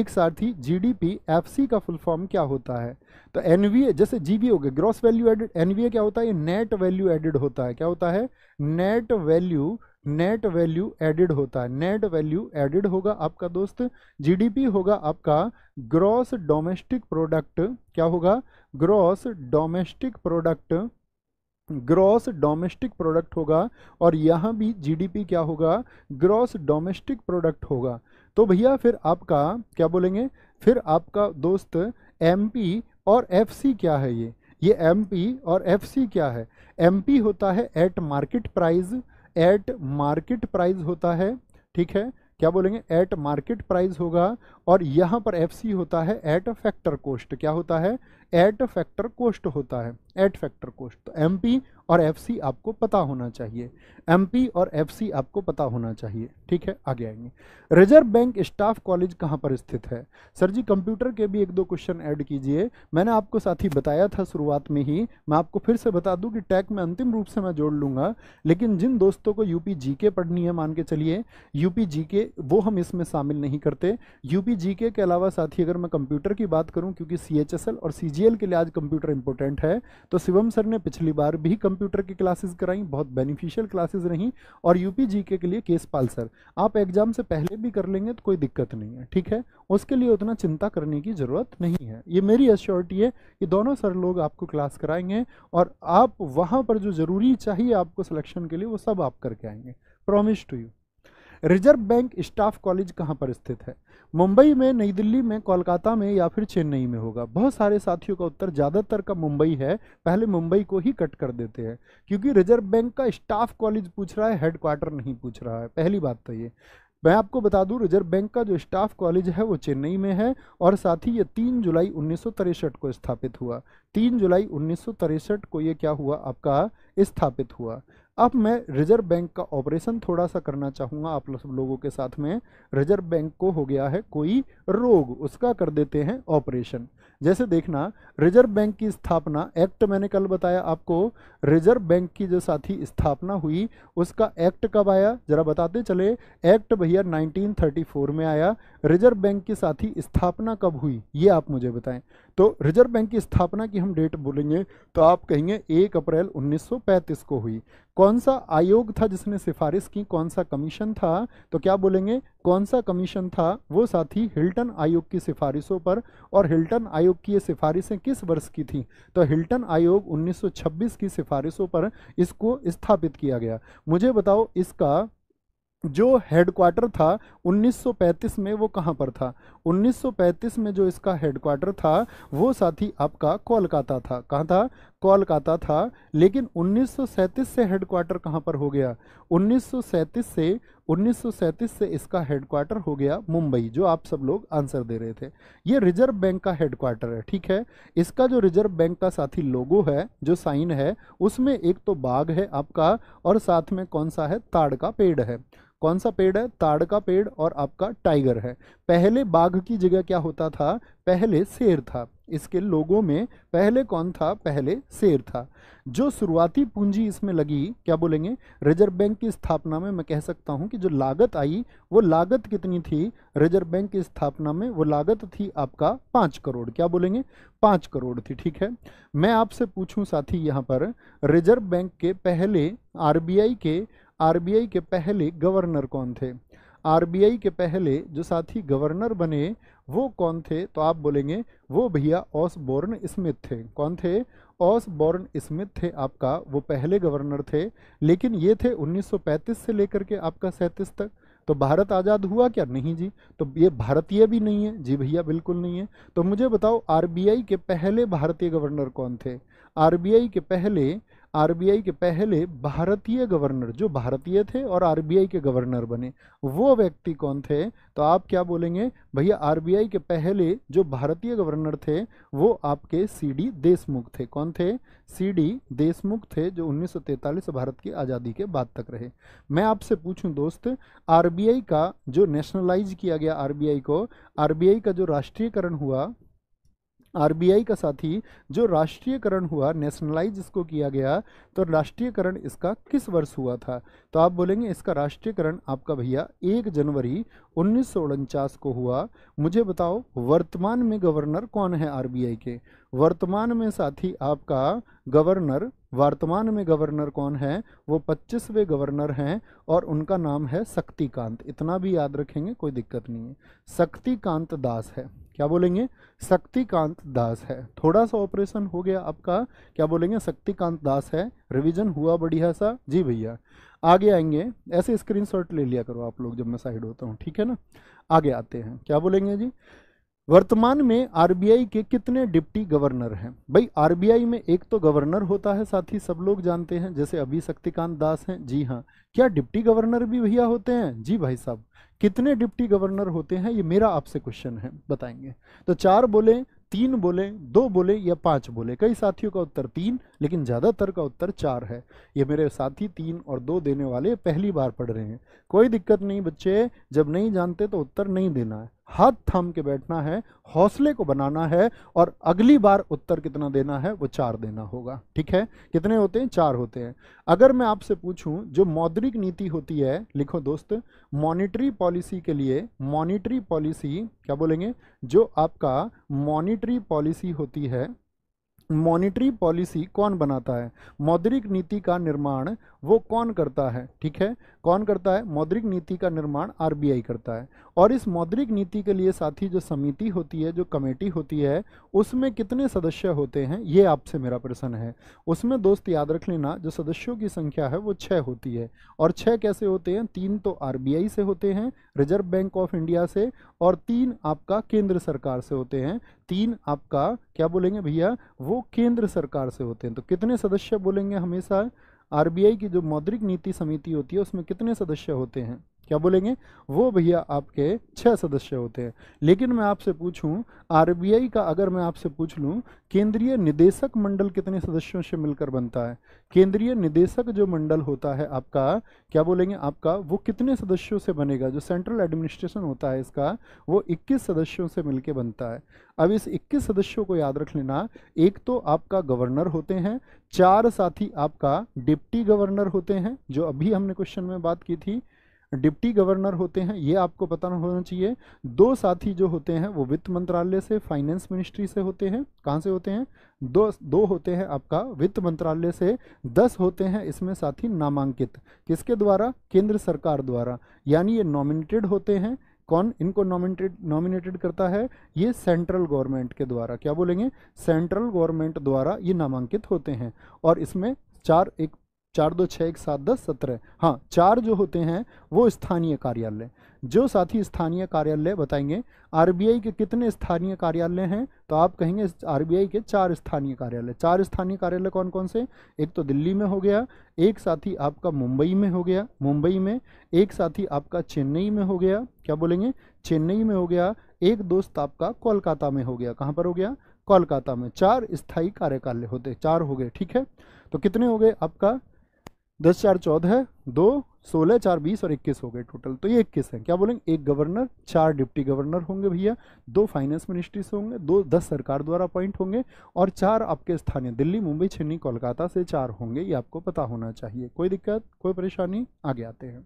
एक साथी जीडीपी एफसी का फुल फॉर्म क्या होता है तो एनवीए जैसे जीवीए हो गए ग्रॉस वैल्यू एडेड एनवीए क्या होता है नेट वैल्यू एडेड होता है क्या होता है net value net value added होता है नेट वैल्यू एडिड होगा आपका दोस्त जीडीपी होगा आपका ग्रॉस डोमेस्टिक प्रोडक्ट क्या होगा gross domestic product gross domestic product होगा और यहाँ भी जीडीपी क्या होगा ग्रॉस डोमेस्टिक प्रोडक्ट होगा तो भैया फिर आपका क्या बोलेंगे फिर आपका दोस्त एम और एफ क्या है ये ये एम और एफ क्या है एम होता है at market price at market price होता है ठीक है क्या बोलेंगे एट मार्केट प्राइस होगा और यहाँ पर एफ होता है एट फैक्टर कोस्ट क्या होता है एट फैक्टर कोस्ट होता है एट फैक्टर कोस्ट तो एम और एफसी आपको पता होना चाहिए एमपी और एफसी आपको पता होना चाहिए ठीक है आगे आएंगे रिजर्व बैंक स्टाफ कॉलेज कहाँ पर स्थित है सर जी कंप्यूटर के भी एक दो क्वेश्चन ऐड कीजिए मैंने आपको साथ ही बताया था शुरुआत में ही मैं आपको फिर से बता दूं कि टैक में अंतिम रूप से मैं जोड़ लूँगा लेकिन जिन दोस्तों को यूपी के पढ़नी है मान के चलिए यूपी के वो हम इसमें शामिल नहीं करते यूपी जी के अलावा साथ ही अगर मैं कंप्यूटर की बात करूँ क्योंकि सी और सी के लिए आज कंप्यूटर इंपॉर्टेंट है तो शिवम सर ने पिछली बार भी कंप्यूटर की क्लासेस कराई बहुत बेनिफिशियल क्लासेस रहीं और यूपी जीके के लिए केस पाल सर आप एग्ज़ाम से पहले भी कर लेंगे तो कोई दिक्कत नहीं है ठीक है उसके लिए उतना चिंता करने की ज़रूरत नहीं है ये मेरी एश्योरिटी है कि दोनों सर लोग आपको क्लास कराएंगे और आप वहाँ पर जो ज़रूरी चाहिए आपको सिलेक्शन के लिए वो सब आप करके आएंगे promise to you reserve bank staff college कहाँ पर स्थित है मुंबई में नई दिल्ली में कोलकाता में या फिर चेन्नई में होगा बहुत सारे साथियों का उत्तर ज़्यादातर का मुंबई है पहले मुंबई को ही कट कर देते हैं क्योंकि रिजर्व बैंक का स्टाफ कॉलेज पूछ रहा है हेडक्वार्टर नहीं पूछ रहा है पहली बात तो ये मैं आपको बता दूं रिजर्व बैंक का जो स्टाफ कॉलेज है वो चेन्नई में है और साथ ही ये तीन जुलाई उन्नीस को स्थापित हुआ तीन जुलाई उन्नीस को ये क्या हुआ आपका स्थापित हुआ अब मैं रिजर्व बैंक का ऑपरेशन थोड़ा सा करना चाहूँगा आप सब लोगों के साथ में रिजर्व बैंक को हो गया है कोई रोग उसका कर देते हैं ऑपरेशन जैसे देखना रिजर्व बैंक की स्थापना एक्ट मैंने कल बताया आपको रिजर्व बैंक की जो साथी स्थापना हुई उसका एक्ट कब आया जरा बताते चले एक्ट भैया 1934 में आया रिजर्व बैंक की साथी स्थापना कब हुई ये आप मुझे बताएं तो रिजर्व बैंक की स्थापना की हम डेट बोलेंगे तो आप कहेंगे एक अप्रैल 1935 को हुई कौन सा आयोग था जिसने सिफारिश की कौन सा कमीशन था तो क्या बोलेंगे कौन सा कमीशन था वो साथी हिल्टन आयोग की सिफारिशों पर और हिल्टन आयोग की ये सिफारिशें किस वर्ष की थी तो हिल्टन आयोग 1926 की सिफारिशों पर इसको स्थापित किया गया मुझे बताओ इसका जो हेडक्वार्टर था 1935 में वो कहाँ पर था 1935 में जो इसका हेडक्वार्टर था वो साथी आपका कोलकाता था कहाँ था कोलकाता था लेकिन 1937 से हेडक्वार्टर कहाँ पर हो गया 1937 से 1937 से इसका हेडक्वार्टर हो गया मुंबई जो आप सब लोग आंसर दे रहे थे ये रिजर्व बैंक का हेडक्वार्टर है ठीक है इसका जो रिजर्व बैंक का साथी लोगो है जो साइन है उसमें एक तो बाघ है आपका और साथ में कौन सा है ताड़ का पेड़ है कौन सा पेड़ है ताड़ का पेड़ और आपका टाइगर है पहले बाघ की जगह क्या होता था पहले शेर था इसके लोगों में पहले कौन था पहले शेर था जो शुरुआती पूंजी इसमें लगी क्या बोलेंगे रिजर्व बैंक की स्थापना में मैं कह सकता हूँ कि जो लागत आई वो लागत कितनी थी रिजर्व बैंक की स्थापना में वो लागत थी आपका पाँच करोड़ क्या बोलेंगे पाँच करोड़ थी ठीक है मैं आपसे पूछूं साथी यहाँ पर रिजर्व बैंक के पहले आरबीआई के आरबीआई के पहले गवर्नर कौन थे आरबीआई के पहले जो साथी गवर्नर बने वो कौन थे तो आप बोलेंगे वो भैया बोर्न स्मिथ थे कौन थे बोर्न स्मिथ थे आपका वो पहले गवर्नर थे लेकिन ये थे 1935 से लेकर के आपका सैंतीस तक तो भारत आज़ाद हुआ क्या नहीं जी तो ये भारतीय भी नहीं है जी भैया बिल्कुल नहीं है तो मुझे बताओ आरबीआई के पहले भारतीय गवर्नर कौन थे आरबीआई के पहले आरबीआई के पहले भारतीय गवर्नर जो भारतीय थे और आरबीआई के गवर्नर बने वो व्यक्ति कौन थे तो आप क्या बोलेंगे भैया आरबीआई के पहले जो भारतीय गवर्नर थे वो आपके सीडी देशमुख थे कौन थे सीडी देशमुख थे जो 1943 भारत की आज़ादी के बाद तक रहे मैं आपसे पूछूं दोस्त आरबीआई का जो नेशनलाइज किया गया आरबीआई को आरबीआई का जो राष्ट्रीयकरण हुआ आरबीआई का साथ ही जो राष्ट्रीयकरण हुआ नेशनलाइज इसको किया गया तो राष्ट्रीयकरण इसका किस वर्ष हुआ था तो आप बोलेंगे इसका राष्ट्रीयकरण आपका भैया एक जनवरी उन्नीस को हुआ मुझे बताओ वर्तमान में गवर्नर कौन है आरबीआई के वर्तमान में साथी आपका गवर्नर वर्तमान में गवर्नर कौन है वो पच्चीसवें गवर्नर हैं और उनका नाम है शक्तिकांत इतना भी याद रखेंगे कोई दिक्कत नहीं है शक्तिकांत दास है क्या बोलेंगे शक्तिकांत दास है थोड़ा सा ऑपरेशन हो गया आपका क्या बोलेंगे शक्तिकांत दास है रिवीजन हुआ बढ़िया सा जी भैया आगे आएंगे ऐसे स्क्रीनशॉट ले लिया करो आप लोग जब मैं साइड होता हूँ ठीक है ना आगे आते हैं क्या बोलेंगे जी वर्तमान में आरबीआई के कितने डिप्टी गवर्नर हैं भाई आरबीआई में एक तो गवर्नर होता है साथ ही सब लोग जानते हैं जैसे अभी शक्तिकांत दास हैं जी हाँ क्या डिप्टी गवर्नर भी भैया होते हैं जी भाई साहब कितने डिप्टी गवर्नर होते हैं ये मेरा आपसे क्वेश्चन है बताएंगे तो चार बोले तीन बोले दो बोले या पाँच बोले कई साथियों का उत्तर तीन लेकिन ज़्यादातर का उत्तर चार है ये मेरे साथी तीन और दो देने वाले पहली बार पढ़ रहे हैं कोई दिक्कत नहीं बच्चे जब नहीं जानते तो उत्तर नहीं देना है हाथ थाम के बैठना है हौसले को बनाना है और अगली बार उत्तर कितना देना है वो चार देना होगा ठीक है कितने होते हैं चार होते हैं अगर मैं आपसे पूछूं जो मौद्रिक नीति होती है लिखो दोस्त मॉनिटरी पॉलिसी के लिए मॉनिटरी पॉलिसी क्या बोलेंगे जो आपका मॉनिटरी पॉलिसी होती है मॉनिटरी पॉलिसी कौन बनाता है मौद्रिक नीति का निर्माण वो कौन करता है ठीक है कौन करता है मौद्रिक नीति का निर्माण आरबीआई करता है और इस मौद्रिक नीति के लिए साथी जो समिति होती है जो कमेटी होती है उसमें कितने सदस्य होते हैं ये आपसे मेरा प्रश्न है उसमें दोस्त याद रख लेना जो सदस्यों की संख्या है वो छः होती है और छः कैसे होते हैं तीन तो आर से होते हैं रिजर्व बैंक ऑफ इंडिया से और तीन आपका केंद्र सरकार से होते हैं तीन आपका क्या बोलेंगे भैया वो केंद्र सरकार से होते हैं तो कितने सदस्य बोलेंगे हमेशा आरबीआई की जो मौद्रिक नीति समिति होती है उसमें कितने सदस्य होते हैं क्या बोलेंगे वो भैया आपके छः सदस्य होते हैं लेकिन मैं आपसे पूछूं आरबीआई का अगर मैं आपसे पूछ लूं केंद्रीय निदेशक मंडल कितने सदस्यों से मिलकर बनता है केंद्रीय निदेशक जो मंडल होता है आपका क्या बोलेंगे आपका वो कितने सदस्यों से बनेगा जो सेंट्रल एडमिनिस्ट्रेशन होता है इसका वो इक्कीस सदस्यों से मिलकर बनता है अब इस इक्कीस सदस्यों को याद रख लेना एक तो आपका गवर्नर होते हैं चार साथी आपका डिप्टी गवर्नर होते हैं जो अभी हमने क्वेश्चन में बात की थी डिप्टी गवर्नर होते हैं ये आपको पता होना चाहिए दो साथी जो होते हैं वो वित्त मंत्रालय से फाइनेंस मिनिस्ट्री से होते हैं कहाँ से होते हैं दो दो होते हैं आपका वित्त मंत्रालय से दस होते हैं इसमें साथी नामांकित किसके द्वारा केंद्र सरकार द्वारा यानी ये नॉमिनेटेड होते हैं कौन इनको नॉमिनेटेड नॉमिनेटेड करता है ये सेंट्रल गवर्नमेंट के द्वारा क्या बोलेंगे सेंट्रल गवर्नमेंट द्वारा ये नामांकित होते हैं और इसमें चार एक चार दो छः एक सात दस सत्रह हाँ चार जो होते हैं वो स्थानीय कार्यालय जो साथी स्थानीय कार्यालय बताएंगे आरबीआई के कितने स्थानीय कार्यालय हैं तो आप कहेंगे आरबीआई के चार स्थानीय कार्यालय चार स्थानीय कार्यालय कौन कौन से एक तो दिल्ली में हो गया एक साथी आपका मुंबई में हो गया मुंबई में एक साथी आपका चेन्नई में हो गया क्या बोलेंगे चेन्नई में हो गया एक दोस्त आपका कोलकाता में हो गया कहाँ पर हो गया कोलकाता में चार स्थायी कार्यकालय होते चार हो गए ठीक है तो कितने हो गए आपका दस चार चौदह दो सोलह चार बीस और इक्कीस हो गए टोटल तो ये इक्कीस हैं क्या बोलेंगे एक गवर्नर चार डिप्टी गवर्नर होंगे भैया दो फाइनेंस मिनिस्ट्री से होंगे दो दस सरकार द्वारा अपॉइंट होंगे और चार आपके स्थानीय दिल्ली मुंबई चेन्नई कोलकाता से चार होंगे ये आपको पता होना चाहिए कोई दिक्कत कोई परेशानी आगे आते हैं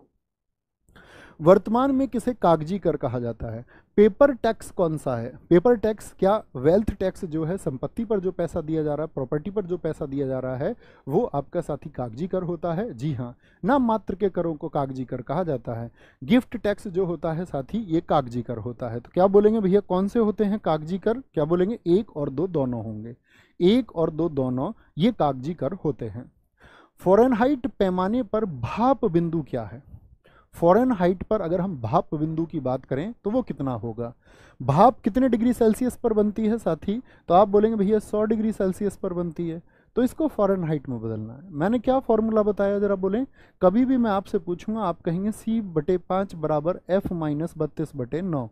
वर्तमान में किसे कागजी कर कहा जाता है पेपर टैक्स कौन सा है पेपर टैक्स क्या वेल्थ टैक्स जो है संपत्ति पर जो पैसा दिया जा रहा है प्रॉपर्टी पर जो पैसा दिया जा रहा है वो आपका साथी कागजी कर होता है जी हाँ नाम मात्र के करों को कागजी कर कहा जाता है गिफ्ट टैक्स जो होता है साथी ये कागजी कर होता है तो क्या बोलेंगे भैया कौन से होते हैं कागजी कर क्या बोलेंगे एक और दो दोनों होंगे एक और दो दोनों ये कागजी कर होते हैं फॉरन पैमाने पर भाप बिंदु क्या है फॉरन हाइट पर अगर हम भाप बिंदु की बात करें तो वो कितना होगा भाप कितने डिग्री सेल्सियस पर बनती है साथी तो आप बोलेंगे भैया सौ डिग्री सेल्सियस पर बनती है तो इसको फॉरन हाइट में बदलना है मैंने क्या फॉर्मूला बताया ज़रा बोलें कभी भी मैं आपसे पूछूंगा आप कहेंगे सी बटे पाँच बराबर एफ माइनस बत्तीस बटे नौ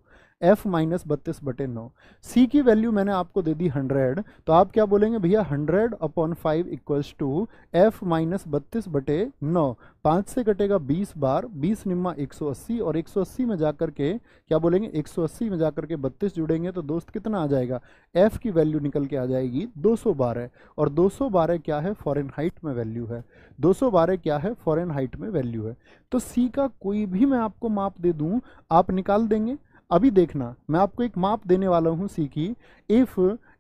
एफ माइनस बत्तीस बटे नौ सी की वैल्यू मैंने आपको दे दी हंड्रेड तो आप क्या बोलेंगे भैया hundred upon five equals to F minus बत्तीस बटे नौ पाँच से कटेगा बीस बार बीस निम्मा एक सौ अस्सी और एक सौ अस्सी में जा कर के क्या बोलेंगे एक सौ अस्सी में जा कर के बत्तीस जुड़ेंगे तो दोस्त कितना आ जाएगा एफ़ की वैल्यू निकल के आ जाएगी दो सौ बारह और दो सौ बारह क्या है फॉरन हाइट में वैल्यू है दो सौ बारह क्या है फॉरन हाइट में वैल्यू है तो सी का कोई भी मैं आपको माप दे दूँ आप निकाल देंगे अभी देखना मैं आपको एक माप देने वाला हूँ सी की इफ़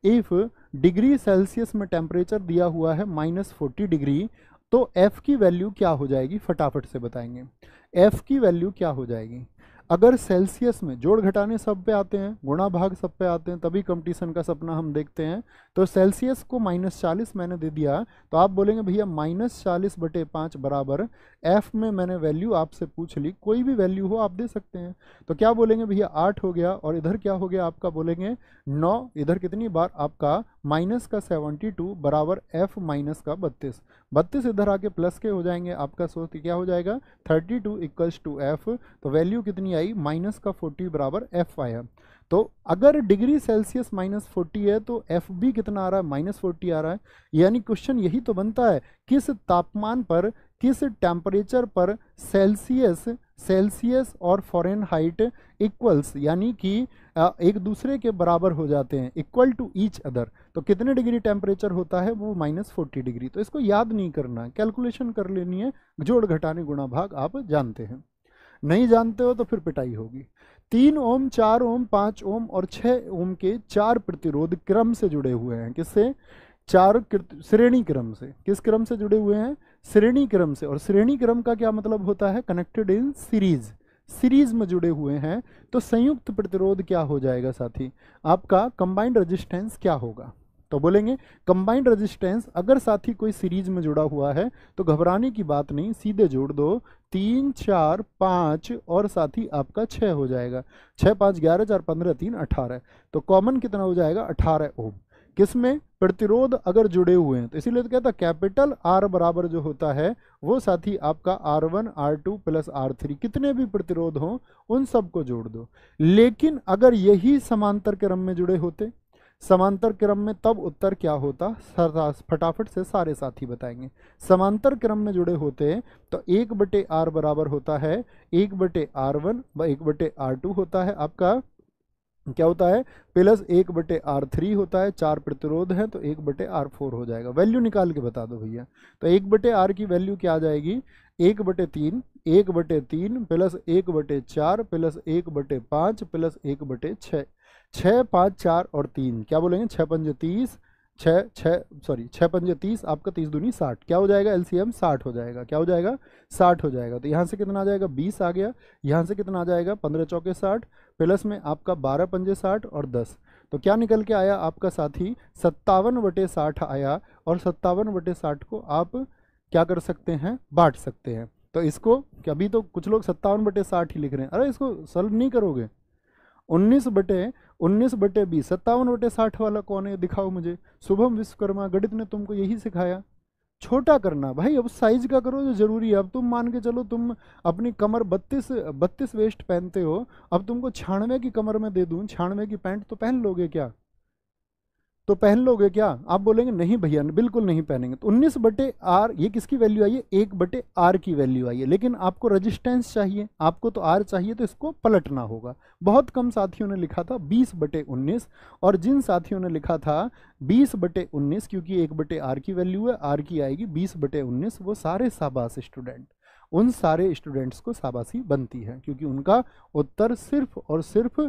इफ़ डिग्री सेल्सियस में टेम्परेचर दिया हुआ है माइनस फोर्टी डिग्री तो एफ़ की वैल्यू क्या हो जाएगी फटाफट से बताएंगे एफ़ की वैल्यू क्या हो जाएगी अगर सेल्सियस में जोड़ घटाने सब पे आते हैं गुणा भाग सब पे आते हैं तभी कंपटीशन का सपना हम देखते हैं तो सेल्सियस को माइनस चालीस मैंने दे दिया तो आप बोलेंगे भैया माइनस चालीस बटे पाँच बराबर एफ में मैंने वैल्यू आपसे पूछ ली कोई भी वैल्यू हो आप दे सकते हैं तो क्या बोलेंगे भैया आठ हो गया और इधर क्या हो गया आपका बोलेंगे नौ इधर कितनी बार आपका माइनस का सेवेंटी टू बराबर एफ माइनस का बत्तीस बत्तीस इधर आके प्लस के हो जाएंगे आपका सोच क्या हो जाएगा thirty two equals to F तो वैल्यू कितनी आई माइनस का फोर्टी बराबर एफ आया तो अगर डिग्री सेल्सियस माइनस फोर्टी है तो एफ बी कितना आ रहा है माइनस फोर्टी आ रहा है यानी क्वेश्चन यही तो बनता है किस तापमान पर किस टेम्परेचर पर सेल्सियस सेल्सियस और फॉरेन हाइट इक्वल्स यानी कि एक दूसरे के बराबर हो जाते हैं इक्वल टू ईच अदर तो कितने डिग्री टेम्परेचर होता है वो माइनस फोर्टी डिग्री तो इसको याद नहीं करना है कैलकुलेशन कर लेनी है जोड़ घटाने गुणा भाग आप जानते हैं नहीं जानते हो तो फिर पिटाई होगी तीन ओम चार ओम पाँच ओम और छः ओम के चार प्रतिरोध क्रम से जुड़े हुए हैं किससे चार श्रेणी क्रम से किस क्रम से जुड़े हुए हैं श्रेणी क्रम से और श्रेणी क्रम का क्या मतलब होता है कनेक्टेड इन सीरीज सीरीज में जुड़े हुए हैं तो संयुक्त प्रतिरोध क्या हो जाएगा साथी आपका कंबाइंड रेजिस्टेंस क्या होगा तो बोलेंगे कंबाइंड रेजिस्टेंस अगर साथी कोई सीरीज में जुड़ा हुआ है तो घबराने की बात नहीं सीधे जोड़ दो तीन चार पाँच और साथ ही आपका छः हो जाएगा छः पाँच ग्यारह चार पंद्रह तीन अठारह तो कॉमन कितना हो जाएगा अठारह ओम किस में प्रतिरोध अगर जुड़े हुए हैं तो इसीलिए तो कहता कैपिटल आर बराबर जो होता है वो साथ ही आपका R one R two plus R three कितने भी प्रतिरोध हों उन सबको जोड़ दो लेकिन अगर यही समांतर क्रम में जुड़े होते समांतर क्रम में तब उत्तर क्या होता फटाफट से सारे साथी बताएंगे समांतर क्रम में जुड़े होते हैं तो एक बटे आर बराबर होता है एक बटे आर वन व एक बटे आर टू होता है आपका क्या होता है प्लस एक बटे आर थ्री होता है चार प्रतिरोध है तो एक बटे आर फोर हो जाएगा वैल्यू निकाल के बता दो भैया तो एक बटे आर की वैल्यू क्या आ जाएगी एक बटे तीन एक बटे तीन प्लस एक बटे चार प्लस एक बटे पाँच प्लस एक बटे छः छः पाँच चार और तीन क्या बोलेंगे छः पंजे तीस छः छः सॉरी छः पंजे तीस आपका तीस दूनी साठ क्या हो जाएगा एल सी एम साठ हो जाएगा क्या हो जाएगा साठ हो जाएगा तो यहाँ से कितना आ जाएगा बीस आ गया यहाँ से कितना आ जाएगा पंद्रह चौके साठ प्लस में आपका बारह पंजे साठ और दस तो क्या निकल के आया आपका साथी सत्तावन बटे साठ आया और सत्तावन बटे साठ को आप क्या कर सकते हैं बांट सकते हैं तो इसको अभी तो कुछ लोग सत्तावन बटे साठ ही लिख रहे हैं अरे इसको सॉल्व नहीं करोगे उन्नीस बटे उन्नीस बटे बीस सत्तावन बटे साठ वाला कौन है दिखाओ मुझे शुभम विश्वकर्मा गणित ने तुमको यही सिखाया छोटा करना भाई अब साइज का करो जो तो जरूरी है अब तुम मान के चलो तुम अपनी कमर बत्तीस बत्तीस वेस्ट पहनते हो अब तुमको छियानवे की कमर में दे दूँ छियानवे की पैंट तो पहन लोगे क्या तो पहन लोगे क्या आप बोलेंगे नहीं भैया बिल्कुल नहीं पहनेंगे तो उन्नीस बटे आर ये किसकी वैल्यू आई है एक बटे आर की वैल्यू आई है लेकिन आपको रजिस्टेंस चाहिए आपको तो आर चाहिए तो इसको पलटना होगा बहुत कम साथियों ने लिखा था बीस बटे उन्नीस और जिन साथियों ने लिखा था बीस बटे उन्नीस क्योंकि एक बटे आर की वैल्यू है आर की आएगी बीस बटे उन्नीस वो सारे शाबाश स्टूडेंट उन सारे स्टूडेंट्स को शाबाशी बनती है क्योंकि उनका उत्तर सिर्फ और सिर्फ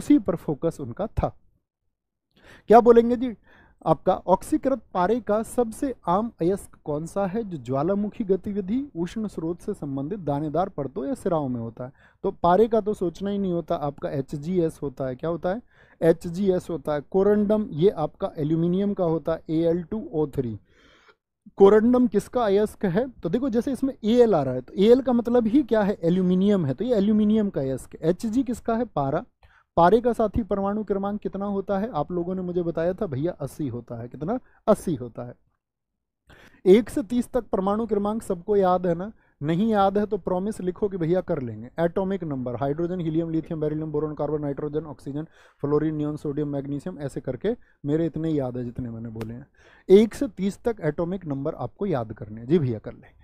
उसी पर फोकस उनका था क्या बोलेंगे जी आपका ऑक्सीकृत पारे का सबसे आम अयस्क कौन सा है जो ज्वालामुखी गतिविधि उष्ण स्रोत से संबंधित दानेदार परतों या सिराओं में होता है तो पारे का तो सोचना ही नहीं होता आपका एच होता है क्या होता है एच होता है कोरंडम ये आपका एल्यूमिनियम का होता है ए कोरंडम किसका अयस्क है तो देखो जैसे इसमें ए आ रहा है तो ए का मतलब ही क्या है एल्यूमिनियम है तो ये एल्यूमिनियम का अयस्क एच जी किसका है पारा पारे का साथी परमाणु क्रमांक कितना होता है आप लोगों ने मुझे बताया था भैया अस्सी होता है कितना अस्सी होता है एक से तीस तक परमाणु क्रमांक सबको याद है ना नहीं याद है तो प्रॉमिस लिखो कि भैया कर लेंगे atomic number hydrogen helium lithium beryllium boron carbon nitrogen oxygen fluorine neon sodium magnesium ऐसे करके मेरे इतने याद है जितने मैंने बोले हैं एक से तीस तक एटॉमिक नंबर आपको याद करने हैं जी भैया कर लेंगे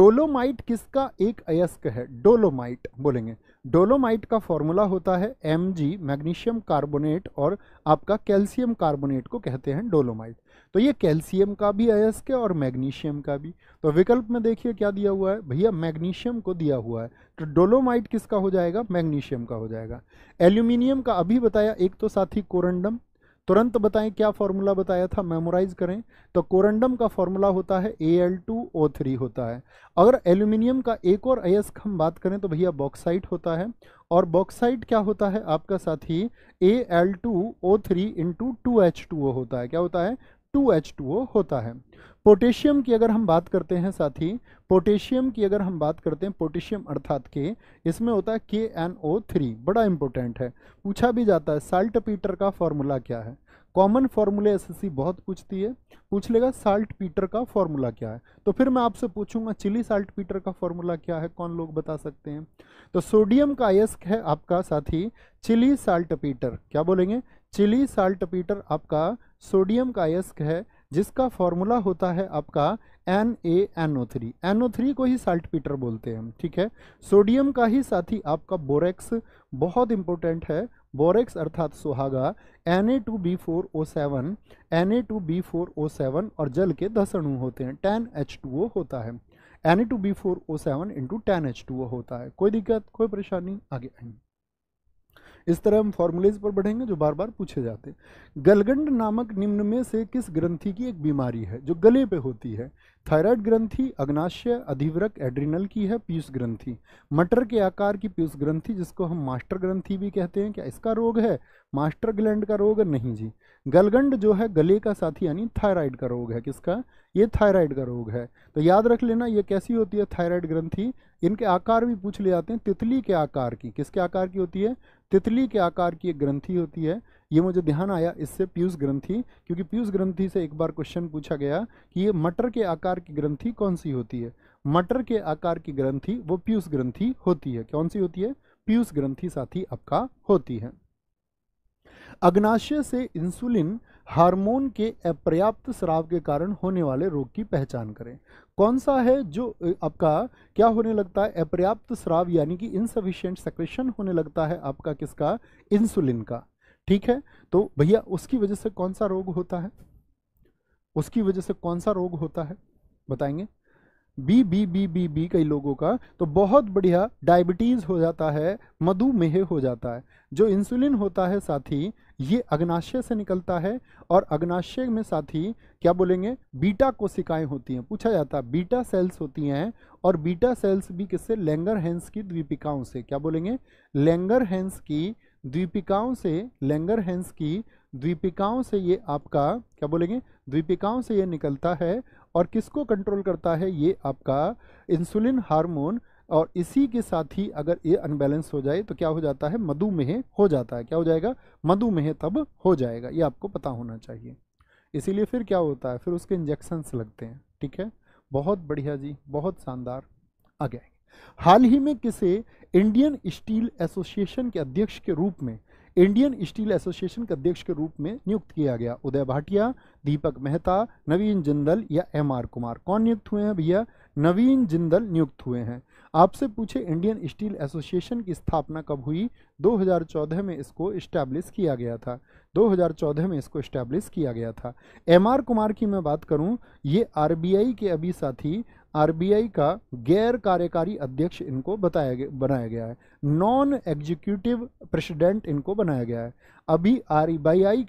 डोलोमाइट किसका एक अयस्क है डोलोमाइट बोलेंगे डोलोमाइट का फॉर्मूला होता है एम जी मैग्नीशियम कार्बोनेट और आपका कैल्शियम कार्बोनेट को कहते हैं डोलोमाइट तो ये कैल्शियम का भी अयस्क है और मैग्नीशियम का भी तो विकल्प में देखिए क्या दिया हुआ है भैया मैग्नीशियम को दिया हुआ है तो डोलोमाइट किसका हो जाएगा मैग्नीशियम का हो जाएगा एल्यूमिनियम का अभी बताया एक तो साथ ही कोरेंडम तुरंत बताएं क्या फॉर्मूला बताया था मेमोराइज करें तो कोरंडम का फॉर्मूला होता है A L two O three होता है अगर एल्यूमिनियम का एक और अयस्क हम बात करें तो भैया बॉक्साइट होता है और बॉक्साइट क्या होता है आपका साथी A L two O three into two H two O होता है क्या होता है टू एच टू ओ होता है पोटेशियम की अगर हम बात करते हैं साथी पोटेशियम की अगर हम बात करते हैं पोटेशियम अर्थात के इसमें होता है के एन ओ थ्री बड़ा इंपॉर्टेंट है पूछा भी जाता है साल्ट पीटर का फॉर्मूला क्या है कॉमन फॉर्मूले एसएससी बहुत पूछती है पूछ लेगा साल्ट पीटर का फॉर्मूला क्या है तो फिर मैं आपसे पूछूंगा चिली साल्ट पीटर का फॉर्मूला क्या है कौन लोग बता सकते हैं तो सोडियम का अयस्क है आपका साथी चिली साल्ट पीटर क्या बोलेंगे चिली साल्ट पीटर आपका सोडियम का यस्क है जिसका फॉर्मूला होता है आपका N A N O three N O three को ही साल्ट पीटर बोलते हैं हम ठीक है सोडियम का ही साथी आपका बोरेक्स बहुत इंपॉर्टेंट है बोरेक्स अर्थात सुहागा N A two B four O seven N A two B four O seven और जल के दस अणु होते हैं टेन एच टू ओ होता है N A two B four O seven into ten H two O होता है कोई दिक्कत कोई परेशानी आगे आएंगे इस तरह हम फॉर्मूलेज पर बढ़ेंगे जो बार बार पूछे जाते हैं गलगंड नामक निम्न में से किस ग्रंथि की एक बीमारी है जो गले पे होती है थायराइड ग्रंथि अग्नाशय अधिवरक एड्रिनल की है पीयूष ग्रंथि मटर के आकार की पीयूष ग्रंथि जिसको हम मास्टर ग्रंथि भी कहते हैं क्या इसका रोग है मास्टर ग्लैंड का रोग नहीं जी गलगंड जो है गले का साथी यानी थायराइड का रोग है किसका ये थायराइड का रोग है तो याद रख लेना ये कैसी होती है थायराइड ग्रंथि इनके आकार भी पूछ ले जाते हैं तितली के आकार की किसके आकार की होती है तितली के आकार की एक ग्रंथि होती है ये मुझे ध्यान आया इससे पीयूष ग्रंथि क्योंकि पीयूष ग्रंथी से एक बार क्वेश्चन पूछा गया कि ये मटर के आकार की ग्रंथि कौन सी होती है मटर के आकार की ग्रंथी वो पीयूष ग्रंथी होती है कौन सी होती है पीयूष ग्रंथी साथी आपका होती है अग्नाशय से इंसुलिन हार्मोन के अपर्याप्त श्राव के कारण होने वाले रोग की पहचान करें कौन सा है जो आपका क्या होने लगता है अपर्याप्त श्राव यानी कि इनसफिशियंट सेक्रेशन होने लगता है आपका किसका इंसुलिन का ठीक है तो भैया उसकी वजह से कौन सा रोग होता है उसकी वजह से कौन सा रोग होता है बताएंगे B B B B B कई लोगों का तो बहुत बढ़िया डायबिटीज़ हो जाता है मधुमेह हो जाता है जो इंसुलिन होता है साथ ही ये अग्नाशय से निकलता है और अग्नाशय में साथ ही क्या बोलेंगे बीटा कोशिकाएं होती हैं पूछा जाता है बीटा सेल्स होती हैं और बीटा सेल्स भी किससे लेंगर हैंस की द्वीपिकाओं से क्या बोलेंगे लेंगर हैंस की द्वीपिकाओं से लेंगर हैंस की द्वीपिकाओं से ये आपका क्या बोलेंगे द्वीपिकाओं से ये निकलता है और किसको कंट्रोल करता है ये आपका इंसुलिन हार्मोन और इसी के साथ ही अगर ये अनबैलेंस हो जाए तो क्या हो जाता है मधुमेह हो जाता है क्या हो जाएगा मधुमेह तब हो जाएगा ये आपको पता होना चाहिए इसीलिए फिर क्या होता है फिर उसके इंजेक्शंस लगते हैं ठीक है बहुत बढ़िया जी बहुत शानदार आ गया हाल ही में किसे इंडियन स्टील एसोसिएशन के अध्यक्ष के रूप में इंडियन स्टील एसोसिएशन के अध्यक्ष के रूप में नियुक्त किया गया उदय भाटिया दीपक मेहता नवीन जिंदल या एम आर कुमार कौन नियुक्त हुए हैं भैया नवीन जिंदल नियुक्त हुए हैं आपसे पूछे इंडियन स्टील एसोसिएशन की स्थापना कब हुई 2014 में इसको इस्टेब्लिश किया गया था 2014 में इसको इस्टेब्लिश किया गया था एम आर कुमार की मैं बात करूं ये आरबीआई के अभी साथी आरबीआई का गैर कार्यकारी अध्यक्ष इनको बताया गया बनाया गया है नॉन एग्जीक्यूटिव प्रेसिडेंट इनको बनाया गया है अभी आर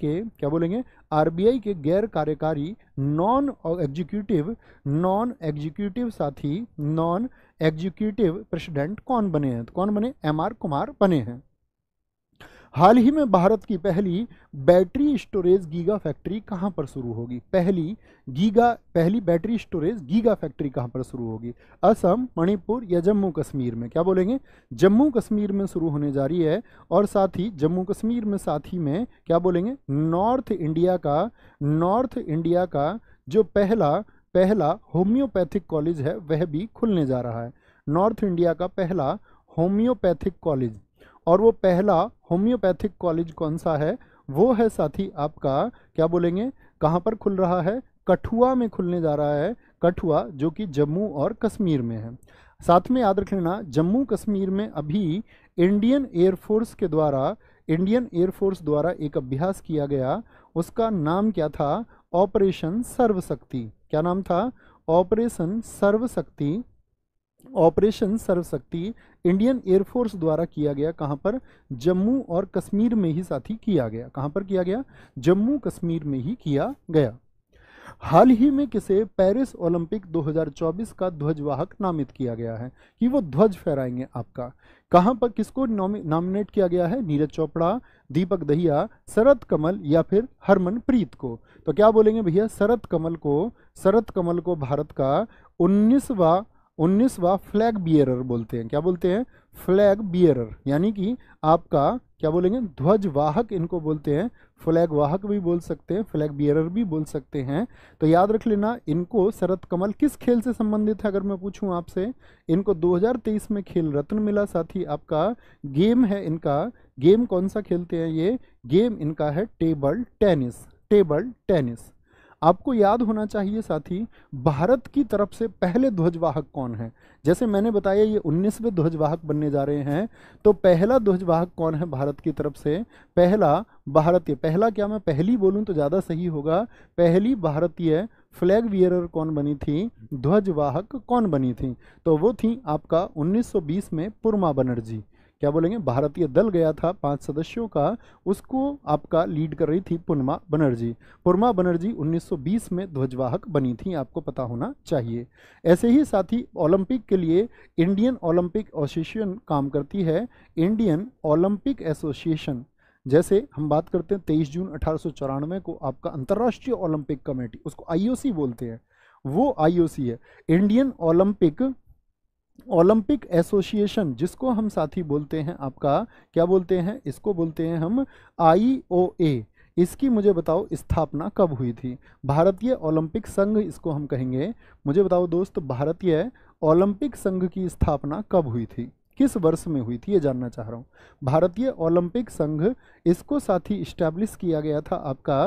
के क्या बोलेंगे आर के गैर कार्यकारी नॉन एग्जीक्यूटिव नॉन एग्जीक्यूटिव साथी नॉन एग्जीक्यूटिव प्रेसिडेंट कौन बने हैं तो कौन बने एम आर कुमार बने हैं हाल ही में भारत की पहली बैटरी स्टोरेज गीगा फैक्ट्री कहाँ पर शुरू होगी पहली गीगा पहली बैटरी स्टोरेज गीगा फैक्ट्री कहाँ पर शुरू होगी असम मणिपुर या जम्मू कश्मीर में क्या बोलेंगे जम्मू कश्मीर में शुरू होने जा रही है और साथ ही जम्मू कश्मीर में साथ ही में क्या बोलेंगे नॉर्थ इंडिया का नॉर्थ इंडिया का जो पहला पहला होम्योपैथिक कॉलेज है वह भी खुलने जा रहा है नॉर्थ इंडिया का पहला होम्योपैथिक कॉलेज और वो पहला होम्योपैथिक कॉलेज कौन सा है वो है साथी आपका क्या बोलेंगे कहाँ पर खुल रहा है कठुआ में खुलने जा रहा है कठुआ जो कि जम्मू और कश्मीर में है साथ में याद रख लेना जम्मू कश्मीर में अभी इंडियन एयरफोर्स के द्वारा इंडियन एयरफोर्स द्वारा एक अभ्यास किया गया उसका नाम क्या था ऑपरेशन सर्वशक्ति क्या नाम था operation Sarvashakti operation Sarvashakti Indian air force द्वारा किया गया कहाँ पर जम्मू और कश्मीर में ही साथी किया गया कहाँ पर किया गया जम्मू कश्मीर में ही किया गया हाल ही में किसे पेरिस ओलंपिक 2024 का ध्वजवाहक नामित किया गया है कि वो ध्वज फहराएंगे आपका कहाँ पर किसको नॉमिनेट किया गया है नीरज चोपड़ा दीपक दहिया शरद कमल या फिर हरमनप्रीत को तो क्या बोलेंगे भैया शरद कमल को शरद कमल को भारत का उन्नीसवा उन्नीसवा फ्लैग बियरर बोलते हैं क्या बोलते हैं फ्लैग बियरर यानी कि आपका क्या बोलेंगे ध्वजवाहक इनको बोलते हैं फ्लैग वाहक भी बोल सकते हैं फ्लैग बियरर भी बोल सकते हैं तो याद रख लेना इनको शरद कमल किस खेल से संबंधित है अगर मैं पूछूं आपसे इनको 2023 में खेल रत्न मिला साथ ही आपका गेम है इनका गेम कौन सा खेलते हैं ये गेम इनका है टेबल टेनिस टेबल टेनिस आपको याद होना चाहिए साथी भारत की तरफ से पहले ध्वजवाहक कौन है जैसे मैंने बताया ये उन्नीसवें ध्वजवाहक बनने जा रहे हैं तो पहला ध्वजवाहक कौन है भारत की तरफ से पहला भारतीय पहला क्या मैं पहली बोलूँ तो ज़्यादा सही होगा पहली भारतीय फ्लैग वियरर कौन बनी थी ध्वजवाहक कौन बनी थी तो वो थी आपका उन्नीस में पुरमा बनर्जी क्या बोलेंगे भारतीय दल गया था पांच सदस्यों का उसको आपका लीड कर रही थी पुरमा बनर्जी पूर्मा बनर्जी 1920 में ध्वजवाहक बनी थी आपको पता होना चाहिए ऐसे ही साथ ही ओलंपिक के लिए इंडियन ओलंपिक एसोसिएशन काम करती है इंडियन ओलंपिक एसोसिएशन जैसे हम बात करते हैं तेईस जून अठारह को आपका अंतर्राष्ट्रीय ओलंपिक कमेटी उसको आईओसी बोलते हैं वो आईओसी है इंडियन ओलंपिक ओलंपिक एसोसिएशन जिसको हम साथी बोलते हैं आपका क्या बोलते हैं इसको बोलते हैं हम आई ओ ए इसकी मुझे बताओ स्थापना कब हुई थी भारतीय ओलंपिक संघ इसको हम कहेंगे मुझे बताओ दोस्त भारतीय ओलंपिक संघ की स्थापना कब हुई थी किस वर्ष में हुई थी ये जानना चाह रहा हूँ भारतीय ओलंपिक संघ इसको साथ ही इस्टेब्लिश किया गया था आपका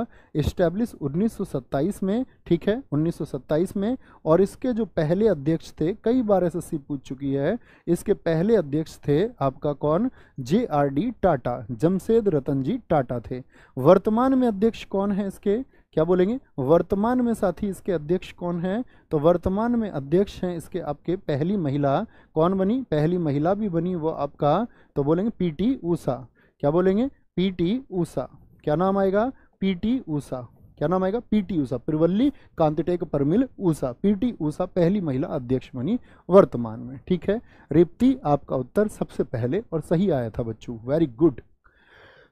इस्टेब्लिश 1927 में ठीक है 1927 में और इसके जो पहले अध्यक्ष थे कई बार एस पूछ चुकी है इसके पहले अध्यक्ष थे आपका कौन J R D Tata Jamshed Ratan ji Tata थे वर्तमान में अध्यक्ष कौन है इसके क्या बोलेंगे वर्तमान में साथी इसके अध्यक्ष कौन हैं तो वर्तमान में अध्यक्ष हैं इसके आपके पहली महिला कौन बनी पहली महिला भी बनी वो आपका तो बोलेंगे पी टी ऊषा क्या बोलेंगे पी टी ऊषा क्या नाम आएगा पी टी ऊषा क्या नाम आएगा पीटी ऊषा प्रिवल्ली कांतिटेक परमिल ऊषा पीटी ऊषा पहली महिला अध्यक्ष बनी वर्तमान में ठीक है रिप्ति आपका उत्तर सबसे पहले और सही आया था बच्चों वेरी गुड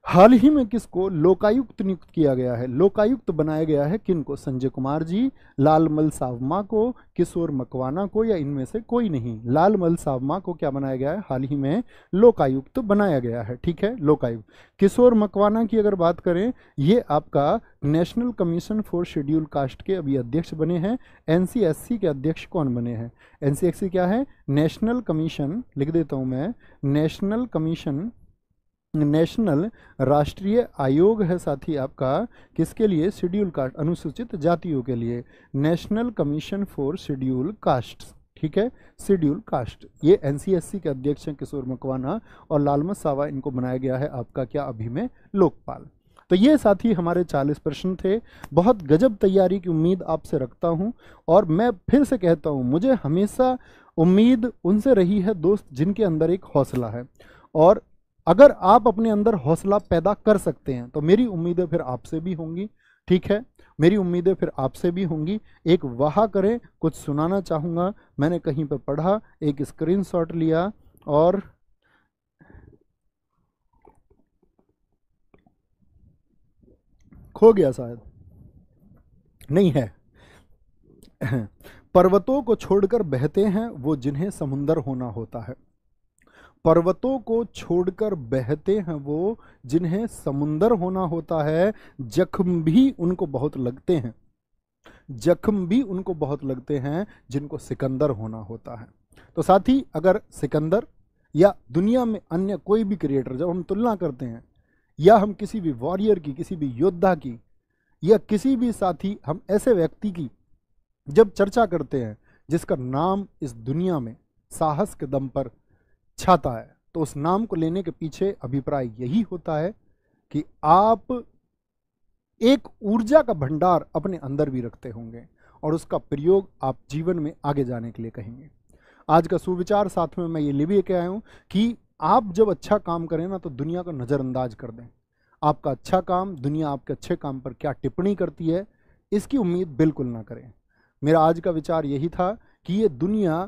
हाल ही में किसको लोकायुक्त नियुक्त किया गया है लोकायुक्त बनाया गया है किनको संजय कुमार जी लालमल सावमा को किशोर मकवाना को या इनमें से कोई नहीं लालमल सावमा को क्या बनाया गया है हाल ही में लोकायुक्त बनाया गया है ठीक है लोकायुक्त किशोर मकवाना की अगर बात करें ये आपका national commission for schedule caste के अभी अध्यक्ष बने हैं एनसीएससी के अध्यक्ष कौन बने हैं एनसीएससी क्या है नेशनल कमीशन लिख देता हूँ मैं नेशनल कमीशन नेशनल राष्ट्रीय आयोग है साथी आपका किसके लिए शेड्यूल कास्ट अनुसूचित जातियों के लिए national commission for schedule caste ठीक है शेड्यूल कास्ट ये एनसीएससी के अध्यक्ष हैं किशोर मकवाना और लालमत सावा इनको बनाया गया है आपका क्या अभी में लोकपाल तो ये साथी हमारे 40 प्रश्न थे बहुत गजब तैयारी की उम्मीद आपसे रखता हूँ और मैं फिर से कहता हूँ मुझे हमेशा उम्मीद उनसे रही है दोस्त जिनके अंदर एक हौसला है और अगर आप अपने अंदर हौसला पैदा कर सकते हैं तो मेरी उम्मीदें फिर आपसे भी होंगी ठीक है मेरी उम्मीदें फिर आपसे भी होंगी एक वाह करें कुछ सुनाना चाहूँगा मैंने कहीं पर पढ़ा एक स्क्रीन लिया और खो गया शायद नहीं है पर्वतों को छोड़कर बहते हैं वो जिन्हें समुंदर होना होता है पर्वतों को छोड़कर बहते हैं वो जिन्हें समुंदर होना होता है जख्म भी उनको बहुत लगते हैं जख्म भी उनको बहुत लगते हैं जिनको सिकंदर होना होता है तो साथ ही अगर सिकंदर या दुनिया में अन्य कोई भी क्रिएटर जब हम तुलना करते हैं या हम किसी भी वॉरियर की किसी भी योद्धा की या किसी भी साथी हम ऐसे व्यक्ति की जब चर्चा करते हैं जिसका नाम इस दुनिया में साहस के दम पर छाता है तो उस नाम को लेने के पीछे अभिप्राय यही होता है कि आप एक ऊर्जा का भंडार अपने अंदर भी रखते होंगे और उसका प्रयोग आप जीवन में आगे जाने के लिए कहेंगे आज का सुविचार साथ में मैं ये ले भी लेके आया हूँ कि आप जब अच्छा काम करें ना तो दुनिया को नज़रअंदाज कर दें आपका अच्छा काम दुनिया आपके अच्छे काम पर क्या टिप्पणी करती है इसकी उम्मीद बिल्कुल ना करें मेरा आज का विचार यही था कि ये दुनिया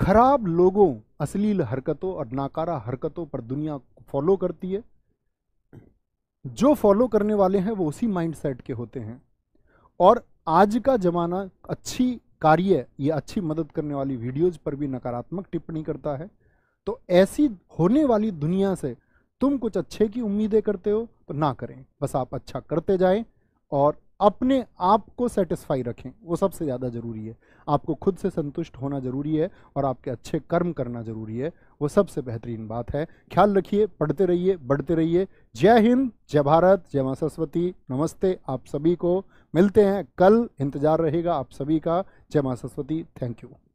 खराब लोगों अश्लील हरकतों और नाकारा हरकतों पर दुनिया फॉलो करती है जो फॉलो करने वाले हैं वो उसी माइंडसेट के होते हैं और आज का ज़माना अच्छी कार्य या अच्छी मदद करने वाली वीडियोज पर भी नकारात्मक टिप्पणी करता है तो ऐसी होने वाली दुनिया से तुम कुछ अच्छे की उम्मीदें करते हो तो ना करें बस आप अच्छा करते जाएं और अपने आप को सेटिस्फाई रखें वो सबसे ज़्यादा ज़रूरी है आपको खुद से संतुष्ट होना ज़रूरी है और आपके अच्छे कर्म करना ज़रूरी है वो सबसे बेहतरीन बात है ख्याल रखिए पढ़ते रहिए बढ़ते रहिए जय हिंद जय भारत जय माँ सरस्वती नमस्ते आप सभी को मिलते हैं कल इंतज़ार रहेगा आप सभी का जय माँ सरस्वती थैंक यू